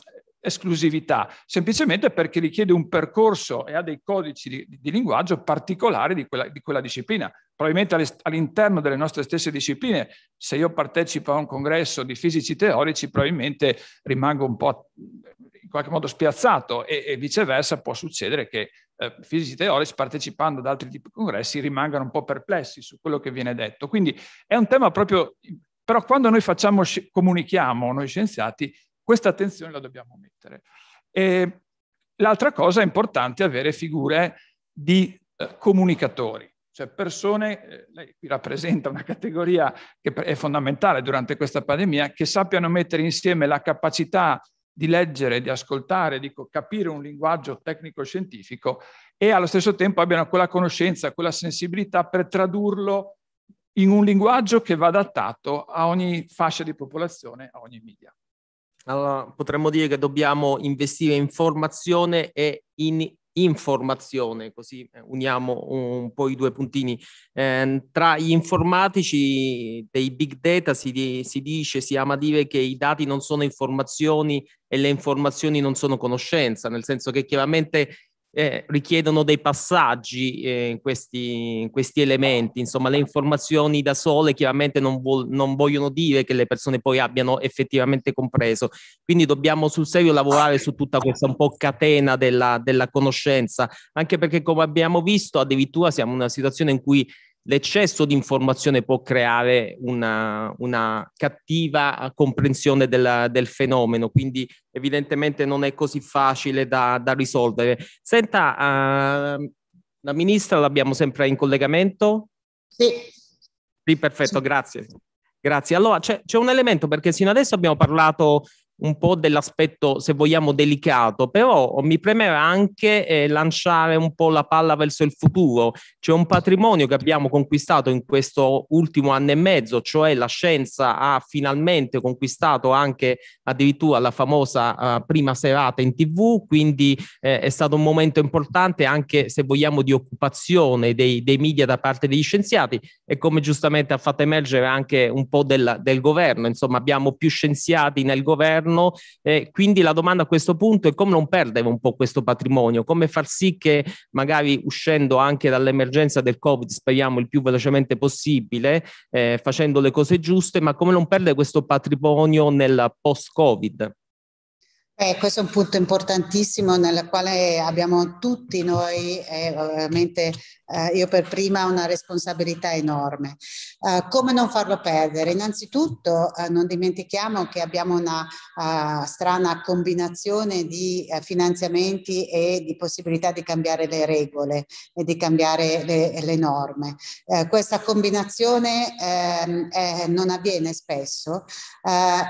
esclusività, semplicemente perché richiede un percorso e ha dei codici di, di linguaggio particolari di quella, di quella disciplina. Probabilmente all'interno delle nostre stesse discipline, se io partecipo a un congresso di fisici teorici, probabilmente rimango un po' in qualche modo spiazzato e, e viceversa può succedere che eh, fisici teorici partecipando ad altri tipi di congressi rimangano un po' perplessi su quello che viene detto. Quindi è un tema proprio però quando noi facciamo, comunichiamo noi scienziati, questa attenzione la dobbiamo mettere. E l'altra cosa importante è avere figure di eh, comunicatori, cioè persone, eh, lei qui rappresenta una categoria che è fondamentale durante questa pandemia, che sappiano mettere insieme la capacità di leggere, di ascoltare, di capire un linguaggio tecnico-scientifico e allo stesso tempo abbiano quella conoscenza, quella sensibilità per tradurlo
in un linguaggio che va adattato a ogni fascia di popolazione, a ogni media allora, potremmo dire che dobbiamo investire in formazione e in informazione, così eh, uniamo un po' i due puntini. Eh, tra gli informatici dei big data si, si, dice, si ama dire che i dati non sono informazioni e le informazioni non sono conoscenza, nel senso che chiaramente eh, richiedono dei passaggi eh, in, questi, in, questi, elementi, insomma le informazioni da sole chiaramente non, vo- non, vogliono dire che le persone poi abbiano effettivamente compreso, quindi dobbiamo sul serio lavorare su tutta questa un po' catena della, della conoscenza, anche perché come abbiamo visto addirittura siamo in una situazione in cui l'eccesso di informazione può creare una, una cattiva comprensione della, del fenomeno, quindi evidentemente non è così facile da, da risolvere. Senta, uh, la ministra l'abbiamo sempre in collegamento? Sì. Sì, perfetto, sì. grazie. Grazie. Allora c'è, c'è, un elemento perché sino adesso abbiamo parlato un po' dell'aspetto, se vogliamo, delicato, però mi premeva anche eh, lanciare un po' la palla verso il futuro. C'è un patrimonio che abbiamo conquistato in questo ultimo anno e mezzo, cioè la scienza ha finalmente conquistato anche addirittura la famosa eh, prima serata in tv, quindi eh, è stato un momento importante anche, se vogliamo, di occupazione dei, dei, media da parte degli scienziati e come giustamente ha fatto emergere anche un po' del, del governo, insomma abbiamo più scienziati nel governo esterno. Eh, quindi la domanda a questo punto è come non perdere un po' questo patrimonio, come far sì che magari uscendo anche dall'emergenza del Covid, speriamo il più velocemente possibile, eh, facendo le cose giuste, ma come non perdere questo patrimonio nel post-Covid?
Eh, questo è un punto importantissimo nel quale abbiamo tutti noi, eh, ovviamente eh, io per prima, una responsabilità enorme. Eh, come non farlo perdere? Innanzitutto eh, non dimentichiamo che abbiamo una eh, strana combinazione di finanziamenti e di possibilità di cambiare le regole e di cambiare le, le norme. questa combinazione ehm, non avviene spesso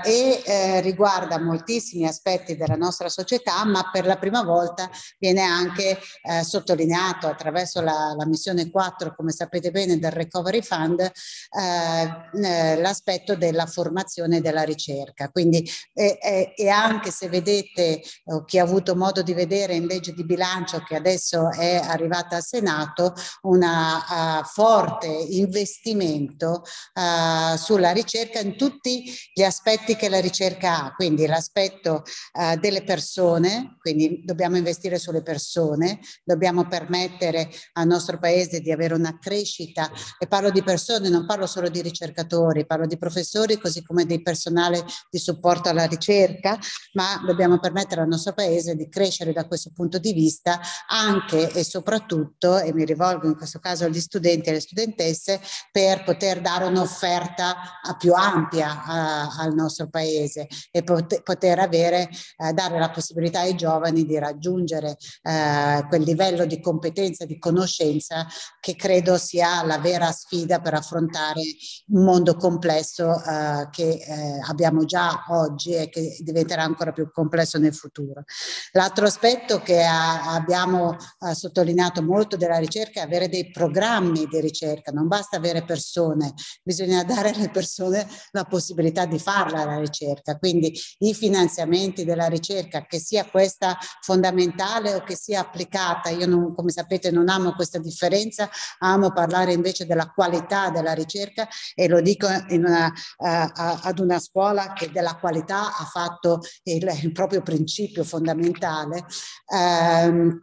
e riguarda moltissimi aspetti della nostra società, ma per la prima volta viene anche eh, sottolineato attraverso la, la, missione 4, come sapete bene, del Recovery Fund, eh, eh, l'aspetto della formazione e della ricerca. Quindi, e, e anche se vedete, o chi ha avuto modo di vedere in legge di bilancio che adesso è arrivata al Senato, un eh, forte investimento uh, sulla ricerca in tutti gli aspetti che la ricerca ha, quindi l'aspetto uh, eh, delle persone, quindi dobbiamo investire sulle persone, dobbiamo permettere al nostro paese di avere una crescita e parlo di persone, non parlo solo di ricercatori, parlo di professori così come di personale di supporto alla ricerca, ma dobbiamo permettere al nostro paese di crescere da questo punto di vista anche e soprattutto, e mi rivolgo in questo caso agli studenti e alle studentesse, per poter dare un'offerta ah, più ampia a, ah, al nostro paese e poter avere eh, dare la possibilità ai giovani di raggiungere eh, quel livello di competenza e di conoscenza che credo sia la vera sfida per affrontare un mondo complesso eh, che eh, abbiamo già oggi e che diventerà ancora più complesso nel futuro. L'altro aspetto che a, eh, abbiamo eh, sottolineato molto della ricerca è avere dei programmi di ricerca, non basta avere persone, bisogna dare alle persone la possibilità di farla la ricerca, quindi i finanziamenti della della ricerca, che sia questa fondamentale o che sia applicata. Io non, come sapete non amo questa differenza, amo parlare invece della qualità della ricerca e lo dico una, eh, a, ad una scuola che della qualità ha fatto il, il proprio principio fondamentale. Um,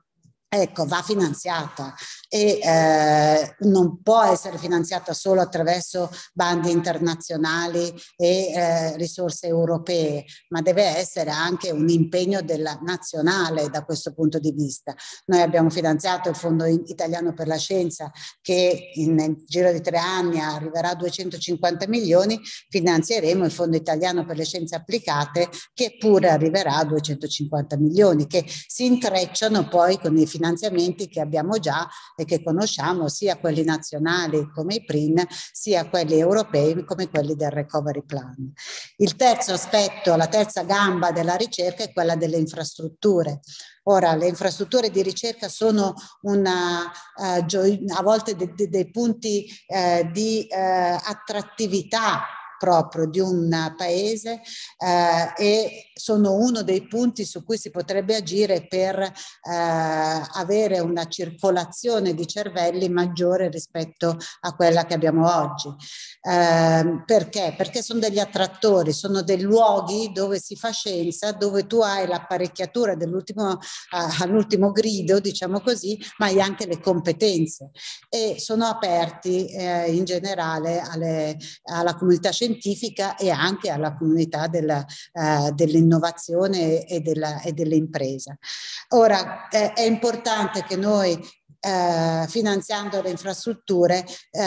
ecco, va finanziata e eh, non può essere finanziata solo attraverso bandi internazionali e eh, risorse europee, ma deve essere anche un impegno della nazionale da questo punto di vista. Noi abbiamo finanziato il Fondo Italiano per la Scienza che in, nel giro di tre anni arriverà a 250 milioni, finanzieremo il Fondo Italiano per le Scienze Applicate che pure arriverà a 250 milioni, che si intrecciano poi con i finanziamenti finanziamenti che abbiamo già e che conosciamo, sia quelli nazionali come i PRIN, sia quelli europei come quelli del Recovery Plan. Il terzo aspetto, la terza gamba della ricerca è quella delle infrastrutture. Ora, le infrastrutture di ricerca sono una, eh, a volte dei punti eh, di eh, attrattività proprio di un paese eh, e sono uno dei punti su cui si potrebbe agire per eh, avere una circolazione di cervelli maggiore rispetto a quella che abbiamo oggi. Eh, perché? Perché sono degli attrattori, sono dei luoghi dove si fa scienza, dove tu hai l'apparecchiatura dell'ultimo, all'ultimo grido, diciamo così, ma hai anche le competenze e sono aperti eh, in generale alle, alla comunità scientifica scientifica e anche alla comunità della, eh, dell'innovazione e, della, e dell'impresa. Ora eh, è importante che noi eh, finanziando le infrastrutture eh,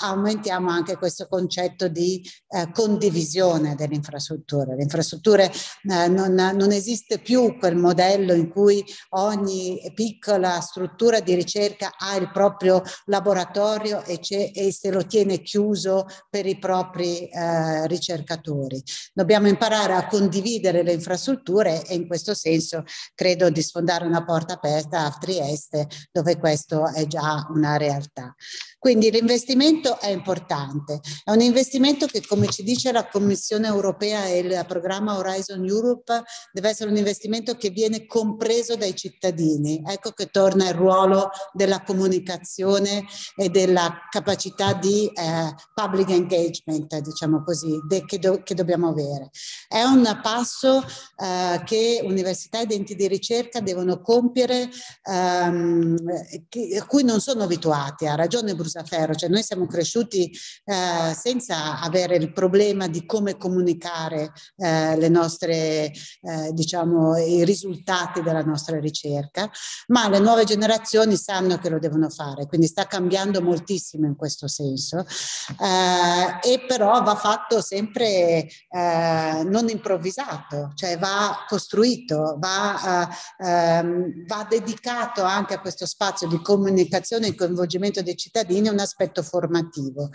aumentiamo anche questo concetto di eh, condivisione delle infrastrutture. Le infrastrutture eh, non, non, esiste più quel modello in cui ogni piccola struttura di ricerca ha il proprio laboratorio e, e se lo tiene chiuso per i propri eh, ricercatori. Dobbiamo imparare a condividere le infrastrutture e in questo senso credo di sfondare una porta aperta a Trieste dove questo questo è già una realtà. Quindi l'investimento è importante, è un investimento che come ci dice la Commissione europea e il programma Horizon Europe deve essere un investimento che viene compreso dai cittadini. Ecco che torna il ruolo della comunicazione e della capacità di eh, public engagement, diciamo così, de, che, do, che, dobbiamo avere. È un passo eh, che università ed enti di ricerca devono compiere ehm, che, a cui non sono abituati, ha ragione Bruno discorso a ferro, cioè noi siamo cresciuti eh, senza avere il problema di come comunicare eh, le nostre, eh, diciamo, i risultati della nostra ricerca, ma le nuove generazioni sanno che lo devono fare, quindi sta cambiando moltissimo in questo senso eh, e però va fatto sempre eh, non improvvisato, cioè va costruito, va, eh, ehm, va dedicato anche a questo spazio di comunicazione e coinvolgimento dei cittadini bambini un aspetto formativo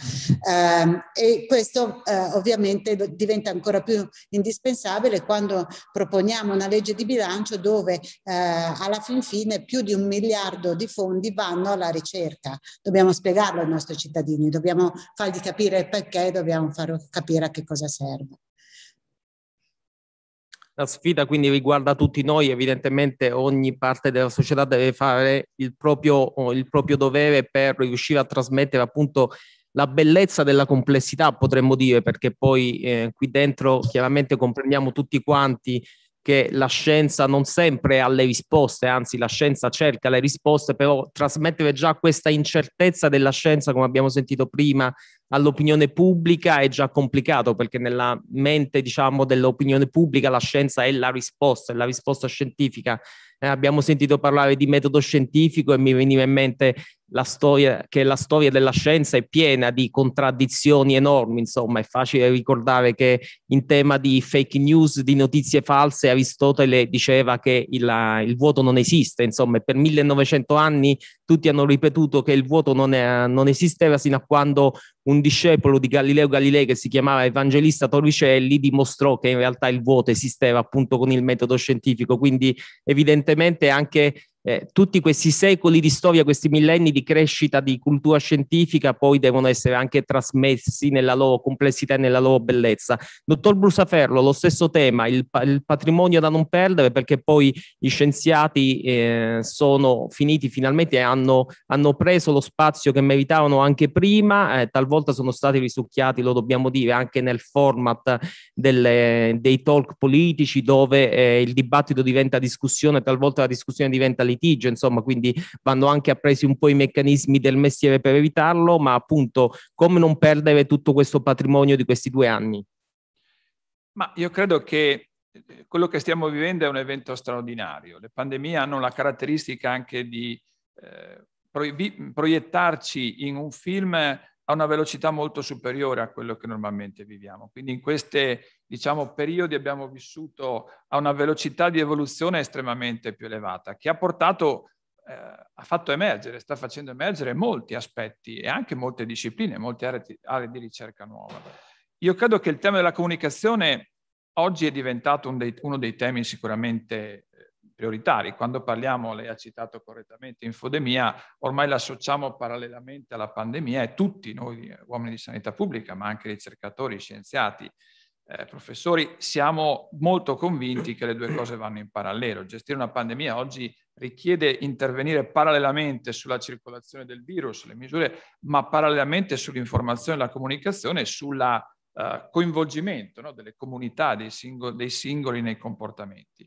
ehm, e questo eh, ovviamente diventa ancora più indispensabile quando proponiamo una legge di bilancio dove eh, alla fin fine più di un miliardo di fondi vanno alla ricerca. Dobbiamo spiegarlo ai nostri cittadini, dobbiamo fargli capire il perché, dobbiamo far capire a che cosa serve.
La sfida quindi riguarda tutti noi, evidentemente ogni parte della società deve fare il proprio, il proprio dovere per riuscire a trasmettere appunto la bellezza della complessità, potremmo dire, perché poi eh, qui dentro chiaramente comprendiamo tutti quanti che la scienza non sempre ha le risposte, anzi la scienza cerca le risposte, però trasmettere già questa incertezza della scienza, come abbiamo sentito prima, all'opinione pubblica è già complicato, perché nella mente, diciamo, dell'opinione pubblica la scienza è la risposta, è la risposta scientifica. Eh, abbiamo sentito parlare di metodo scientifico e mi veniva in mente la storia, che la storia della scienza è piena di contraddizioni enormi, insomma è facile ricordare che in tema di fake news, di notizie false, Aristotele diceva che il, il vuoto non esiste, insomma per 1900 anni tutti hanno ripetuto che il vuoto non, è, non esisteva sino a quando un discepolo di Galileo Galilei che si chiamava Evangelista Torricelli dimostrò che in realtà il vuoto esisteva appunto con il metodo scientifico, quindi evidentemente anche eh, tutti questi secoli di storia, questi millenni di crescita di cultura scientifica poi devono essere anche trasmessi nella loro complessità e nella loro bellezza. Dottor Brusaferro, lo stesso tema, il, il patrimonio da non perdere perché poi gli scienziati eh, sono finiti finalmente e hanno, hanno, preso lo spazio che meritavano anche prima, eh, talvolta sono stati risucchiati, lo dobbiamo dire, anche nel format delle, dei talk politici dove eh, il dibattito diventa discussione, talvolta la discussione diventa litigio, insomma, quindi vanno anche appresi un po' i meccanismi del mestiere per evitarlo, ma appunto come non perdere tutto questo patrimonio di questi due anni?
Ma io credo che eh, quello che stiamo vivendo è un evento straordinario. Le pandemie hanno la caratteristica anche di eh, proiettarci in un film a una velocità molto superiore a quello che normalmente viviamo. Quindi in questi diciamo, periodi abbiamo vissuto a una velocità di evoluzione estremamente più elevata, che ha portato, eh, ha fatto emergere, sta facendo emergere molti aspetti e anche molte discipline, molte aree, aree di ricerca nuova. Io credo che il tema della comunicazione oggi è diventato un dei, uno dei temi sicuramente prioritari. Quando parliamo, lei ha citato correttamente infodemia, ormai l'associamo parallelamente alla pandemia e tutti noi, eh, uomini di sanità pubblica, ma anche ricercatori, scienziati, eh, professori, siamo molto convinti che le due cose vanno in parallelo. Gestire una pandemia oggi richiede intervenire parallelamente sulla circolazione del virus, le misure, ma parallelamente sull'informazione, la comunicazione, sulla Uh, coinvolgimento no, delle comunità, dei, singoli, dei singoli nei comportamenti.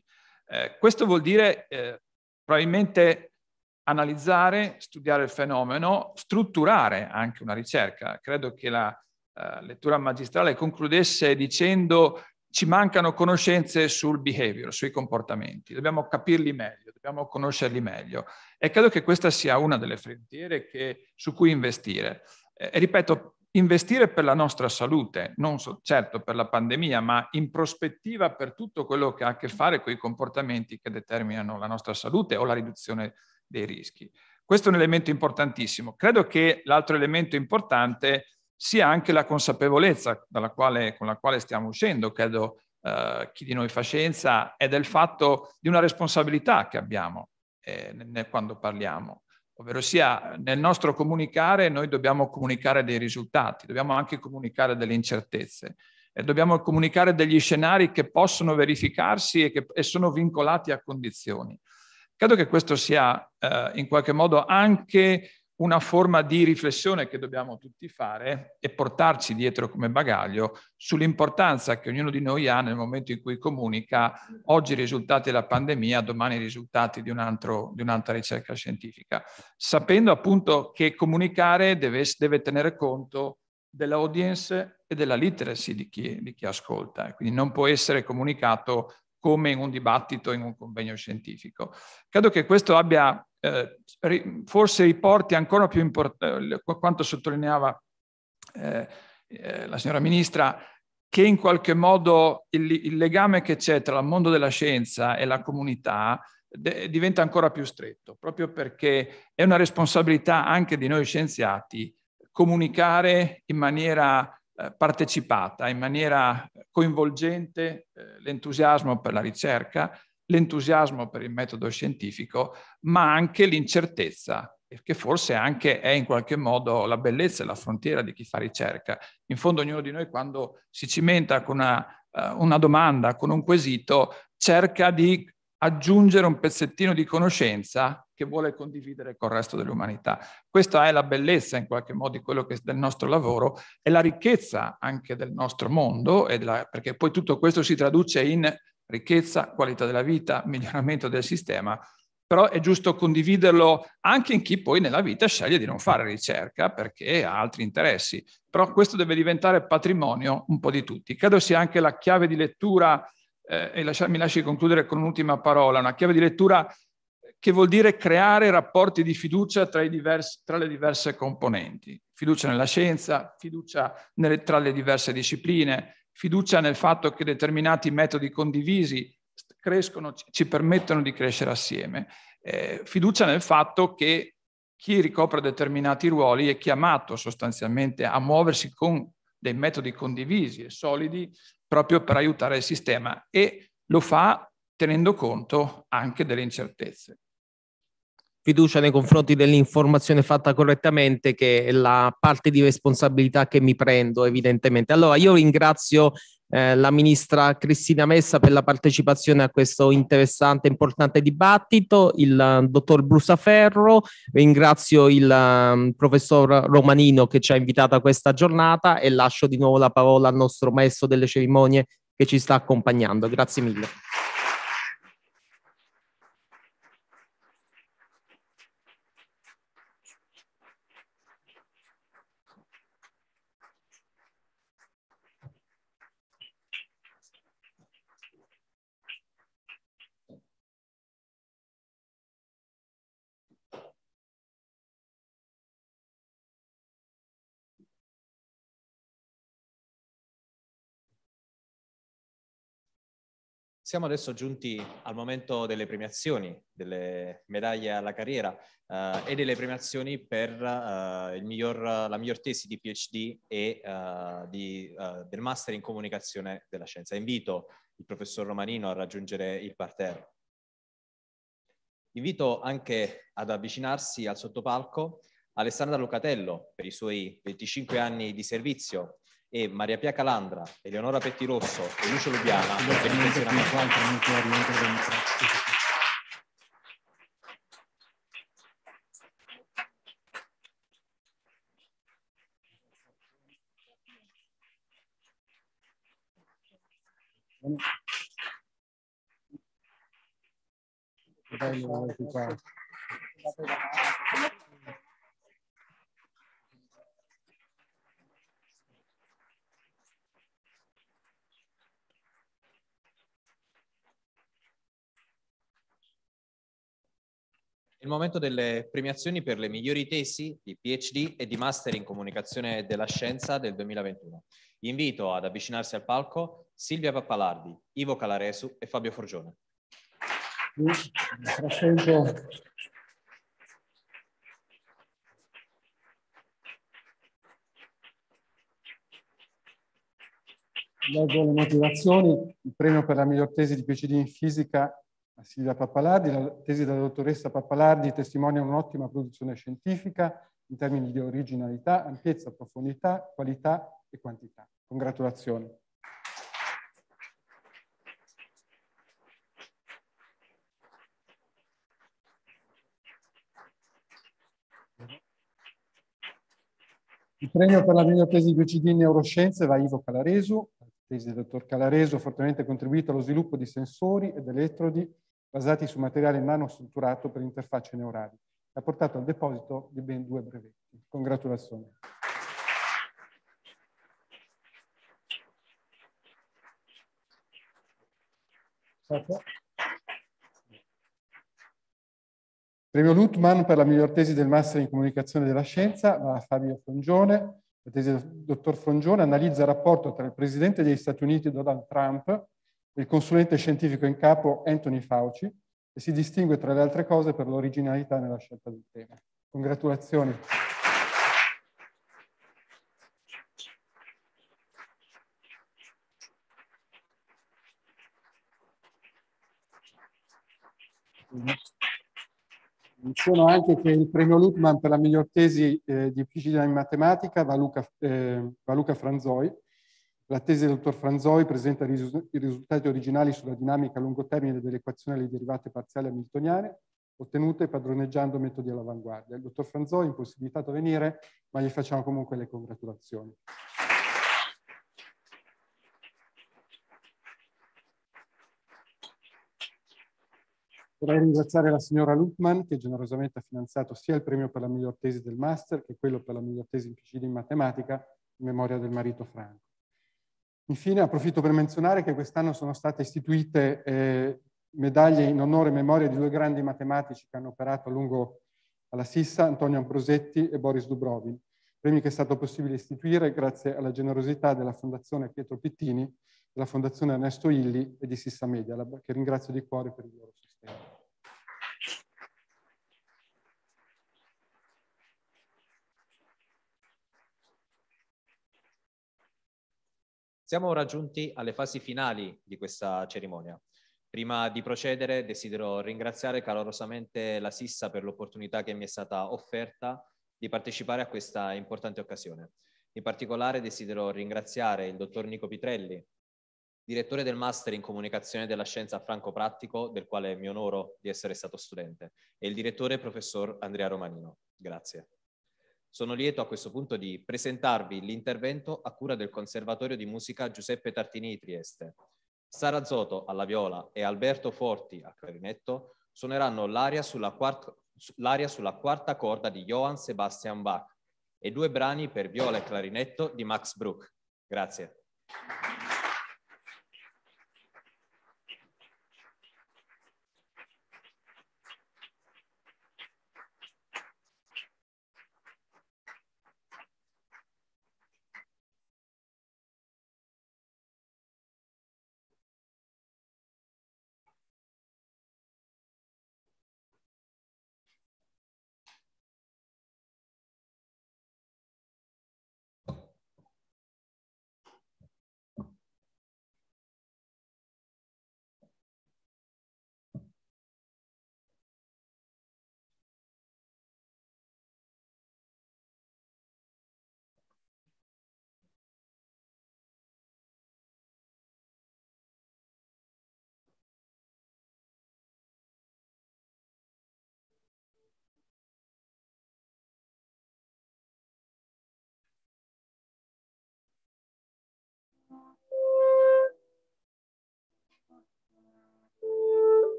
Eh, questo vuol dire eh, probabilmente analizzare, studiare il fenomeno, strutturare anche una ricerca. Credo che la eh, lettura magistrale concludesse dicendo ci mancano conoscenze sul behavior, sui comportamenti, dobbiamo capirli meglio, dobbiamo conoscerli meglio e credo che questa sia una delle frontiere che, su cui investire. Eh, ripeto, investire per la nostra salute, non so, certo per la pandemia, ma in prospettiva per tutto quello che ha a che fare con i comportamenti che determinano la nostra salute o la riduzione dei rischi. Questo è un elemento importantissimo. Credo che l'altro elemento importante sia anche la consapevolezza quale, con la quale stiamo uscendo, credo eh, chi di noi fa scienza, è del fatto di una responsabilità che abbiamo eh, quando parliamo ovvero sia nel nostro comunicare noi dobbiamo comunicare dei risultati, dobbiamo anche comunicare delle incertezze e dobbiamo comunicare degli scenari che possono verificarsi e che e sono vincolati a condizioni. Credo che questo sia eh, in qualche modo anche una forma di riflessione che dobbiamo tutti fare e portarci dietro come bagaglio sull'importanza che ognuno di noi ha nel momento in cui comunica oggi i risultati della pandemia, domani i risultati di, un'altra ricerca scientifica, sapendo appunto che comunicare deve, deve tenere conto dell'audience e della literacy di chi, di chi ascolta, quindi non può essere comunicato come in un dibattito, in un convegno scientifico. Credo che questo abbia, eh, forse riporti ancora più importante eh, quanto sottolineava eh, eh, la signora Ministra, che in qualche modo il, il legame che c'è tra il mondo della scienza e la comunità de- diventa ancora più stretto, proprio perché è una responsabilità anche di noi scienziati comunicare in maniera eh, partecipata in maniera coinvolgente eh, l'entusiasmo per la ricerca, l'entusiasmo per il metodo scientifico, ma anche l'incertezza, che forse anche è in qualche modo la bellezza e la frontiera di chi fa ricerca. In fondo ognuno di noi quando si cimenta con una, eh, una domanda, con un quesito, cerca di aggiungere un pezzettino di conoscenza che vuole condividere col resto dell'umanità. Questa è la bellezza in qualche modo di quello che è del nostro lavoro e la ricchezza anche del nostro mondo, la, perché poi tutto questo si traduce in ricchezza, qualità della vita, miglioramento del sistema, però è giusto condividerlo anche in chi poi nella vita sceglie di non fare ricerca perché ha altri interessi, però questo deve diventare patrimonio un po' di tutti. Credo sia anche la chiave di lettura eh, e lascia, mi lasci concludere con un'ultima parola, una chiave di lettura che vuol dire creare rapporti di fiducia tra, diversi, tra le diverse componenti. Fiducia nella scienza, fiducia nelle, tra le diverse discipline, fiducia nel fatto che determinati metodi condivisi crescono, ci permettono di crescere assieme, eh, fiducia nel fatto che chi ricopre determinati ruoli è chiamato sostanzialmente a muoversi con dei metodi condivisi e solidi proprio per aiutare il sistema e lo fa tenendo conto anche delle incertezze.
Fiducia nei confronti dell'informazione fatta correttamente, che è la parte di responsabilità che mi prendo, evidentemente. Allora, io ringrazio eh, la ministra Cristina Messa per la partecipazione a questo interessante e importante dibattito, il eh, dottor Brusaferro, ringrazio il um, professor Romanino che ci ha invitato a questa giornata e lascio di nuovo la parola al nostro maestro delle cerimonie che ci sta accompagnando. Grazie mille.
Siamo adesso
giunti al momento delle premiazioni, delle medaglie alla carriera eh, e delle premiazioni per eh, miglior, la miglior tesi di PhD e eh, di, eh, del Master in Comunicazione della Scienza. Invito il professor Romanino a raggiungere il parterre. Invito anche ad avvicinarsi al sottopalco Alessandra Locatello per i suoi 25 anni di servizio e Maria Pia Calandra, Eleonora Pettirosso e Lucio Lubiana Grazie. il momento delle premiazioni per le migliori tesi di PhD e di Master in Comunicazione della Scienza del 2021. Invito ad avvicinarsi al palco Silvia Pappalardi, Ivo Calaresu e Fabio Forgione.
Leggo le motivazioni. Il premio per la miglior tesi di PhD in fisica a Silvia Pappalardi, la tesi della dottoressa Pappalardi testimonia un'ottima produzione scientifica in termini di originalità, ampiezza, profondità, qualità e quantità. Congratulazioni. Il premio per la miglior tesi di PCD in neuroscienze va a Ivo Calaresu. La tesi del dottor Calaresu ha fortemente contribuito allo sviluppo di sensori ed elettrodi basati su materiale nano strutturato per interfacce neurali. Ha portato al deposito di ben due brevetti. Congratulazioni. Premio Lutman per la miglior tesi del Master in Comunicazione della Scienza va a Fabio Frongione. La tesi del dottor Frongione analizza il rapporto tra il presidente degli Stati Uniti Donald Trump il consulente scientifico in capo Anthony Fauci e si distingue tra le altre cose per l'originalità nella scelta del tema. Congratulazioni. Menziono anche che il premio Lutman per la miglior tesi eh, di fisicità in matematica va Luca, eh, Luca Franzoi, la tesi del dottor Franzoi presenta i risultati originali sulla dinamica a lungo termine delle equazioni alle derivate parziali hamiltoniane ottenute padroneggiando metodi all'avanguardia. Il dottor Franzoi è impossibilitato a venire, ma gli facciamo comunque le congratulazioni. Vorrei ringraziare la signora Lutman che generosamente ha finanziato sia il premio per la miglior tesi del master che quello per la miglior tesi in PCD in matematica in memoria del marito Franco. Infine approfitto per menzionare che quest'anno sono state istituite eh, medaglie in onore e memoria di due grandi matematici che hanno operato a lungo alla Sissa, Antonio Ambrosetti e Boris Dubrovin, premi che è stato possibile istituire grazie alla generosità della Fondazione Pietro Pittini, della Fondazione Ernesto Illi e di Sissa Media, che ringrazio di cuore per il loro sostegno.
Siamo raggiunti alle fasi finali di questa cerimonia. Prima di procedere desidero ringraziare calorosamente la Sissa per l'opportunità che mi è stata offerta di partecipare a questa importante occasione. In particolare desidero ringraziare il dottor Nico Pitrelli, direttore del Master in Comunicazione della Scienza Franco-Prattico, del quale mi onoro di essere stato studente, e il direttore professor Andrea Romanino. Grazie. Sono lieto a questo punto di presentarvi l'intervento a cura del Conservatorio di Musica Giuseppe Tartini di Trieste. Sara Zoto alla viola e Alberto Forti al clarinetto suoneranno l'aria sulla, quarta, l'aria sulla quarta corda di Johann Sebastian Bach e due brani per viola e clarinetto di Max Bruch. Grazie.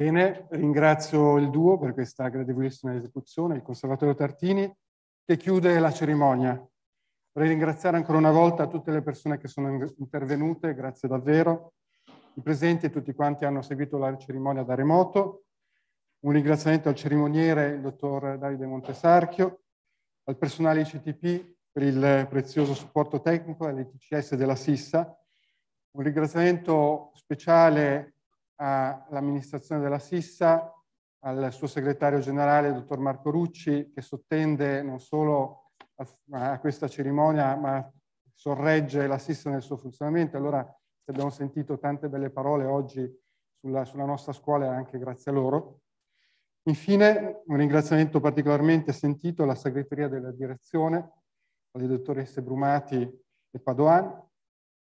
Bene, ringrazio il duo per questa gradevolissima esecuzione,
il Conservatorio Tartini, che chiude la cerimonia. Vorrei ringraziare ancora una volta tutte le persone che sono intervenute, grazie davvero, i presenti e tutti quanti hanno seguito la cerimonia da remoto. Un ringraziamento al cerimoniere, il dottor Davide Montesarchio, al personale ICTP per il prezioso supporto tecnico e all'ITCS della Sissa. Un ringraziamento speciale all'amministrazione della Sissa, al suo segretario generale, dottor Marco Rucci, che sottende non solo a, a questa cerimonia, ma sorregge la Sissa nel suo funzionamento. Allora abbiamo sentito tante belle parole oggi sulla, sulla nostra scuola anche grazie a loro. Infine, un ringraziamento particolarmente sentito alla segreteria della direzione, alle dottoresse Brumati e Padoan,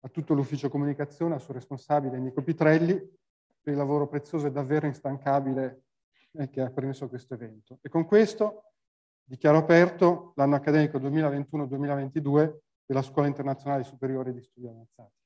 a tutto l'ufficio comunicazione, al suo responsabile Nico Pitrelli, per il lavoro prezioso e davvero instancabile eh, che ha permesso questo evento. E con questo dichiaro aperto l'anno accademico 2021-2022 della Scuola Internazionale Superiore di Studi Avanzati.